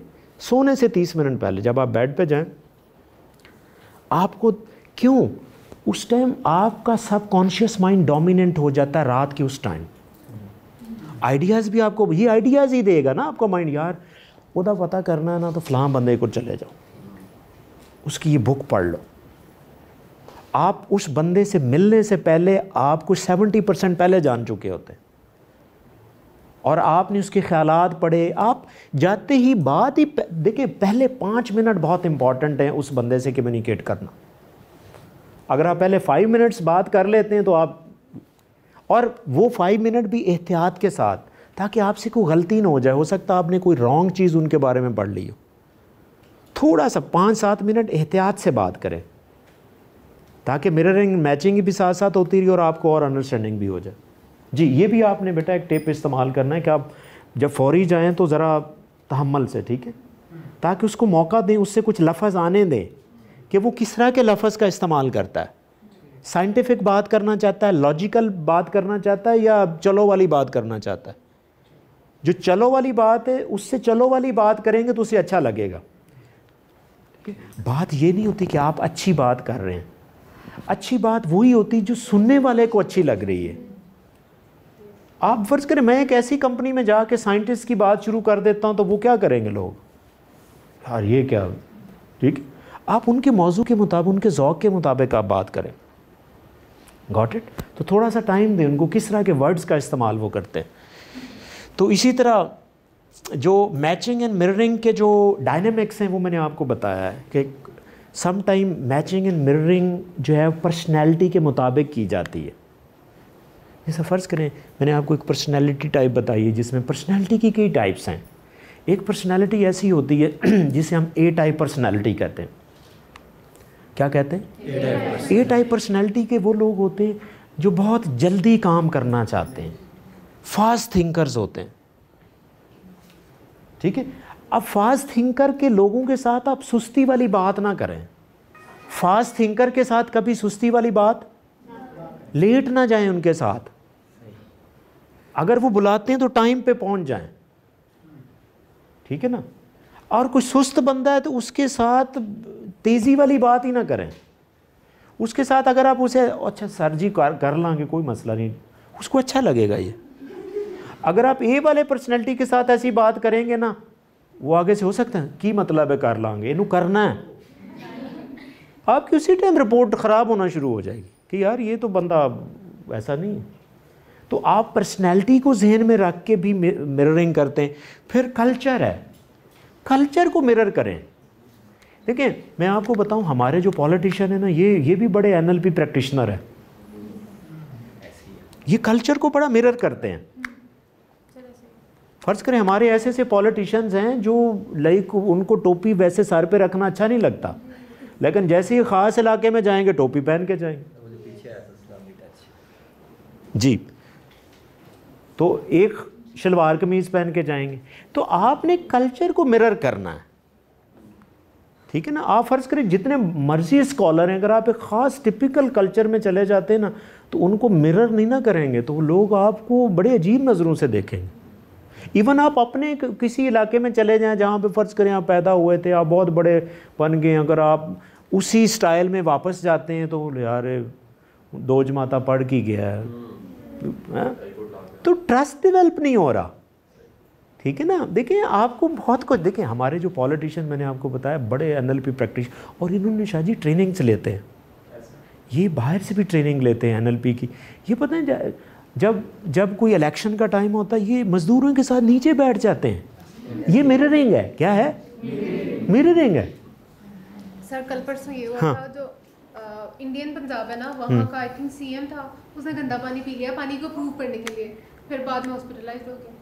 सोने से तीस मिनट पहले जब आप बेड पर जाएँ आपको क्यों उस टाइम आपका सब कॉन्शियस माइंड डोमिनेंट हो जाता है रात के उस टाइम आइडियाज़ भी आपको ये आइडियाज़ ही देगा ना आपका माइंड यार उदा तो पता करना है ना तो फलाम बंदे को चले जाओ उसकी ये बुक पढ़ लो आप उस बंदे से मिलने से पहले आप कुछ सेवेंटी परसेंट पहले जान चुके होते हैं और आपने उसके ख्याल पढ़े आप जाते ही बात ही देखिए पहले पाँच मिनट बहुत इंपॉर्टेंट हैं उस बंदे से कम्युनिकेट करना अगर आप पहले फाइव मिनट्स बात कर लेते हैं तो आप और वो फाइव मिनट भी एहतियात के साथ ताकि आपसे कोई गलती ना हो जाए हो सकता है आपने कोई रॉन्ग चीज़ उनके बारे में पढ़ ली हो थोड़ा सा पाँच सात मिनट एहतियात से बात करें ताकि मिररिंग मैचिंग भी साथ साथ होती रही और आपको और अंडरस्टैंडिंग भी हो जाए जी ये भी आपने बेटा एक टेप इस्तेमाल करना है कि आप जब फौरी जाएँ तो ज़रा तहमल से ठीक है ताकि उसको मौका दें उससे कुछ लफज आने दें कि वो किस तरह के लफज का इस्तेमाल करता है साइंटिफिक बात करना चाहता है लॉजिकल बात करना चाहता है या चलो वाली बात करना चाहता है जो चलो वाली बात है उससे चलो वाली बात करेंगे तो उसे अच्छा लगेगा बात ये नहीं होती कि आप अच्छी बात कर रहे हैं अच्छी बात वही होती जो सुनने वाले को अच्छी लग रही है आप फर्ज करें मैं एक ऐसी कंपनी में जाके साइंटिस्ट की बात शुरू कर देता हूँ तो वो क्या करेंगे लोग यार ये क्या ठीक आप उनके मौजू के मुताबिक उनके ओक़ के मुताबिक आप बात करें गॉट इट तो थोड़ा सा टाइम दें उनको किस तरह के वर्ड्स का इस्तेमाल वो करते हैं तो इसी तरह जो मैचिंग एंड मिररिंग के जो डायनेमिक्स हैं वो मैंने आपको बताया है कि some time matching and mirroring जो है पर्सनैलिटी के मुताबिक की जाती है जैसा फ़र्ज़ करें मैंने आपको एक पर्सनैलिटी टाइप बताई है जिसमें पर्सनैलिटी की कई टाइप्स हैं एक पर्सनैलिटी ऐसी होती है जिसे हम ए टाइप पर्सनैलिटी कहते हैं क्या कहते हैं ए टाइप पर्सनैलिटी के वो लोग होते हैं जो बहुत जल्दी काम करना चाहते हैं फास्ट थिंकर्स होते हैं ठीक है अब फास्ट थिंकर के लोगों के साथ आप सुस्ती वाली बात ना करें फास्ट थिंकर के साथ कभी सुस्ती वाली बात लेट ना जाएं उनके साथ अगर वो बुलाते हैं तो टाइम पे पहुंच जाएं ठीक है ना और कोई सुस्त बंदा है तो उसके साथ तेज़ी वाली बात ही ना करें उसके साथ अगर आप उसे अच्छा सर जी कर, कर लांगे कोई मसला नहीं उसको अच्छा लगेगा ये अगर आप ए वाले पर्सनैलिटी के साथ ऐसी बात करेंगे ना वो आगे से हो सकता है की मतलब है कर लांगे इनू करना है आपकी उसी टाइम रिपोर्ट ख़राब होना शुरू हो जाएगी कि यार ये तो बंदा ऐसा नहीं है तो आप पर्सनैलिटी को जहन में रख के भी मिररिंग करते हैं फिर कल्चर है कल्चर को मिरर करें देखें मैं आपको बताऊं हमारे जो पॉलिटिशियन है ना ये ये भी बड़े एन प्रैक्टिशनर है ये कल्चर को बड़ा मिरर करते हैं फ़र्ज़ करें हमारे ऐसे ऐसे पॉलिटिशियंस हैं जो लाइक उनको टोपी वैसे सर पे रखना अच्छा नहीं लगता लेकिन जैसे ही ख़ास इलाके में जाएंगे टोपी पहन के जाएंगे जी तो एक शलवार कमीज़ पहन के जाएंगे तो आपने कल्चर को मिरर करना है ठीक है ना आप फ़र्ज़ करें जितने मर्जी स्कॉलर हैं अगर आप एक ख़ास टिपिकल कल्चर में चले जाते हैं ना तो उनको मिरर नहीं ना करेंगे तो लोग आपको बड़े अजीब नज़रों से देखेंगे इवन आप अपने किसी इलाके में चले जाएं जहाँ पे फ़र्ज़ करें आप पैदा हुए थे आप बहुत बड़े बन गए अगर आप उसी स्टाइल में वापस जाते हैं तो यार दो जमाता पढ़ की गया है हाँ? तो ट्रस्ट डेवलप नहीं हो रहा ठीक है ना देखिए आपको बहुत कुछ देखिए हमारे जो पॉलिटिशियन मैंने आपको बताया बड़े एन एल प्रैक्टिस और इन्होंने शाह ट्रेनिंग से लेते हैं ये बाहर से भी ट्रेनिंग लेते हैं एन की ये पता है जब जब कोई इलेक्शन का टाइम होता है ये मज़दूरों के साथ नीचे बैठ जाते हैं ये मिररिंग है क्या है मिररिंग है सर कल परसों ये हुआ हाँ. था जो इंडियन पंजाब है ना वहाँ हम्म। का आई थिंक सीएम था उसने गंदा पानी पी लिया पानी को प्रूव करने के लिए फिर बाद में हॉस्पिटलाइज हो गया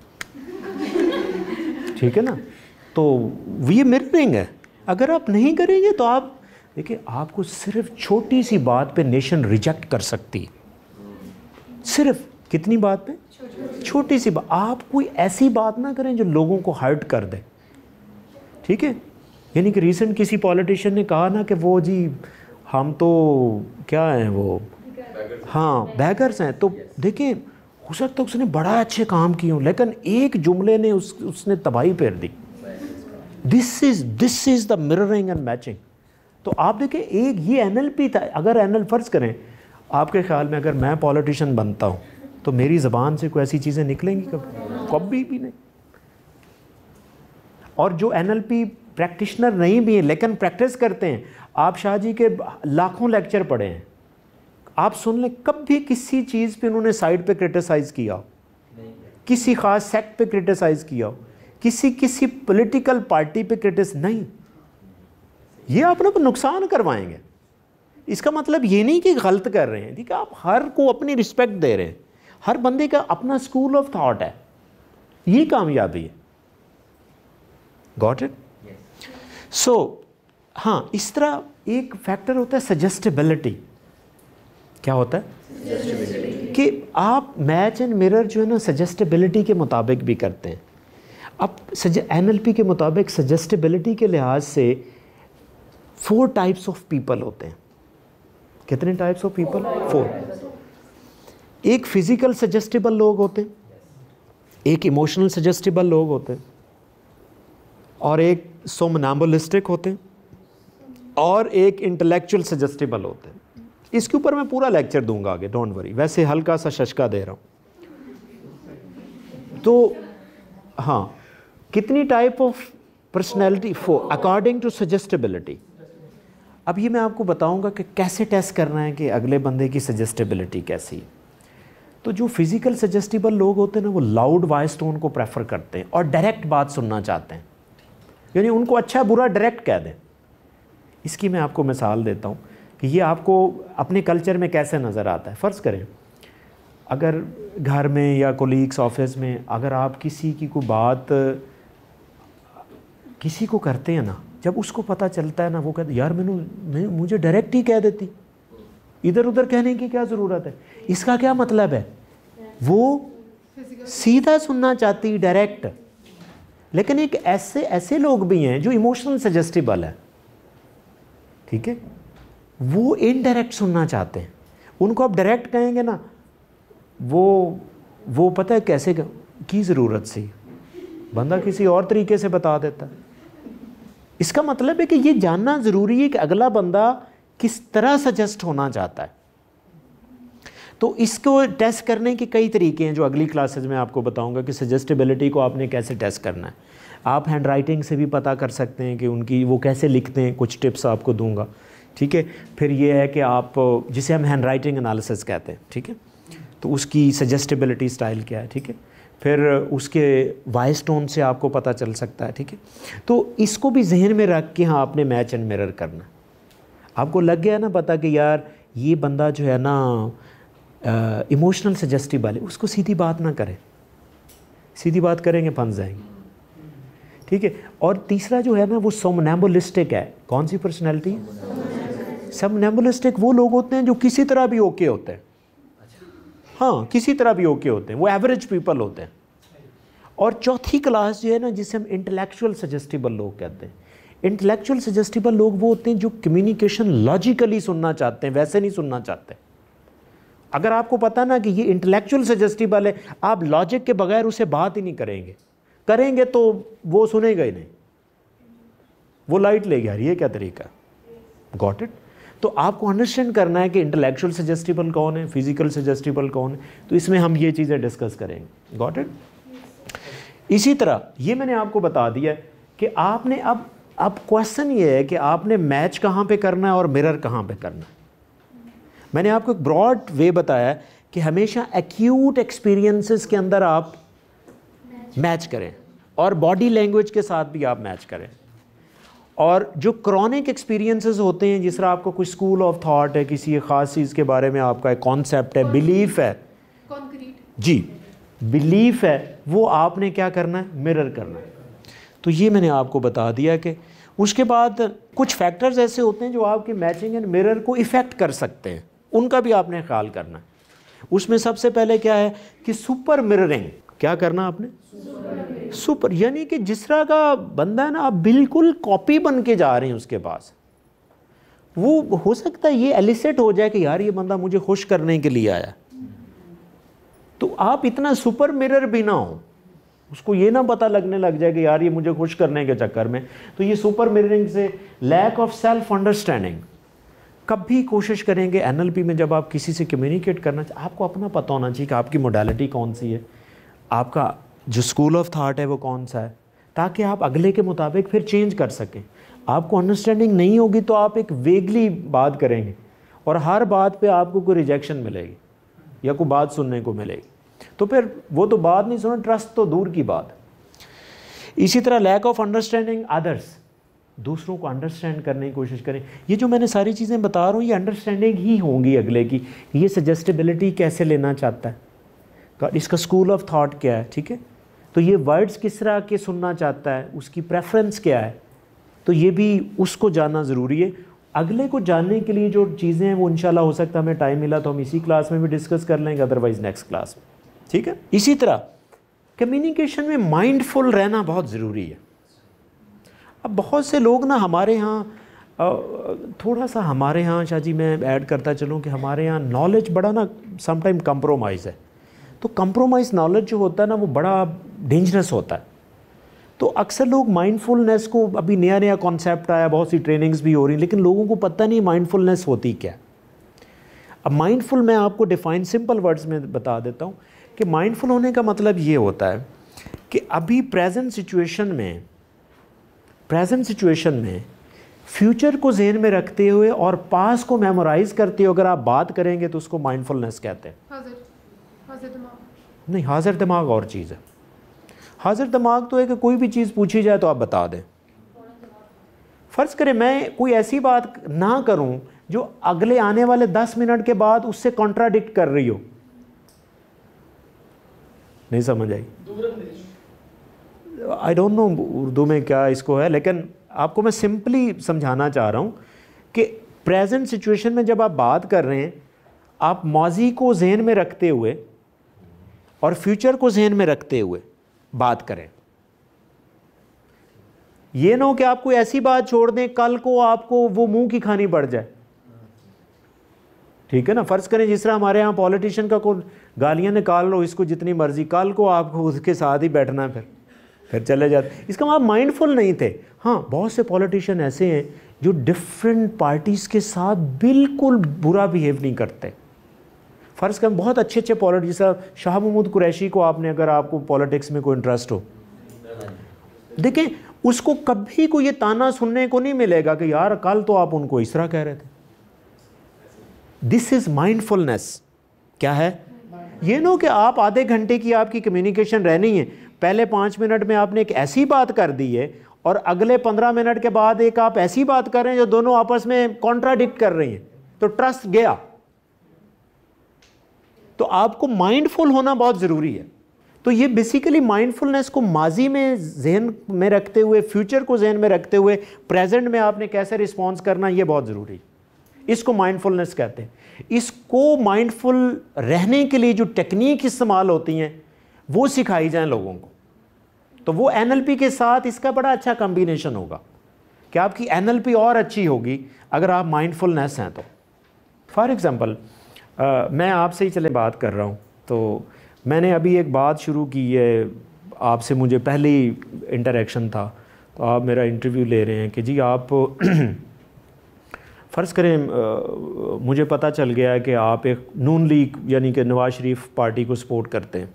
ठीक है ना तो ये मिररिंग है अगर आप नहीं करेंगे तो आप देखिए आपको सिर्फ छोटी सी बात पे नेशन रिजेक्ट कर सकती सिर्फ कितनी बात पे छोटी सी बात आप कोई ऐसी बात ना करें जो लोगों को हर्ट कर दे ठीक है यानी कि रिसेंट किसी पॉलिटिशियन ने कहा ना कि वो जी हम तो क्या हैं वो हाँ बैगर्स हैं तो देखिए हो सकता है उसने बड़ा अच्छे काम किए हों लेकिन एक जुमले ने उस उसने तबाही पेर दी this is this is the mirroring and matching तो आप देखें एक ये पी था अगर एल फ़र्ज़ करें आपके ख्याल में अगर मैं पॉलिटिशन बनता हूँ तो मेरी ज़बान से कोई ऐसी चीज़ें निकलेंगी कभी कभी भी नहीं और जो एन प्रैक्टिशनर नहीं भी हैं लेकिन प्रैक्टिस करते हैं आप शाह जी के लाखों लेक्चर पढ़े हैं आप सुन लें कब भी किसी चीज़ पे उन्होंने साइड पे क्रिटिसाइज़ किया किसी खास सेक्ट पे क्रिटिसाइज़ किया किसी किसी पॉलिटिकल पार्टी पे क्रिटिस नहीं ये अपने को नुकसान करवाएंगे इसका मतलब ये नहीं कि गलत कर रहे हैं ठीक है आप हर को अपनी रिस्पेक्ट दे रहे हैं हर बंदे का अपना स्कूल ऑफ थाट है ये कामयाबी है गॉट इट सो हाँ इस तरह एक फैक्टर होता है सजेस्टेबिलिटी क्या होता है कि आप मैच एंड मिरर जो है ना सजेस्टेबिलिटी के मुताबिक भी करते हैं अब एन के मुताबिक सजेस्टेबिलिटी के लिहाज से फोर टाइप्स ऑफ पीपल होते हैं कितने टाइप्स ऑफ पीपल फोर एक फिज़िकल सजेस्टेबल लोग होते हैं एक इमोशनल सजेस्टेबल लोग होते हैं और एक सोमनाम्बुलिस्टिक होते हैं और एक इंटेलेक्चुअल सजेस्टेबल होते हैं इसके ऊपर मैं पूरा लेक्चर दूंगा आगे डोंट वरी वैसे हल्का सा शशका दे रहा हूं तो हाँ कितनी type of personality four according to suggestibility अब ये मैं आपको बताऊंगा कि कैसे टेस्ट करना है कि अगले बंदे की सजेस्टेबिलिटी कैसी है तो जो फिज़िकल सजेस्टिबल लोग होते हैं ना वो लाउड वॉइस टोन को प्रेफर करते हैं और डायरेक्ट बात सुनना चाहते हैं यानी उनको अच्छा बुरा डायरेक्ट कह दें इसकी मैं आपको मिसाल देता हूँ कि ये आपको अपने कल्चर में कैसे नज़र आता है फ़र्ज़ करें अगर घर में या कोलीग्स ऑफिस में अगर आप किसी की कोई बात किसी को करते हैं ना जब उसको पता चलता है ना वो कहते यार मैंने मैं मुझे डायरेक्ट ही कह देती इधर उधर कहने की क्या ज़रूरत है इसका क्या मतलब है वो सीधा सुनना चाहती डायरेक्ट लेकिन एक ऐसे ऐसे लोग भी हैं जो इमोशनल सजेस्टिबल है ठीक है वो इनडायरेक्ट सुनना चाहते हैं उनको आप डायरेक्ट कहेंगे ना वो वो पता है कैसे की ज़रूरत सी बंदा किसी और तरीके से बता देता है इसका मतलब है कि ये जानना ज़रूरी है कि अगला बंदा किस तरह सजेस्ट होना चाहता है तो इसको टेस्ट करने के कई तरीके हैं जो अगली क्लासेज में आपको बताऊंगा कि सजेस्टेबिलिटी को आपने कैसे टेस्ट करना है आप हैंड राइटिंग से भी पता कर सकते हैं कि उनकी वो कैसे लिखते हैं कुछ टिप्स आपको दूंगा ठीक है फिर ये है कि आप जिसे हम हैंड राइटिंग एनालिसिस कहते हैं ठीक है तो उसकी सजेस्टेबिलिटी स्टाइल क्या है ठीक है फिर उसके वाइस टोन से आपको पता चल सकता है ठीक है तो इसको भी जहन में रख के हाँ आपने मैच एंड मिरर करना आपको लग गया ना पता कि यार ये बंदा जो है ना इमोशनल सजेस्टिव वाले उसको सीधी बात ना करें सीधी बात करेंगे फंस जाएंगे ठीक है और तीसरा जो है ना वो सोमनेम्बोलिस्टिक है कौन सी पर्सनैलिटी है सबनेम्बुलिस्टिक वो लोग होते हैं जो किसी तरह भी ओके होते हैं हाँ किसी तरह भी ओके होते हैं वो एवरेज पीपल होते हैं और चौथी क्लास जो है ना जिसे हम इंटेलेक्चुअल सजेस्टिबल लोग कहते हैं इंटेलेक्चुअल सजेस्टिबल लोग वो होते हैं जो कम्युनिकेशन लॉजिकली सुनना चाहते हैं वैसे नहीं सुनना चाहते अगर आपको पता ना कि ये इंटेलेक्चुअल सजेस्टिबल है आप लॉजिक के बगैर उसे बात ही नहीं करेंगे करेंगे तो वो सुनेगा ही नहीं वो लाइट लेगा यार ये क्या तरीका गॉट इट तो आपको अंडरस्टैंड करना है कि इंटेलेक्चुअल सजेस्टिबल कौन है फिजिकल सजेस्टिबल कौन है तो इसमें हम ये चीज़ें डिस्कस करेंगे गॉट इट इसी तरह ये मैंने आपको बता दिया कि आपने अब अब क्वेश्चन ये है कि आपने मैच कहाँ पे करना है और मिरर कहाँ पे करना है मैंने आपको एक ब्रॉड वे बताया कि हमेशा एक्यूट एक्सपीरियंसेस के अंदर आप मैच करें और बॉडी लैंग्वेज के साथ भी आप मैच करें और जो क्रॉनिक एक्सपीरियंसेस होते हैं जिस तरह आपको कोई स्कूल ऑफ थॉट है किसी एक ख़ास चीज़ के बारे में आपका एक कॉन्सेप्ट है बिलीफ है जी बिलीफ है वो आपने क्या करना है मिरर करना है तो ये मैंने आपको बता दिया कि उसके बाद कुछ फैक्टर्स ऐसे होते हैं जो आपके मैचिंग एंड मिरर को इफ़ेक्ट कर सकते हैं उनका भी आपने ख्याल करना है उसमें सबसे पहले क्या है कि सुपर मिररिंग क्या करना आपने सुपर यानी कि जिस तरह का बंदा है ना आप बिल्कुल कॉपी बन के जा रहे हैं उसके पास वो हो सकता है ये एलिसेट हो जाए कि यार ये बंदा मुझे खुश करने के लिए आया तो आप इतना सुपर मिरर भी ना हो उसको ये ना पता लगने लग जाए कि यार ये मुझे खुश करने के चक्कर में तो ये सुपर मिररिंग से लैक ऑफ सेल्फ अंडरस्टैंडिंग कभी कोशिश करेंगे एन में जब आप किसी से कम्युनिकेट करना चाहिए आपको अपना पता होना चाहिए कि आपकी मोडालिटी कौन सी है आपका जो स्कूल ऑफ थाट है वो कौन सा है ताकि आप अगले के मुताबिक फिर चेंज कर सकें आपको अंडरस्टैंडिंग नहीं होगी तो आप एक वेगली बात करेंगे और हर बात पे आपको कोई रिजेक्शन मिलेगी या कोई बात सुनने को मिलेगी तो फिर वो तो बात नहीं सुनो ट्रस्ट तो दूर की बात इसी तरह लैक ऑफ अंडरस्टैंडिंग अदर्स दूसरों को अंडरस्टैंड करने की कोशिश करें ये जो मैंने सारी चीज़ें बता रहा हूँ ये अंडरस्टैंडिंग ही होंगी अगले की ये सजेस्टेबिलिटी कैसे लेना चाहता है इसका स्कूल ऑफ थाट क्या है ठीक है तो ये वर्ड्स किस तरह के सुनना चाहता है उसकी प्रेफरेंस क्या है तो ये भी उसको जानना ज़रूरी है अगले को जानने के लिए जो चीज़ें हैं वो इनशाला हो सकता है हमें टाइम मिला तो हम इसी क्लास में भी डिस्कस कर लेंगे अदरवाइज़ नेक्स्ट क्लास में ठीक है इसी तरह कम्युनिकेशन में माइंडफुल रहना बहुत ज़रूरी है अब बहुत से लोग ना हमारे यहाँ थोड़ा सा हमारे यहाँ शाह जी मैं ऐड करता चलूँ कि हमारे यहाँ नॉलेज बड़ा ना समटाइम कंप्रोमाइज़ है तो कंप्रोमाइज नॉलेज जो होता है ना वो बड़ा डेंजरस होता है तो अक्सर लोग माइंडफुलनेस को अभी नया नया कॉन्सेप्ट आया बहुत सी ट्रेनिंग्स भी हो रही लेकिन लोगों को पता नहीं माइंडफुलनेस होती क्या अब माइंडफुल मैं आपको डिफाइन सिंपल वर्ड्स में बता देता हूँ कि माइंडफुल होने का मतलब ये होता है कि अभी प्रेजेंट सिचुएशन में प्रेजेंट सिचुएशन में फ्यूचर को जहन में रखते हुए और पास को मेमोराइज करते हुए अगर आप बात करेंगे तो उसको माइंडफुलनेस कहते हैं नहीं हाजिर दिमाग और चीज़ है हाजिर दिमाग तो है कि कोई भी चीज़ पूछी जाए तो आप बता दें फ़र्ज़ करें मैं कोई ऐसी बात ना करूं जो अगले आने वाले दस मिनट के बाद उससे कॉन्ट्राडिक्ट कर रही हो नहीं समझ आई आई डोंट नो उर्दू में क्या इसको है लेकिन आपको मैं सिंपली समझाना चाह रहा हूं कि प्रेजेंट सिचुएशन में जब आप बात कर रहे हैं आप माजी को जहन में रखते हुए और फ्यूचर को जहन में रखते हुए बात करें ये ना हो कि आपको ऐसी बात छोड़ दें कल को आपको वो मुंह की खानी पड़ जाए ठीक है ना फ़र्ज़ करें जिस तरह हमारे यहां पॉलिटिशियन का कोई गालियां निकाल लो इसको जितनी मर्जी कल को आपको उसके साथ ही बैठना फिर फिर चले जाते इसका मतलब आप माइंडफुल नहीं थे हाँ बहुत से पॉलिटिशियन ऐसे हैं जो डिफरेंट पार्टीज़ के साथ बिल्कुल बुरा बिहेव नहीं करते फ़र्ज़ कर बहुत अच्छे अच्छे पॉलिटिक्स जैसा शाह महमूद कुरैशी को आपने अगर आपको पॉलिटिक्स में कोई इंटरेस्ट हो देखें उसको कभी को ये ताना सुनने को नहीं मिलेगा कि यार कल तो आप उनको इस तरह कह रहे थे दिस इज़ माइंडफुलनेस क्या है ये नो कि आप आधे घंटे की आपकी कम्युनिकेशन रहनी है पहले पाँच मिनट में आपने एक ऐसी बात कर दी है और अगले पंद्रह मिनट के बाद एक आप ऐसी बात कर रहे हैं जो दोनों आपस में कॉन्ट्राडिक्ट कर रही हैं तो ट्रस्ट गया तो आपको माइंडफुल होना बहुत ज़रूरी है तो ये बेसिकली माइंडफुलनेस को माजी में जहन में रखते हुए फ्यूचर को जहन में रखते हुए प्रेजेंट में आपने कैसे रिस्पॉन्स करना ये बहुत ज़रूरी है इसको माइंडफुलनेस कहते हैं इसको माइंडफुल रहने के लिए जो टेक्निक इस्तेमाल होती हैं वो सिखाई जाएँ लोगों को तो वो एन के साथ इसका बड़ा अच्छा कम्बिनेशन होगा कि आपकी एन और अच्छी होगी अगर आप माइंडफुलनेस हैं तो फॉर एग्ज़ाम्पल आ, मैं आपसे ही चले बात कर रहा हूँ तो मैंने अभी एक बात शुरू की है आपसे मुझे पहले ही इंटरेक्शन था तो आप मेरा इंटरव्यू ले रहे हैं कि जी आप फ़र्ज़ करें आ, मुझे पता चल गया है कि आप एक नून लीग यानी कि नवाज शरीफ पार्टी को सपोर्ट करते हैं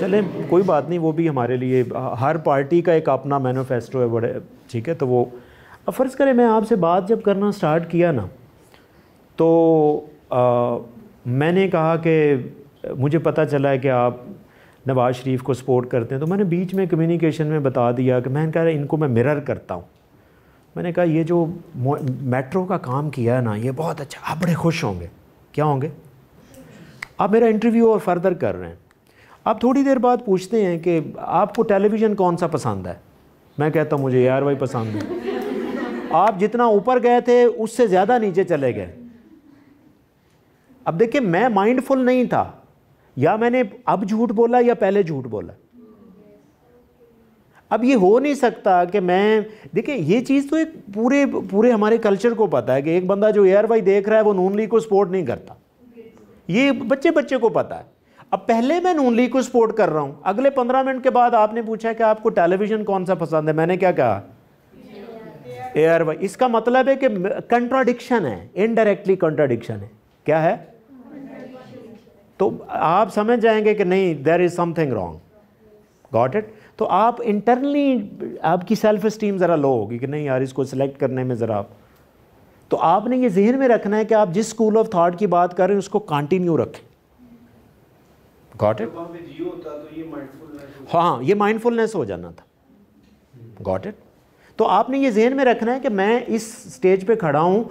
चलें कोई बात नहीं वो भी हमारे लिए हर पार्टी का एक अपना मैनोफेस्टो है बड़े ठीक है तो वो अब फ़र्ज़ करें मैं आपसे बात जब करना स्टार्ट किया ना तो आ, मैंने कहा कि मुझे पता चला है कि आप नवाज़ शरीफ को सपोर्ट करते हैं तो मैंने बीच में कम्युनिकेशन में बता दिया कि मैंने कहा इनको मैं मिरर करता हूँ मैंने कहा ये जो मेट्रो का काम किया है ना ये बहुत अच्छा आप बड़े खुश होंगे क्या होंगे आप मेरा इंटरव्यू और फर्दर कर रहे हैं आप थोड़ी देर बाद पूछते हैं कि आपको टेलीविज़न कौन सा पसंद है मैं कहता हूँ मुझे यार वही पसंद है आप जितना ऊपर गए थे उससे ज़्यादा नीचे चले गए अब देखिए मैं माइंडफुल नहीं था या मैंने अब झूठ बोला या पहले झूठ बोला अब ये हो नहीं सकता कि मैं देखिए ये चीज़ तो एक पूरे पूरे हमारे कल्चर को पता है कि एक बंदा जो एयर वाई देख रहा है वो नून लीग को सपोर्ट नहीं करता ये बच्चे बच्चे को पता है अब पहले मैं नून लीग को सपोर्ट कर रहा हूँ अगले पंद्रह मिनट के बाद आपने पूछा कि आपको टेलीविज़न कौन सा पसंद है मैंने क्या कहा एयर वाई इसका मतलब है कि कंट्राडिक्शन है इनडायरेक्टली कंट्राडिक्शन है क्या है तो आप समझ जाएंगे कि नहीं there is something wrong got it तो आप इंटरनली आपकी सेल्फ स्टीम ज़रा लो होगी कि नहीं यार इसको सिलेक्ट करने में ज़रा तो आपने ये जहन में रखना है कि आप जिस स्कूल ऑफ थाट की बात कर रहे हैं उसको कंटिन्यू रखें गॉट इट हाँ ये माइंडफुलनेस हो जाना था गॉट इट तो आपने ये जहन में रखना है कि मैं इस स्टेज पे खड़ा हूं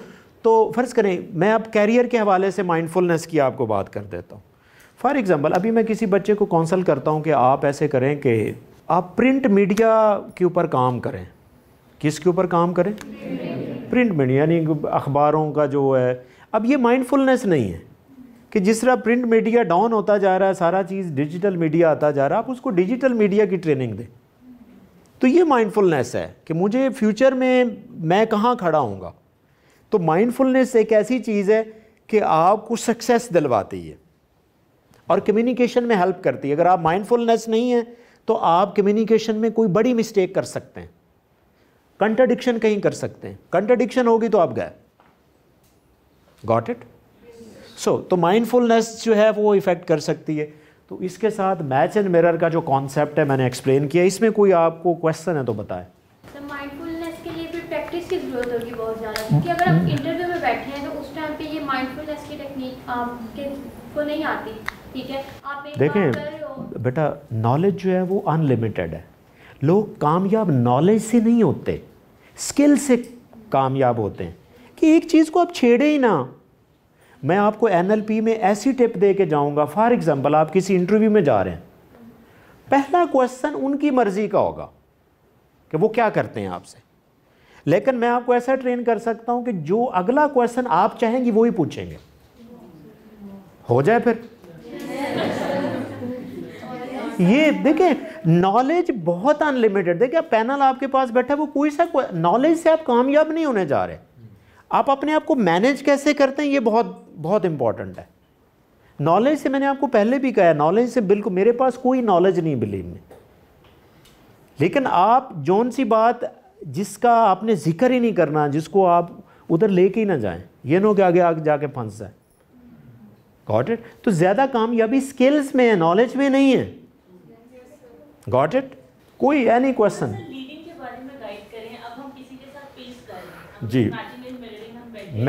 तो फ़र्ज़ करें मैं अब कैरियर के हवाले से माइंडफुलनेस की आपको बात कर देता हूं फॉर एग्ज़ाम्पल अभी मैं किसी बच्चे को कौंसल करता हूँ कि आप ऐसे करें कि आप प्रिंट मीडिया के ऊपर काम करें किस के ऊपर काम करें प्रिंट मीडिया यानी अखबारों का जो है अब ये माइंडफुलनेस नहीं है कि जिस तरह प्रिंट मीडिया डाउन होता जा रहा है सारा चीज़ डिजिटल मीडिया आता जा रहा है आप उसको डिजिटल मीडिया की ट्रेनिंग दें तो ये माइंडफुलनेस है कि मुझे फ्यूचर में मैं कहाँ खड़ा हूँगा तो माइंडफुलनेस एक ऐसी चीज़ है कि आपको सक्सेस दिलवाती है और कम्युनिकेशन में हेल्प करती है अगर आप माइंडफुलनेस नहीं है तो आप कम्युनिकेशन में कोई बड़ी मिस्टेक कर सकते हैं कंट्राडिक्शन कहीं कर सकते हैं कंट्राडिक्शन होगी तो आप गए गॉट इट सो तो माइंडफुलनेस जो है वो इफ़ेक्ट कर सकती है तो इसके साथ मैच एंड मिरर का जो कॉन्सेप्ट है मैंने एक्सप्लेन किया इसमें कोई आपको क्वेश्चन है तो बताए माइंडफुलनेस तो के बताएं प्रैक्टिस की जरूरत होगी बहुत ज़्यादा क्योंकि अगर आप इंटरव्यू में बैठे हैं तो उस टाइम पे ये माइंडफुलनेस की टेक्निक आपके को नहीं आती ठीक है आप एक देखें बेटा नॉलेज जो है वो अनलिमिटेड है लोग कामयाब नॉलेज से नहीं होते स्किल से कामयाब होते हैं कि एक चीज़ को आप छेड़े ही ना मैं आपको एनएलपी में ऐसी टिप दे के जाऊँगा फॉर एग्ज़ाम्पल आप किसी इंटरव्यू में जा रहे हैं पहला क्वेश्चन उनकी मर्ज़ी का होगा कि वो क्या करते हैं आपसे लेकिन मैं आपको ऐसा ट्रेन कर सकता हूँ कि जो अगला क्वेश्चन आप चाहेंगी वो ही पूछेंगे हो जाए फिर ये देखिए नॉलेज बहुत अनलिमिटेड देखिए आप पैनल आपके पास बैठा है वो कोई सा नॉलेज से आप कामयाब नहीं होने जा रहे आप अपने आप को मैनेज कैसे करते हैं ये बहुत बहुत इंपॉर्टेंट है नॉलेज से मैंने आपको पहले भी कहा नॉलेज से बिल्कुल मेरे पास कोई नॉलेज नहीं बिलीव में लेकिन आप जौन सी बात जिसका आपने जिक्र ही नहीं करना जिसको आप उधर लेके ही ना जाएं ये नो कि आगे आगे जाके फंस जाए गॉट इट तो ज़्यादा कामयाबी स्किल्स में है नॉलेज में नहीं है गॉट इट कोई एनी क्वेश्चन जी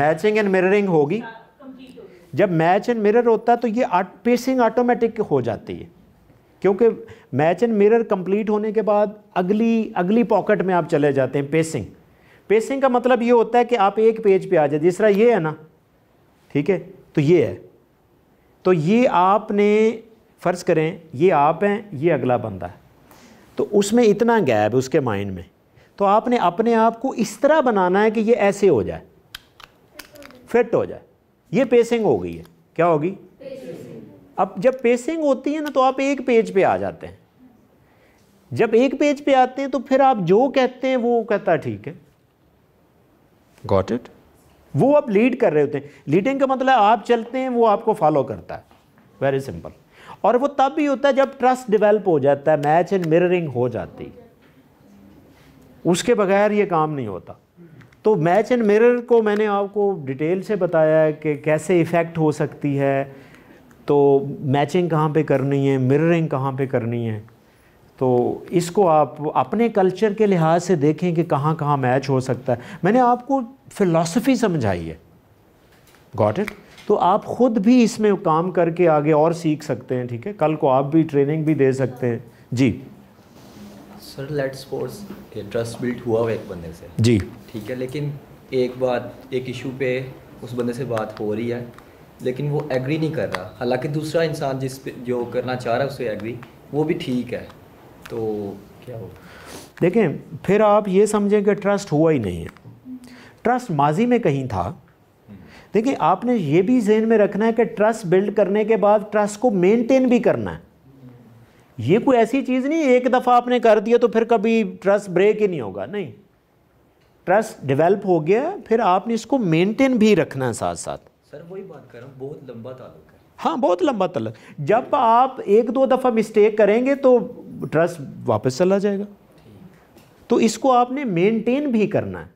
मैचिंग एंड मिररिंग होगी हाँ, जब मैच एंड मिरर होता है तो ये पेसिंग ऑटोमेटिक हो जाती है क्योंकि मैच एंड मिरर कंप्लीट होने के बाद अगली अगली पॉकेट में आप चले जाते हैं पेसिंग पेसिंग का मतलब ये होता है कि आप एक पेज पे आ जाए जिस तरह ये है ना ठीक है तो ये है तो ये आपने फ़र्ज़ करें ये आप हैं ये अगला बंदा है तो उसमें इतना गैप उसके माइंड में तो आपने अपने आप को इस तरह बनाना है कि ये ऐसे हो जाए फिट हो जाए ये पेसिंग हो गई है क्या होगी अब जब पेसिंग होती है ना तो आप एक पेज पे आ जाते हैं जब एक पेज पे आते हैं तो फिर आप जो कहते हैं वो कहता ठीक है गॉट इट वो आप लीड कर रहे होते हैं लीडिंग का मतलब आप चलते हैं वो आपको फॉलो करता है वेरी सिंपल और वो तब भी होता है जब ट्रस्ट डेवलप हो जाता है मैच एंड मिररिंग हो जाती उसके बगैर ये काम नहीं होता तो मैच एंड मिरर को मैंने आपको डिटेल से बताया कि कैसे इफ़ेक्ट हो सकती है तो मैचिंग कहाँ पे करनी है मिररिंग कहाँ पे करनी है तो इसको आप अपने कल्चर के लिहाज से देखें कि कहाँ कहाँ मैच हो सकता है मैंने आपको फिलॉसफी समझाइए गॉट इट तो आप खुद भी इसमें काम करके आगे और सीख सकते हैं ठीक है कल को आप भी ट्रेनिंग भी दे सकते हैं जी sir let sports trust build हुआ हुआ एक बंदे से जी ठीक है लेकिन एक बात एक इशू पे उस बंदे से बात हो रही है लेकिन वो एग्री नहीं कर रहा हालांकि दूसरा इंसान जिस पे जो करना चाह रहा है उससे एग्री वो भी ठीक है तो क्या हो देखें फिर आप ये समझें कि ट्रस्ट हुआ ही नहीं है ट्रस्ट माजी में कहीं था देखिए आपने ये भी जहन में रखना है कि ट्रस्ट बिल्ड करने के बाद ट्रस्ट को मेंटेन भी करना है ये कोई ऐसी चीज़ नहीं एक दफ़ा आपने कर दिया तो फिर कभी ट्रस्ट ब्रेक ही नहीं होगा नहीं ट्रस्ट डेवलप हो गया फिर आपने इसको मेंटेन भी रखना है साथ साथ सर वही बात कर रहा हूँ बहुत लंबा ताल्लुक है हाँ बहुत लंबा तलक जब आप एक दो दफ़ा मिस्टेक करेंगे तो ट्रस्ट वापस चला जाएगा तो इसको आपने मेनटेन भी करना है